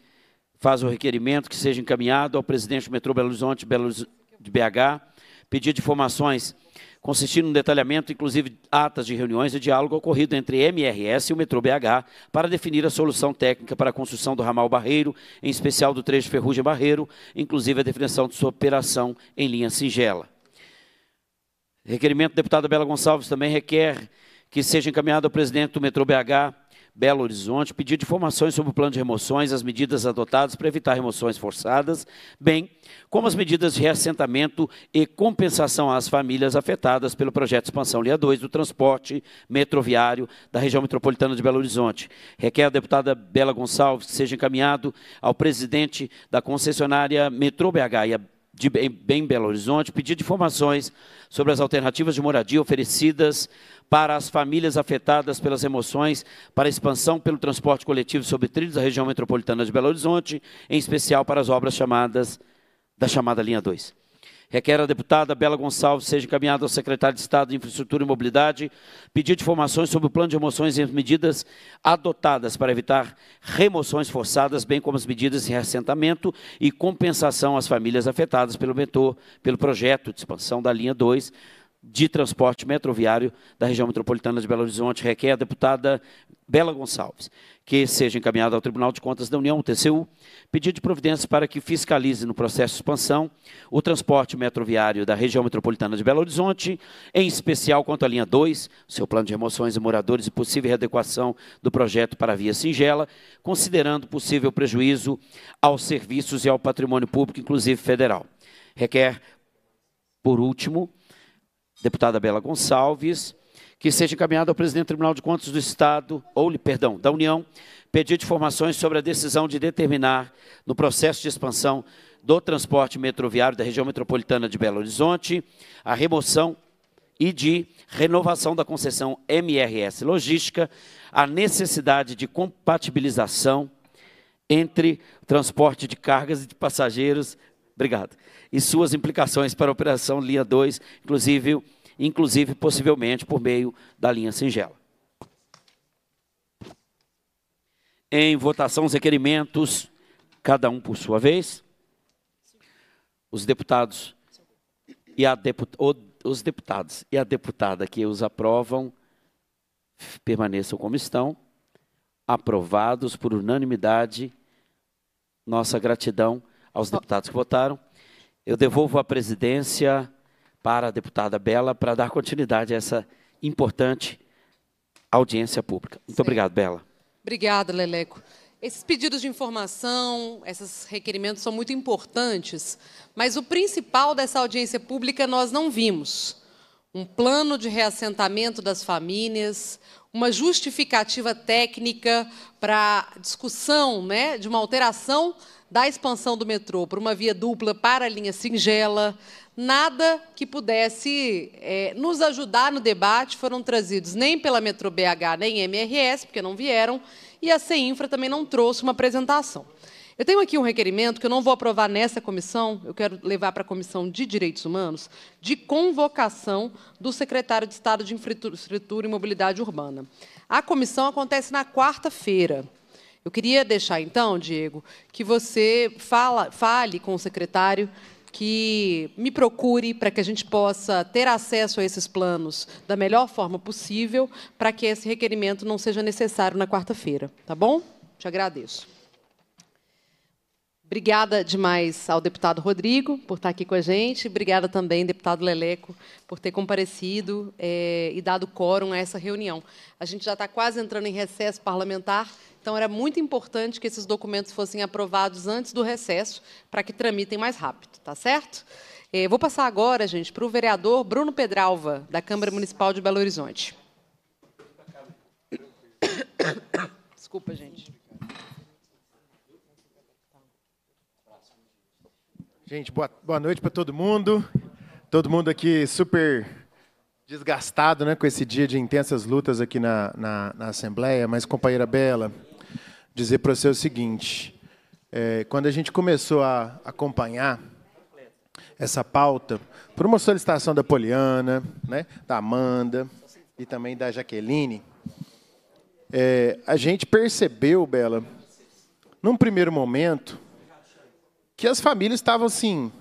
faz o requerimento que seja encaminhado ao presidente do Metrô Belo Horizonte Belo, de BH pedido de informações consistindo no detalhamento, inclusive, atas de reuniões e diálogo ocorrido entre MRS e o Metrô BH para definir a solução técnica para a construção do ramal Barreiro, em especial do trecho Ferrugem Barreiro, inclusive a definição de sua operação em linha singela. Requerimento da deputada Bela Gonçalves também requer que seja encaminhado ao presidente do Metrô BH Belo Horizonte, pedido de informações sobre o plano de remoções, as medidas adotadas para evitar remoções forçadas, bem como as medidas de reassentamento e compensação às famílias afetadas pelo projeto de expansão Linha 2 do transporte metroviário da região metropolitana de Belo Horizonte. Requer a deputada Bela Gonçalves que seja encaminhado ao presidente da concessionária Metrô BH e a de bem Belo Horizonte, pedido informações sobre as alternativas de moradia oferecidas para as famílias afetadas pelas emoções, para a expansão pelo transporte coletivo sobre trilhos da região metropolitana de Belo Horizonte, em especial para as obras chamadas da chamada linha 2. Requer a deputada Bela Gonçalves seja encaminhada ao secretário de Estado de Infraestrutura e Mobilidade pedido de informações sobre o plano de remoções e as medidas adotadas para evitar remoções forçadas, bem como as medidas de reassentamento e compensação às famílias afetadas pelo mentor, pelo projeto de expansão da linha 2 de Transporte Metroviário da região metropolitana de Belo Horizonte requer a deputada Bela Gonçalves que seja encaminhado ao Tribunal de Contas da União, o TCU, pedido de providência para que fiscalize no processo de expansão o transporte metroviário da região metropolitana de Belo Horizonte, em especial quanto à linha 2, seu plano de remoções e moradores e possível readequação do projeto para a via singela, considerando possível prejuízo aos serviços e ao patrimônio público, inclusive federal. Requer por último, deputada Bela Gonçalves, que seja encaminhado ao presidente do Tribunal de Contas do Estado, ou, perdão, da União, pedido de informações sobre a decisão de determinar, no processo de expansão do transporte metroviário da região metropolitana de Belo Horizonte, a remoção e de renovação da concessão MRS Logística, a necessidade de compatibilização entre transporte de cargas e de passageiros Obrigado. E suas implicações para a operação linha 2, inclusive, inclusive possivelmente por meio da linha singela. Em votação os requerimentos, cada um por sua vez. Os deputados e a deputada, os deputados e a deputada que os aprovam permaneçam como estão, aprovados por unanimidade. Nossa gratidão aos deputados que votaram. Eu devolvo a presidência para a deputada Bela para dar continuidade a essa importante audiência pública. Muito Sim. obrigado, Bela. Obrigada, Leleco. Esses pedidos de informação, esses requerimentos são muito importantes, mas o principal dessa audiência pública nós não vimos. Um plano de reassentamento das famílias, uma justificativa técnica para discussão né, de uma alteração da expansão do metrô para uma via dupla para a linha singela, nada que pudesse é, nos ajudar no debate foram trazidos nem pela Metro BH nem MRS, porque não vieram, e a CEINFRA também não trouxe uma apresentação. Eu tenho aqui um requerimento que eu não vou aprovar nessa comissão, eu quero levar para a Comissão de Direitos Humanos, de convocação do secretário de Estado de Infraestrutura e Mobilidade Urbana. A comissão acontece na quarta-feira. Eu queria deixar, então, Diego, que você fala, fale com o secretário que me procure para que a gente possa ter acesso a esses planos da melhor forma possível, para que esse requerimento não seja necessário na quarta-feira, tá bom? Te agradeço. Obrigada demais ao deputado Rodrigo por estar aqui com a gente. Obrigada também, deputado Leleco, por ter comparecido é, e dado quórum a essa reunião. A gente já está quase entrando em recesso parlamentar. Então, era muito importante que esses documentos fossem aprovados antes do recesso, para que tramitem mais rápido, tá certo? Eh, vou passar agora, gente, para o vereador Bruno Pedralva, da Câmara Municipal de Belo Horizonte. Desculpa, gente. Gente, boa, boa noite para todo mundo. Todo mundo aqui super desgastado né, com esse dia de intensas lutas aqui na, na, na Assembleia, mas, companheira Bela, dizer para você o seguinte: é, quando a gente começou a acompanhar essa pauta, por uma solicitação da Poliana, né, da Amanda e também da Jaqueline, é, a gente percebeu, Bela, num primeiro momento, que as famílias estavam assim,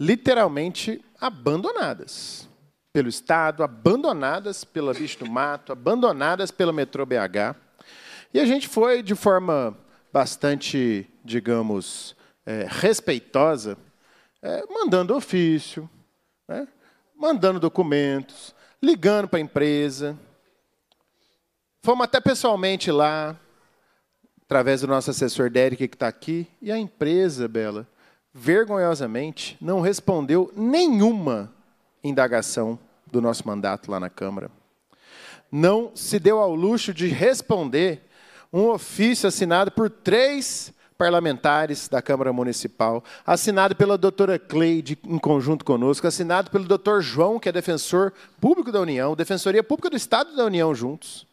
literalmente abandonadas pelo Estado, abandonadas pela Bicho do Mato, abandonadas pela Metrô BH. E a gente foi de forma bastante, digamos, é, respeitosa, é, mandando ofício, né? mandando documentos, ligando para a empresa. Fomos até pessoalmente lá, através do nosso assessor Derek, que está aqui, e a empresa, Bela, vergonhosamente, não respondeu nenhuma indagação do nosso mandato lá na Câmara. Não se deu ao luxo de responder um ofício assinado por três parlamentares da Câmara Municipal, assinado pela doutora Cleide, em conjunto conosco, assinado pelo doutor João, que é defensor público da União, Defensoria Pública do Estado da União juntos.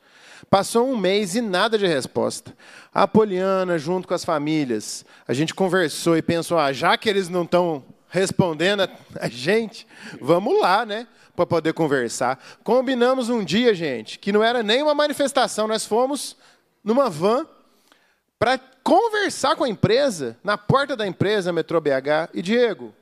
Passou um mês e nada de resposta. A Poliana, junto com as famílias, a gente conversou e pensou, ah, já que eles não estão respondendo a gente, vamos lá, né? Para poder conversar. Combinamos um dia, gente, que não era nem uma manifestação, nós fomos numa van para conversar com a empresa, na porta da empresa Metrô BH, e Diego,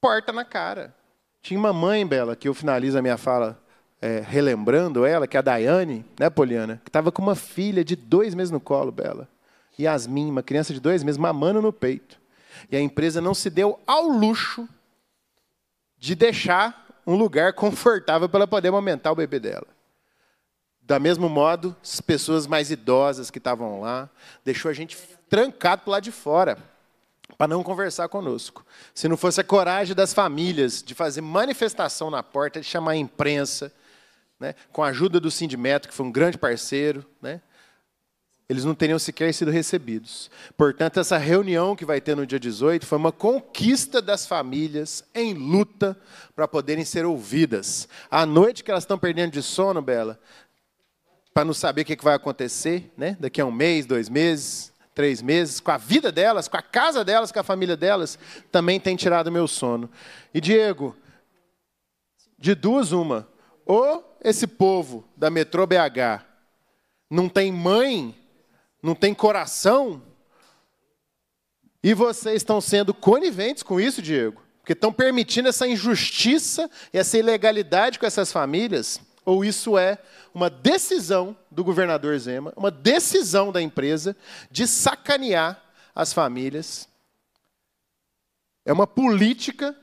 porta na cara. Tinha uma mãe, Bela, que eu finalizo a minha fala é, relembrando ela, que é a Daiane, né, Poliana, que estava com uma filha de dois meses no colo, Bela. Yasmin, uma criança de dois meses, mamando no peito. E a empresa não se deu ao luxo de deixar um lugar confortável para ela poder amamentar o bebê dela. Da mesmo modo, as pessoas mais idosas que estavam lá, deixou a gente trancado para lá de fora, para não conversar conosco. Se não fosse a coragem das famílias de fazer manifestação na porta, de chamar a imprensa, né, com a ajuda do Sindimeto, que foi um grande parceiro, né, eles não teriam sequer sido recebidos. Portanto, essa reunião que vai ter no dia 18 foi uma conquista das famílias em luta para poderem ser ouvidas. À noite que elas estão perdendo de sono, Bela, para não saber o que vai acontecer né? daqui a um mês, dois meses, três meses, com a vida delas, com a casa delas, com a família delas, também tem tirado meu sono. E Diego, de duas, uma. Ou esse povo da metrô BH não tem mãe, não tem coração, e vocês estão sendo coniventes com isso, Diego, porque estão permitindo essa injustiça, e essa ilegalidade com essas famílias ou isso é uma decisão do governador Zema, uma decisão da empresa de sacanear as famílias. É uma política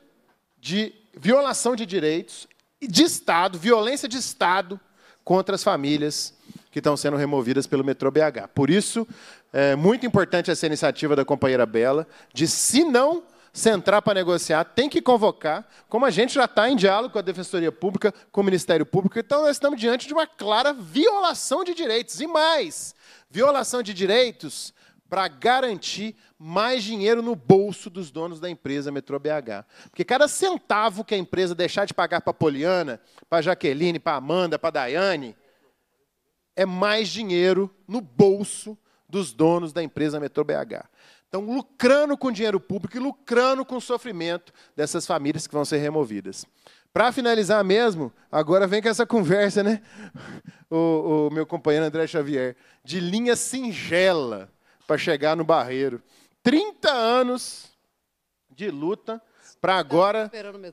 de violação de direitos de Estado, violência de Estado contra as famílias que estão sendo removidas pelo metrô BH. Por isso, é muito importante essa iniciativa da companheira Bela de, se não entrar para negociar, tem que convocar, como a gente já está em diálogo com a Defensoria Pública, com o Ministério Público, então nós estamos diante de uma clara violação de direitos. E mais, violação de direitos para garantir mais dinheiro no bolso dos donos da empresa Metrô BH. Porque cada centavo que a empresa deixar de pagar para a Poliana, para a Jaqueline, para a Amanda, para a Daiane, é mais dinheiro no bolso dos donos da empresa Metrô BH. Estão lucrando com dinheiro público e lucrando com o sofrimento dessas famílias que vão ser removidas. Para finalizar mesmo, agora vem com essa conversa, né? O, o meu companheiro André Xavier, de linha singela para chegar no barreiro. 30 anos de luta para agora,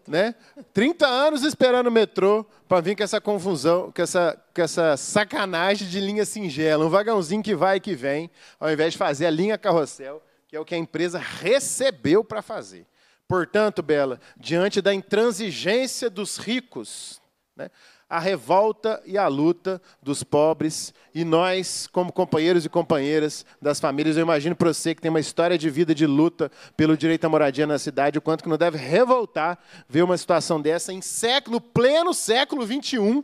né? 30 anos esperando o metrô para vir com essa confusão, com essa, com essa sacanagem de linha singela, um vagãozinho que vai e que vem, ao invés de fazer a linha carrossel que é o que a empresa recebeu para fazer. Portanto, Bela, diante da intransigência dos ricos, né, a revolta e a luta dos pobres, e nós, como companheiros e companheiras das famílias, eu imagino para você que tem uma história de vida de luta pelo direito à moradia na cidade, o quanto que não deve revoltar ver uma situação dessa em século, pleno século XXI,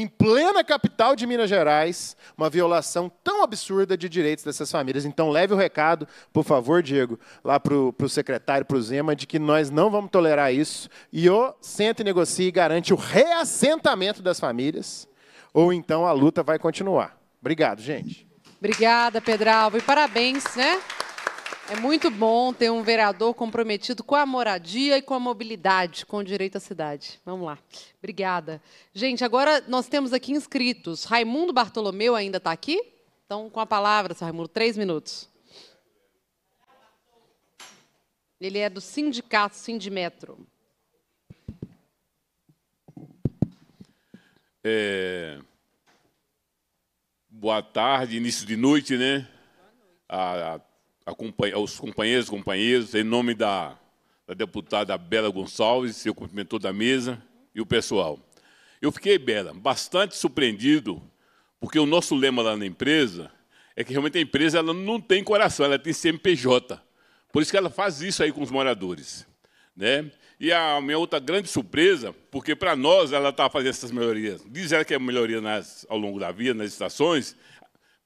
em plena capital de Minas Gerais, uma violação tão absurda de direitos dessas famílias. Então, leve o recado, por favor, Diego, lá para o secretário, para o Zema, de que nós não vamos tolerar isso. E o senta e Negocie e garante o reassentamento das famílias, ou então a luta vai continuar. Obrigado, gente. Obrigada, Pedralva, e parabéns, né? É muito bom ter um vereador comprometido com a moradia e com a mobilidade, com o direito à cidade. Vamos lá. Obrigada. Gente, agora nós temos aqui inscritos. Raimundo Bartolomeu ainda está aqui? Então, com a palavra, seu Raimundo, três minutos. Ele é do sindicato Sindimetro. É... Boa tarde, início de noite, né? Boa noite. A, a aos companheiros e companheiras, em nome da, da deputada Bela Gonçalves, seu cumprimento toda a mesa e o pessoal. Eu fiquei, Bela, bastante surpreendido, porque o nosso lema lá na empresa é que realmente a empresa ela não tem coração, ela tem CMPJ. Por isso que ela faz isso aí com os moradores. Né? E a minha outra grande surpresa, porque para nós ela estava tá fazendo essas melhorias, diz ela que é melhoria nas, ao longo da via, nas estações,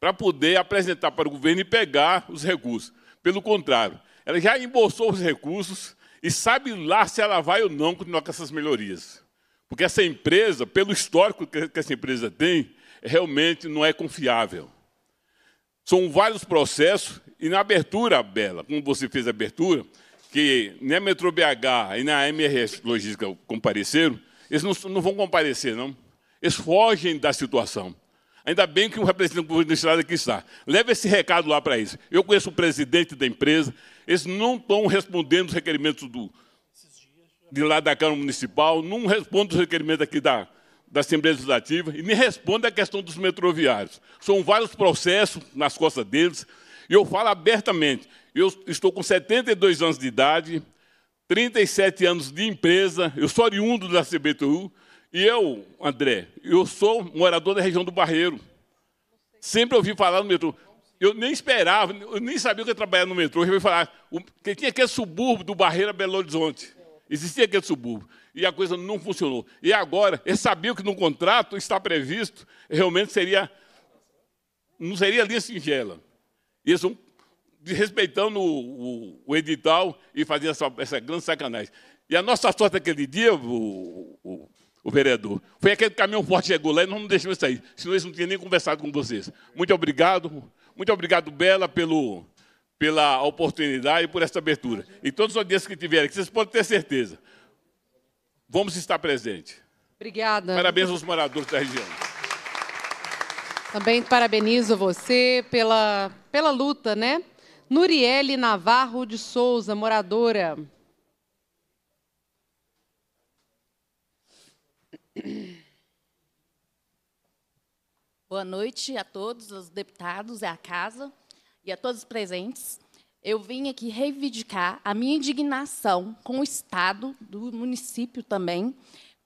para poder apresentar para o governo e pegar os recursos. Pelo contrário, ela já embolsou os recursos e sabe lá se ela vai ou não continuar com essas melhorias. Porque essa empresa, pelo histórico que essa empresa tem, realmente não é confiável. São vários processos, e na abertura, Bela, como você fez a abertura, que nem a Metro BH e na MRS Logística compareceram, eles não, não vão comparecer, não. Eles fogem da situação. Ainda bem que o representante do aqui está. Leve esse recado lá para eles. Eu conheço o presidente da empresa, eles não estão respondendo os requerimentos do, de lá da Câmara Municipal, não respondem os requerimentos aqui da, da Assembleia Legislativa e nem respondem a questão dos metroviários. São vários processos nas costas deles. E eu falo abertamente, eu estou com 72 anos de idade, 37 anos de empresa, eu sou oriundo da CBTU, e eu, André, eu sou morador da região do Barreiro. Sempre ouvi falar no metrô. Eu nem esperava, eu nem sabia que eu trabalhava no metrô. Eu ouvi falar que tinha aquele subúrbio do Barreiro a Belo Horizonte. Existia aquele subúrbio. E a coisa não funcionou. E agora, eles sabiam que no contrato está previsto, realmente seria. Não seria linha singela. Eles vão desrespeitando o, o, o, edital e fazendo essa, essa grande sacanagem. E a nossa sorte aquele dia, o, o o vereador. Foi aquele caminhão forte que chegou lá e não deixou sair, senão eles não tinham nem conversado com vocês. Muito obrigado, muito obrigado, Bela, pelo, pela oportunidade e por esta abertura. E todos os dias que tiverem aqui, vocês podem ter certeza, vamos estar presentes. Obrigada. Parabéns aos moradores da região. Também parabenizo você pela, pela luta, né? Nuriele Navarro de Souza, moradora. Boa noite a todos os deputados, e à casa e a todos os presentes. Eu vim aqui reivindicar a minha indignação com o Estado, do município também,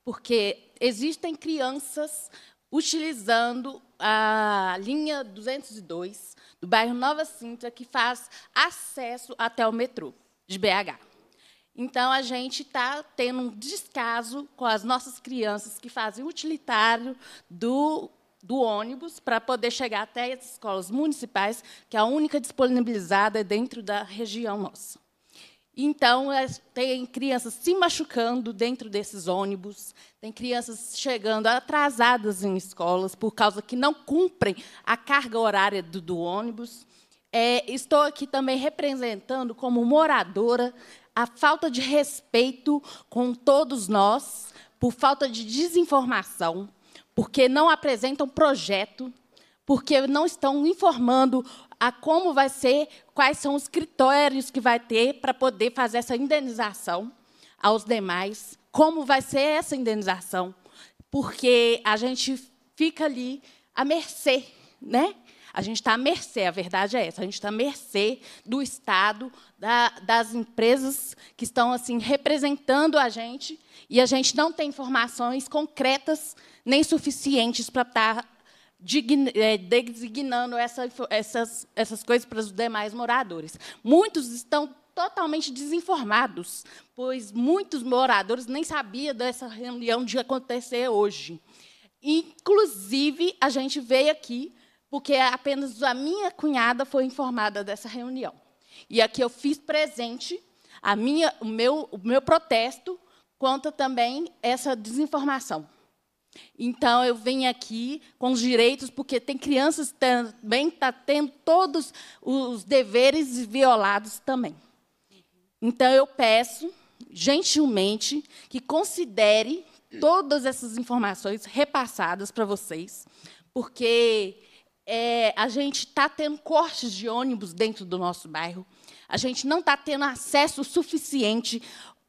porque existem crianças utilizando a linha 202 do bairro Nova Sintra, que faz acesso até o metrô de BH. Então, a gente está tendo um descaso com as nossas crianças que fazem utilitário do, do ônibus para poder chegar até as escolas municipais, que é a única disponibilizada é dentro da região nossa. Então, é, tem crianças se machucando dentro desses ônibus, tem crianças chegando atrasadas em escolas por causa que não cumprem a carga horária do, do ônibus. É, estou aqui também representando, como moradora, a falta de respeito com todos nós, por falta de desinformação, porque não apresentam projeto, porque não estão informando a como vai ser, quais são os critérios que vai ter para poder fazer essa indenização aos demais, como vai ser essa indenização, porque a gente fica ali à mercê, né? A gente está à mercê, a verdade é essa, a gente está à mercê do Estado, da, das empresas que estão assim representando a gente, e a gente não tem informações concretas nem suficientes para estar tá é, designando essa, essas, essas coisas para os demais moradores. Muitos estão totalmente desinformados, pois muitos moradores nem sabiam dessa reunião de acontecer hoje. Inclusive, a gente veio aqui porque apenas a minha cunhada foi informada dessa reunião. E aqui eu fiz presente a minha, o, meu, o meu protesto contra também essa desinformação. Então, eu venho aqui com os direitos, porque tem crianças também que tá tendo todos os deveres violados também. Então, eu peço, gentilmente, que considere todas essas informações repassadas para vocês, porque é, a gente está tendo cortes de ônibus dentro do nosso bairro, a gente não está tendo acesso suficiente,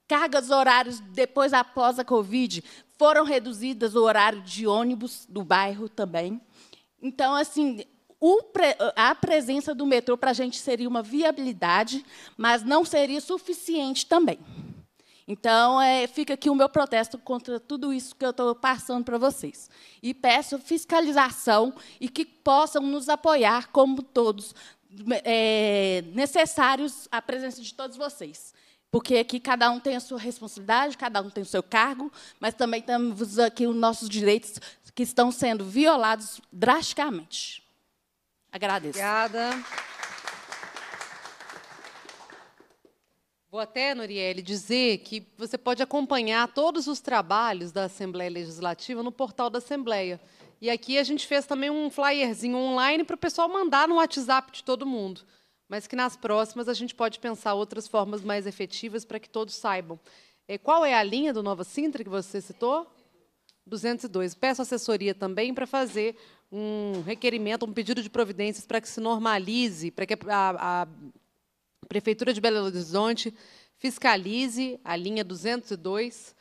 cargas horários depois, após a Covid, foram reduzidas o horário de ônibus do bairro também. Então, assim, Pre, a presença do metrô para a gente seria uma viabilidade, mas não seria suficiente também. Então, é, fica aqui o meu protesto contra tudo isso que eu estou passando para vocês. E peço fiscalização e que possam nos apoiar, como todos, é, necessários a presença de todos vocês. Porque aqui cada um tem a sua responsabilidade, cada um tem o seu cargo, mas também temos aqui os nossos direitos que estão sendo violados drasticamente. Agradeço. Obrigada. Vou até, Norielle, dizer que você pode acompanhar todos os trabalhos da Assembleia Legislativa no portal da Assembleia. E aqui a gente fez também um flyerzinho online para o pessoal mandar no WhatsApp de todo mundo. Mas que nas próximas a gente pode pensar outras formas mais efetivas para que todos saibam. É, qual é a linha do Nova Sintra que você citou? 202. Peço assessoria também para fazer um requerimento, um pedido de providências para que se normalize, para que a, a Prefeitura de Belo Horizonte fiscalize a linha 202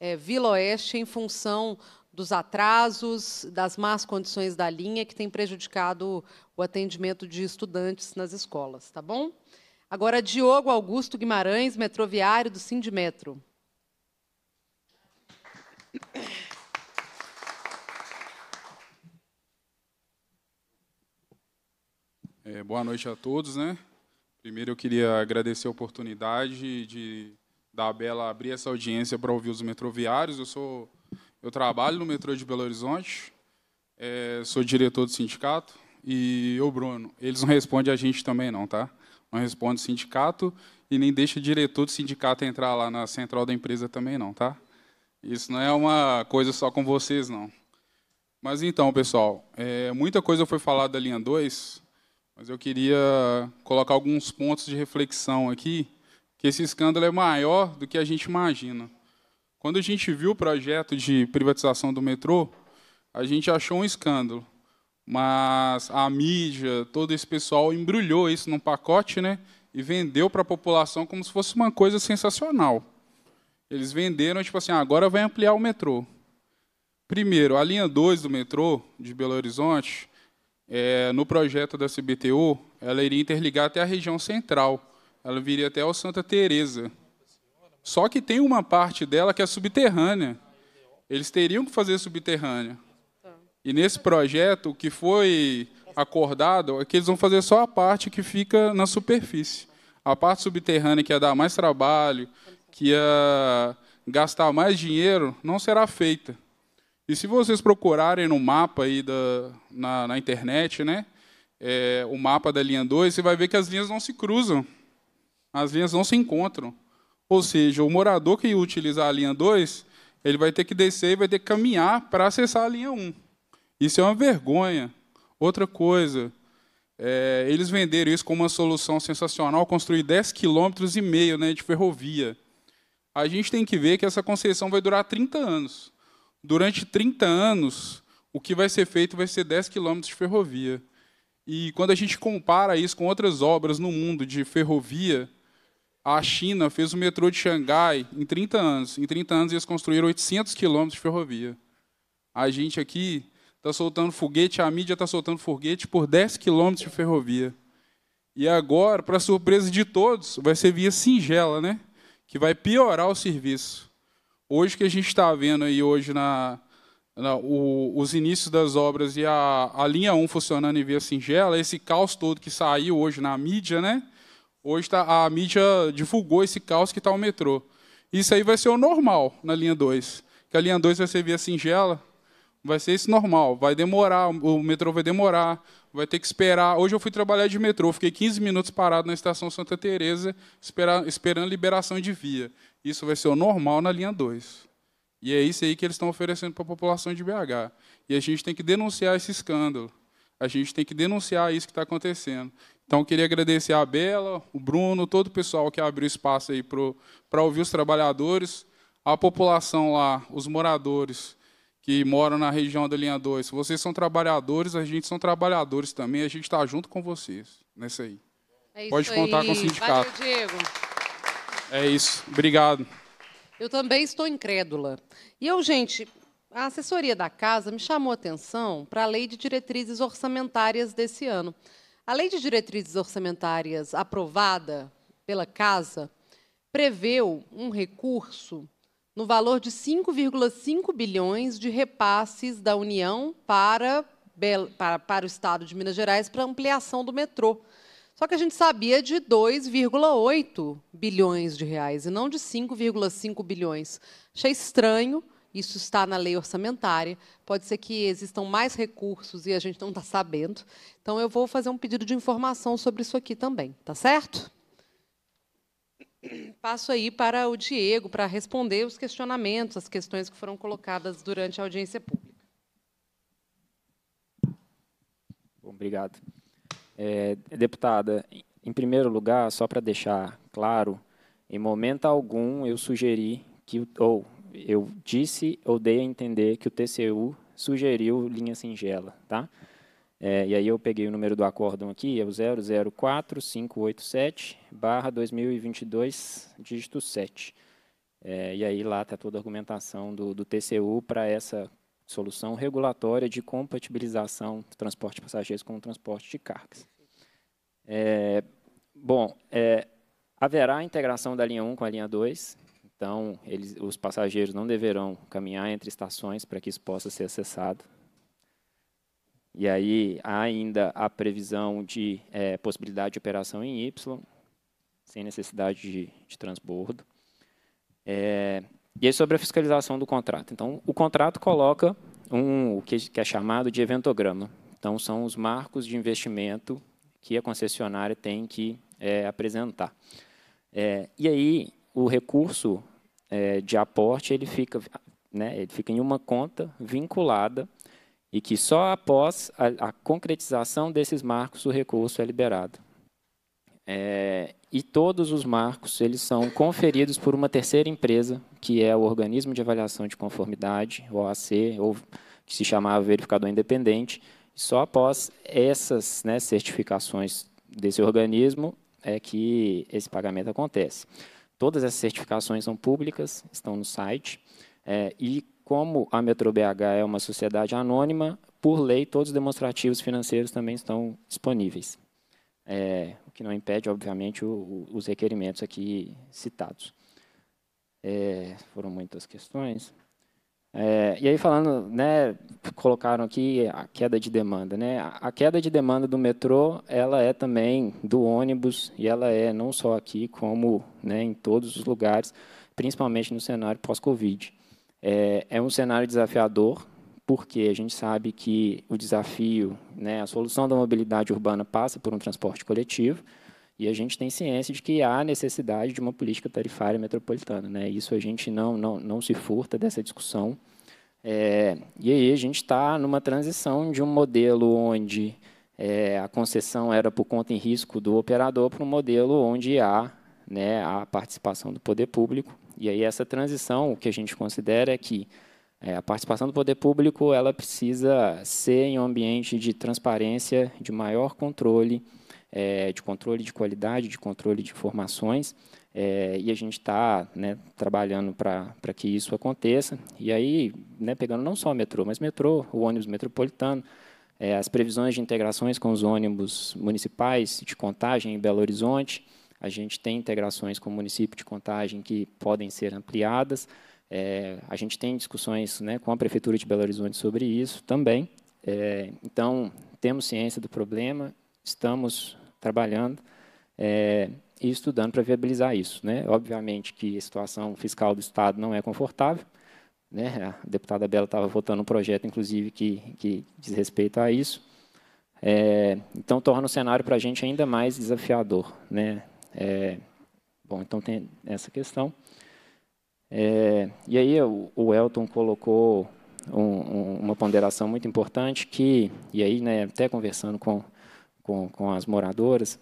é, Vila Oeste em função dos atrasos, das más condições da linha, que tem prejudicado o atendimento de estudantes nas escolas, tá bom? Agora, Diogo Augusto Guimarães, metroviário do Sindimetro. É, boa noite a todos, né? Primeiro, eu queria agradecer a oportunidade de da Bela abrir essa audiência para ouvir os metroviários. Eu sou, eu trabalho no metrô de Belo Horizonte, é, sou diretor do sindicato e eu, Bruno, eles não respondem a gente também não, tá? Não responde o sindicato e nem deixa o diretor do sindicato entrar lá na central da empresa também não, tá? Isso não é uma coisa só com vocês não. Mas então, pessoal, é, muita coisa foi falada da linha 2, mas eu queria colocar alguns pontos de reflexão aqui, que esse escândalo é maior do que a gente imagina. Quando a gente viu o projeto de privatização do metrô, a gente achou um escândalo, mas a mídia, todo esse pessoal embrulhou isso num pacote, né, e vendeu para a população como se fosse uma coisa sensacional. Eles venderam tipo assim, ah, agora vai ampliar o metrô. Primeiro, a linha 2 do metrô de Belo Horizonte, é, no projeto da CBTU, ela iria interligar até a região central. Ela viria até o Santa Teresa. Só que tem uma parte dela que é subterrânea. Eles teriam que fazer subterrânea. Tá. E nesse projeto, o que foi acordado é que eles vão fazer só a parte que fica na superfície. A parte subterrânea, que ia dar mais trabalho, que ia gastar mais dinheiro, não será feita. E se vocês procurarem no mapa aí da, na, na internet, né, é, o mapa da linha 2, você vai ver que as linhas não se cruzam. As linhas não se encontram. Ou seja, o morador que utilizar a linha 2, ele vai ter que descer e vai ter que caminhar para acessar a linha 1. Um. Isso é uma vergonha. Outra coisa, é, eles venderam isso como uma solução sensacional, construir 10 quilômetros e meio né, de ferrovia. A gente tem que ver que essa concessão vai durar 30 anos durante 30 anos, o que vai ser feito vai ser 10 quilômetros de ferrovia. E quando a gente compara isso com outras obras no mundo de ferrovia, a China fez o metrô de Xangai em 30 anos. Em 30 anos, eles construíram 800 quilômetros de ferrovia. A gente aqui está soltando foguete, a mídia está soltando foguete por 10 quilômetros de ferrovia. E agora, para surpresa de todos, vai ser via singela, né? que vai piorar o serviço hoje que a gente está vendo aí hoje na, na o, os inícios das obras e a, a linha 1 funcionando em via singela, esse caos todo que saiu hoje na mídia, né? Hoje tá, a mídia divulgou esse caos que está o metrô. Isso aí vai ser o normal na linha 2. Que a linha 2 vai ser via singela, vai ser isso normal. Vai demorar, o metrô vai demorar, vai ter que esperar. Hoje eu fui trabalhar de metrô, fiquei 15 minutos parado na estação Santa Teresa esperando liberação de via. Isso vai ser o normal na linha 2. E é isso aí que eles estão oferecendo para a população de BH. E a gente tem que denunciar esse escândalo. A gente tem que denunciar isso que está acontecendo. Então, queria agradecer a Bela, o Bruno, todo o pessoal que abriu espaço aí para ouvir os trabalhadores, a população lá, os moradores que moram na região da linha 2. Vocês são trabalhadores, a gente são trabalhadores também, a gente está junto com vocês nessa aí. É Pode contar aí. com o sindicato. Valeu, Diego. É isso. Obrigado. Eu também estou incrédula. E eu, gente, a assessoria da casa me chamou a atenção para a lei de diretrizes orçamentárias desse ano. A lei de diretrizes orçamentárias aprovada pela casa preveu um recurso no valor de 5,5 bilhões de repasses da União para, para, para o Estado de Minas Gerais para ampliação do metrô. Só que a gente sabia de 2,8 bilhões de reais e não de 5,5 bilhões. Achei estranho, isso está na lei orçamentária. Pode ser que existam mais recursos e a gente não está sabendo. Então eu vou fazer um pedido de informação sobre isso aqui também, tá certo? Passo aí para o Diego para responder os questionamentos, as questões que foram colocadas durante a audiência pública. Bom, obrigado. É, deputada, em primeiro lugar, só para deixar claro, em momento algum eu sugeri que, ou eu disse ou dei a entender que o TCU sugeriu linha singela, tá? É, e aí eu peguei o número do acórdão aqui, é o 004587 barra 2022, dígito 7. É, e aí lá está toda a argumentação do, do TCU para essa solução regulatória de compatibilização do transporte de passageiros com o transporte de cargas. É, bom, é, haverá integração da linha 1 com a linha 2, então eles, os passageiros não deverão caminhar entre estações para que isso possa ser acessado. E aí há ainda a previsão de é, possibilidade de operação em Y, sem necessidade de, de transbordo. É, e aí sobre a fiscalização do contrato. Então, o contrato coloca um, o que, que é chamado de eventograma. Então, são os marcos de investimento que a concessionária tem que é, apresentar. É, e aí, o recurso é, de aporte ele fica, né, ele fica em uma conta vinculada e que só após a, a concretização desses marcos o recurso é liberado. É, e todos os marcos eles são conferidos por uma terceira empresa, que é o Organismo de Avaliação de Conformidade, OAC, ou que se chamava Verificador Independente, só após essas né, certificações desse organismo é que esse pagamento acontece. Todas essas certificações são públicas, estão no site. É, e como a MetroBH é uma sociedade anônima, por lei, todos os demonstrativos financeiros também estão disponíveis. É, o que não impede, obviamente, o, o, os requerimentos aqui citados. É, foram muitas questões. É, e aí falando, né, colocaram aqui a queda de demanda, né? A queda de demanda do metrô, ela é também do ônibus e ela é não só aqui como, né, em todos os lugares, principalmente no cenário pós-COVID. É, é um cenário desafiador porque a gente sabe que o desafio, né, a solução da mobilidade urbana passa por um transporte coletivo. E a gente tem ciência de que há necessidade de uma política tarifária metropolitana. Né? Isso a gente não, não, não se furta dessa discussão. É, e aí a gente está numa transição de um modelo onde é, a concessão era por conta em risco do operador para um modelo onde há né, a participação do poder público. E aí essa transição, o que a gente considera é que é, a participação do poder público ela precisa ser em um ambiente de transparência, de maior controle, é, de controle de qualidade, de controle de informações, é, e a gente está né, trabalhando para que isso aconteça. E aí, né, pegando não só o metrô, mas metrô, o ônibus metropolitano, é, as previsões de integrações com os ônibus municipais de contagem em Belo Horizonte, a gente tem integrações com o município de contagem que podem ser ampliadas. É, a gente tem discussões né, com a Prefeitura de Belo Horizonte sobre isso também. É, então, temos ciência do problema, estamos trabalhando é, e estudando para viabilizar isso. Né? Obviamente que a situação fiscal do Estado não é confortável, né? a deputada Bela estava votando um projeto, inclusive, que, que diz respeito a isso, é, então torna o cenário para a gente ainda mais desafiador. Né? É, bom, então tem essa questão. É, e aí o, o Elton colocou um, um, uma ponderação muito importante que, e aí né, até conversando com com, com as moradoras,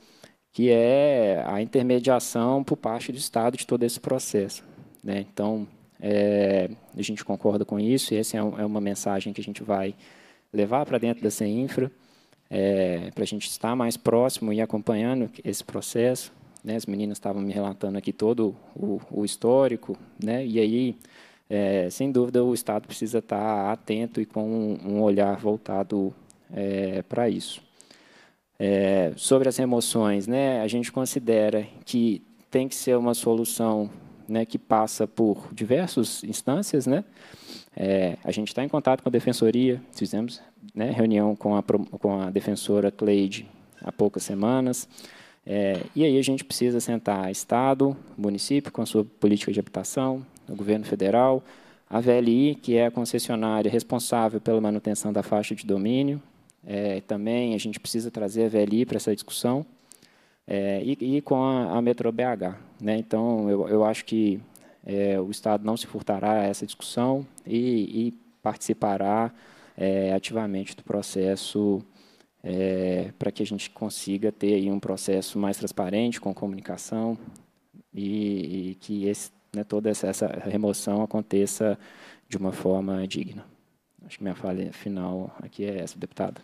que é a intermediação por parte do Estado de todo esse processo. Né? Então, é, a gente concorda com isso, e essa é, um, é uma mensagem que a gente vai levar para dentro da CEINFRA, é, para a gente estar mais próximo e acompanhando esse processo. Né? As meninas estavam me relatando aqui todo o, o histórico, né? e aí, é, sem dúvida, o Estado precisa estar atento e com um, um olhar voltado é, para isso. É, sobre as emoções, né, a gente considera que tem que ser uma solução né, que passa por diversas instâncias. Né? É, a gente está em contato com a defensoria, fizemos né, reunião com a, com a defensora Cleide há poucas semanas. É, e aí a gente precisa sentar Estado, município com a sua política de habitação, o governo federal, a VLI, que é a concessionária responsável pela manutenção da faixa de domínio, é, também a gente precisa trazer a VLI para essa discussão, é, e, e, com a, a Metrô BH. Né? Então, eu, eu acho que é, o Estado não se furtará a essa discussão e, e participará é, ativamente do processo é, para que a gente consiga ter aí, um processo mais transparente, com comunicação, e, e que esse, né, toda essa, remoção aconteça de uma forma digna. Acho que minha fala final aqui é essa, deputada.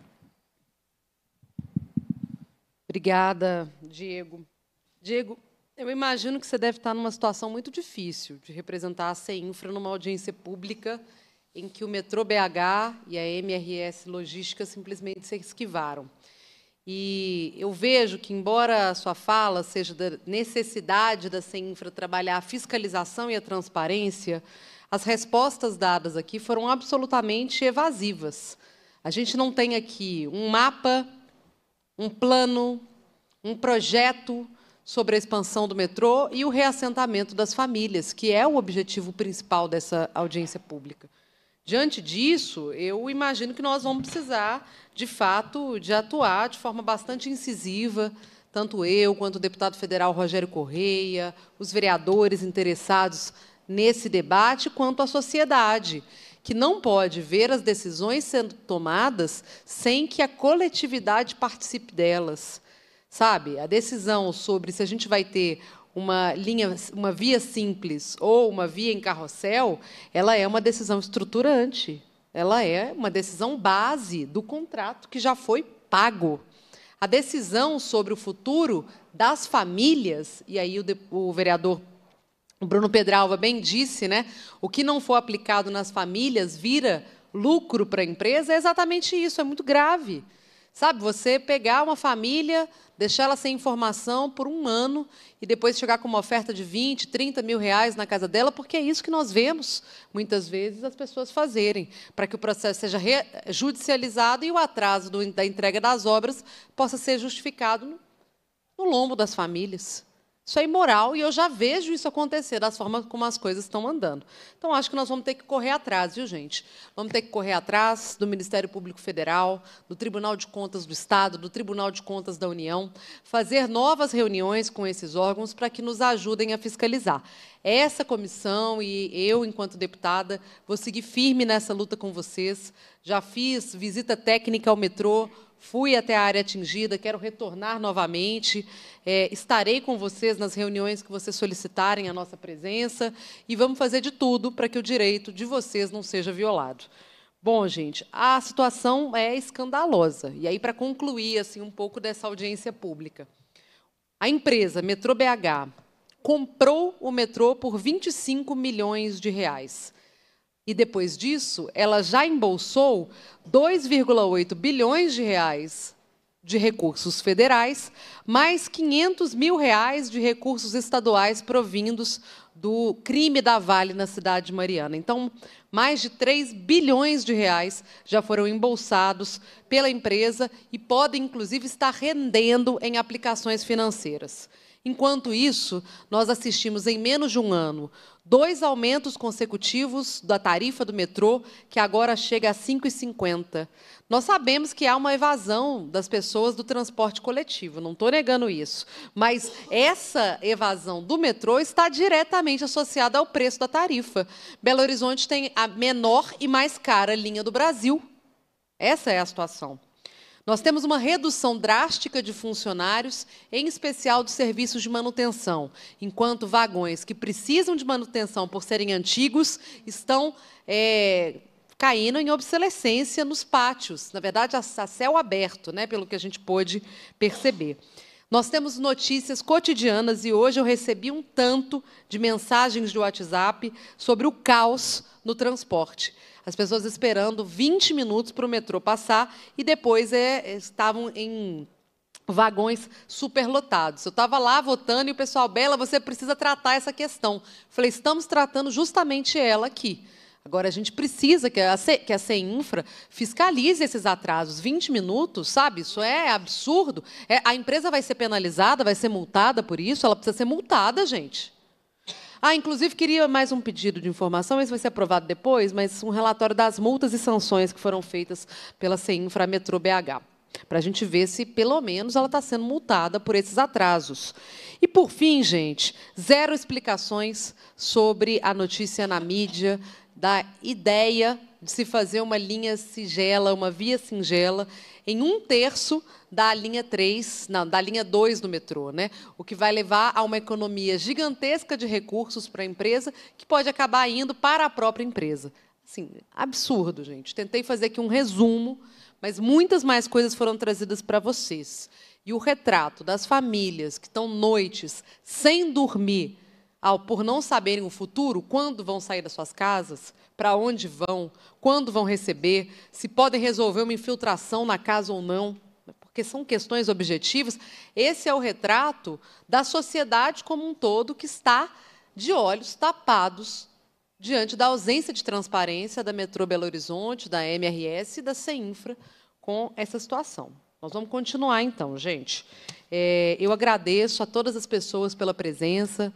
Obrigada, Diego. Diego, eu imagino que você deve estar numa situação muito difícil de representar a CEINFRA numa audiência pública em que o metrô BH e a MRS Logística simplesmente se esquivaram. E eu vejo que, embora a sua fala seja da necessidade da CEINFRA trabalhar a fiscalização e a transparência, as respostas dadas aqui foram absolutamente evasivas. A gente não tem aqui um mapa um plano, um projeto sobre a expansão do metrô e o reassentamento das famílias, que é o objetivo principal dessa audiência pública. Diante disso, eu imagino que nós vamos precisar, de fato, de atuar de forma bastante incisiva, tanto eu quanto o deputado federal Rogério Correia, os vereadores interessados nesse debate, quanto a sociedade que não pode ver as decisões sendo tomadas sem que a coletividade participe delas. Sabe? A decisão sobre se a gente vai ter uma linha, uma via simples ou uma via em carrossel, ela é uma decisão estruturante. Ela é uma decisão base do contrato que já foi pago. A decisão sobre o futuro das famílias, e aí o, o vereador o Bruno Pedralva bem disse, né? O que não for aplicado nas famílias vira lucro para a empresa. É exatamente isso, é muito grave. Sabe, você pegar uma família, deixar ela sem informação por um ano e depois chegar com uma oferta de 20, 30 mil reais na casa dela, porque é isso que nós vemos muitas vezes as pessoas fazerem, para que o processo seja judicializado e o atraso do, da entrega das obras possa ser justificado no, no lombo das famílias. Isso é imoral e eu já vejo isso acontecer, das formas como as coisas estão andando. Então, acho que nós vamos ter que correr atrás, viu, gente? Vamos ter que correr atrás do Ministério Público Federal, do Tribunal de Contas do Estado, do Tribunal de Contas da União, fazer novas reuniões com esses órgãos para que nos ajudem a fiscalizar. Essa comissão e eu, enquanto deputada, vou seguir firme nessa luta com vocês. Já fiz visita técnica ao metrô, fui até a área atingida, quero retornar novamente. É, estarei com vocês nas reuniões que vocês solicitarem a nossa presença e vamos fazer de tudo para que o direito de vocês não seja violado. Bom, gente, a situação é escandalosa. E aí, para concluir assim um pouco dessa audiência pública, a empresa Metrô BH comprou o metrô por 25 milhões de reais. E depois disso, ela já embolsou 2,8 bilhões de reais de recursos federais, mais 500 mil reais de recursos estaduais provindos do crime da Vale na cidade de Mariana. Então, mais de 3 bilhões de reais já foram embolsados pela empresa e podem, inclusive, estar rendendo em aplicações financeiras. Enquanto isso, nós assistimos em menos de um ano dois aumentos consecutivos da tarifa do metrô, que agora chega a 5,50. Nós sabemos que há uma evasão das pessoas do transporte coletivo, não estou negando isso. Mas essa evasão do metrô está diretamente associada ao preço da tarifa. Belo Horizonte tem a menor e mais cara linha do Brasil. Essa é a situação. Nós temos uma redução drástica de funcionários, em especial dos serviços de manutenção, enquanto vagões que precisam de manutenção por serem antigos estão é, caindo em obsolescência nos pátios, na verdade, a, a céu aberto, né, pelo que a gente pôde perceber. Nós temos notícias cotidianas e hoje eu recebi um tanto de mensagens do WhatsApp sobre o caos no transporte. As pessoas esperando 20 minutos para o metrô passar e depois é, estavam em vagões superlotados. Eu estava lá votando e o pessoal, Bela, você precisa tratar essa questão. Falei, estamos tratando justamente ela aqui. Agora, a gente precisa que a, CEINFRA fiscalize esses atrasos. 20 minutos, sabe? Isso é absurdo. É, a empresa vai ser penalizada, vai ser multada por isso. Ela precisa ser multada, gente. Ah, inclusive, queria mais um pedido de informação. Esse vai ser aprovado depois, mas um relatório das multas e sanções que foram feitas pela CEINFRA Metrô BH. Para a gente ver se, pelo menos, ela está sendo multada por esses atrasos. E, por fim, gente, zero explicações sobre a notícia na mídia da ideia de se fazer uma linha singela, uma via singela, em um terço da linha 3, não, da linha 2 do metrô, né? O que vai levar a uma economia gigantesca de recursos para a empresa, que pode acabar indo para a própria empresa. Assim, absurdo, gente. Tentei fazer aqui um resumo, mas muitas mais coisas foram trazidas para vocês. E o retrato das famílias que estão noites sem dormir, ao, por não saberem o futuro, quando vão sair das suas casas, para onde vão, quando vão receber, se podem resolver uma infiltração na casa ou não, né? porque são questões objetivas. Esse é o retrato da sociedade como um todo que está de olhos tapados diante da ausência de transparência da Metrô Belo Horizonte, da MRS e da CEINFRA com essa situação. Nós vamos continuar então, gente. É, eu agradeço a todas as pessoas pela presença.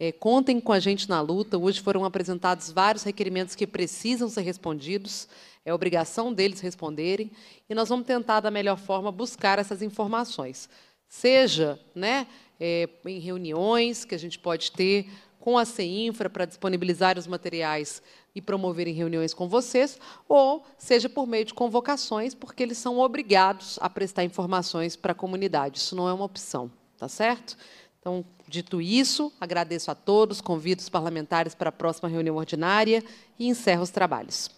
É, contem com a gente na luta. Hoje foram apresentados vários requerimentos que precisam ser respondidos. É obrigação deles responderem. E nós vamos tentar, da melhor forma, buscar essas informações. Seja né, é, em reuniões que a gente pode ter com a CEINFRA para disponibilizar os materiais e promoverem reuniões com vocês, ou seja por meio de convocações, porque eles são obrigados a prestar informações para a comunidade. Isso não é uma opção, tá certo? Então, dito isso, agradeço a todos, convido os parlamentares para a próxima reunião ordinária e encerro os trabalhos.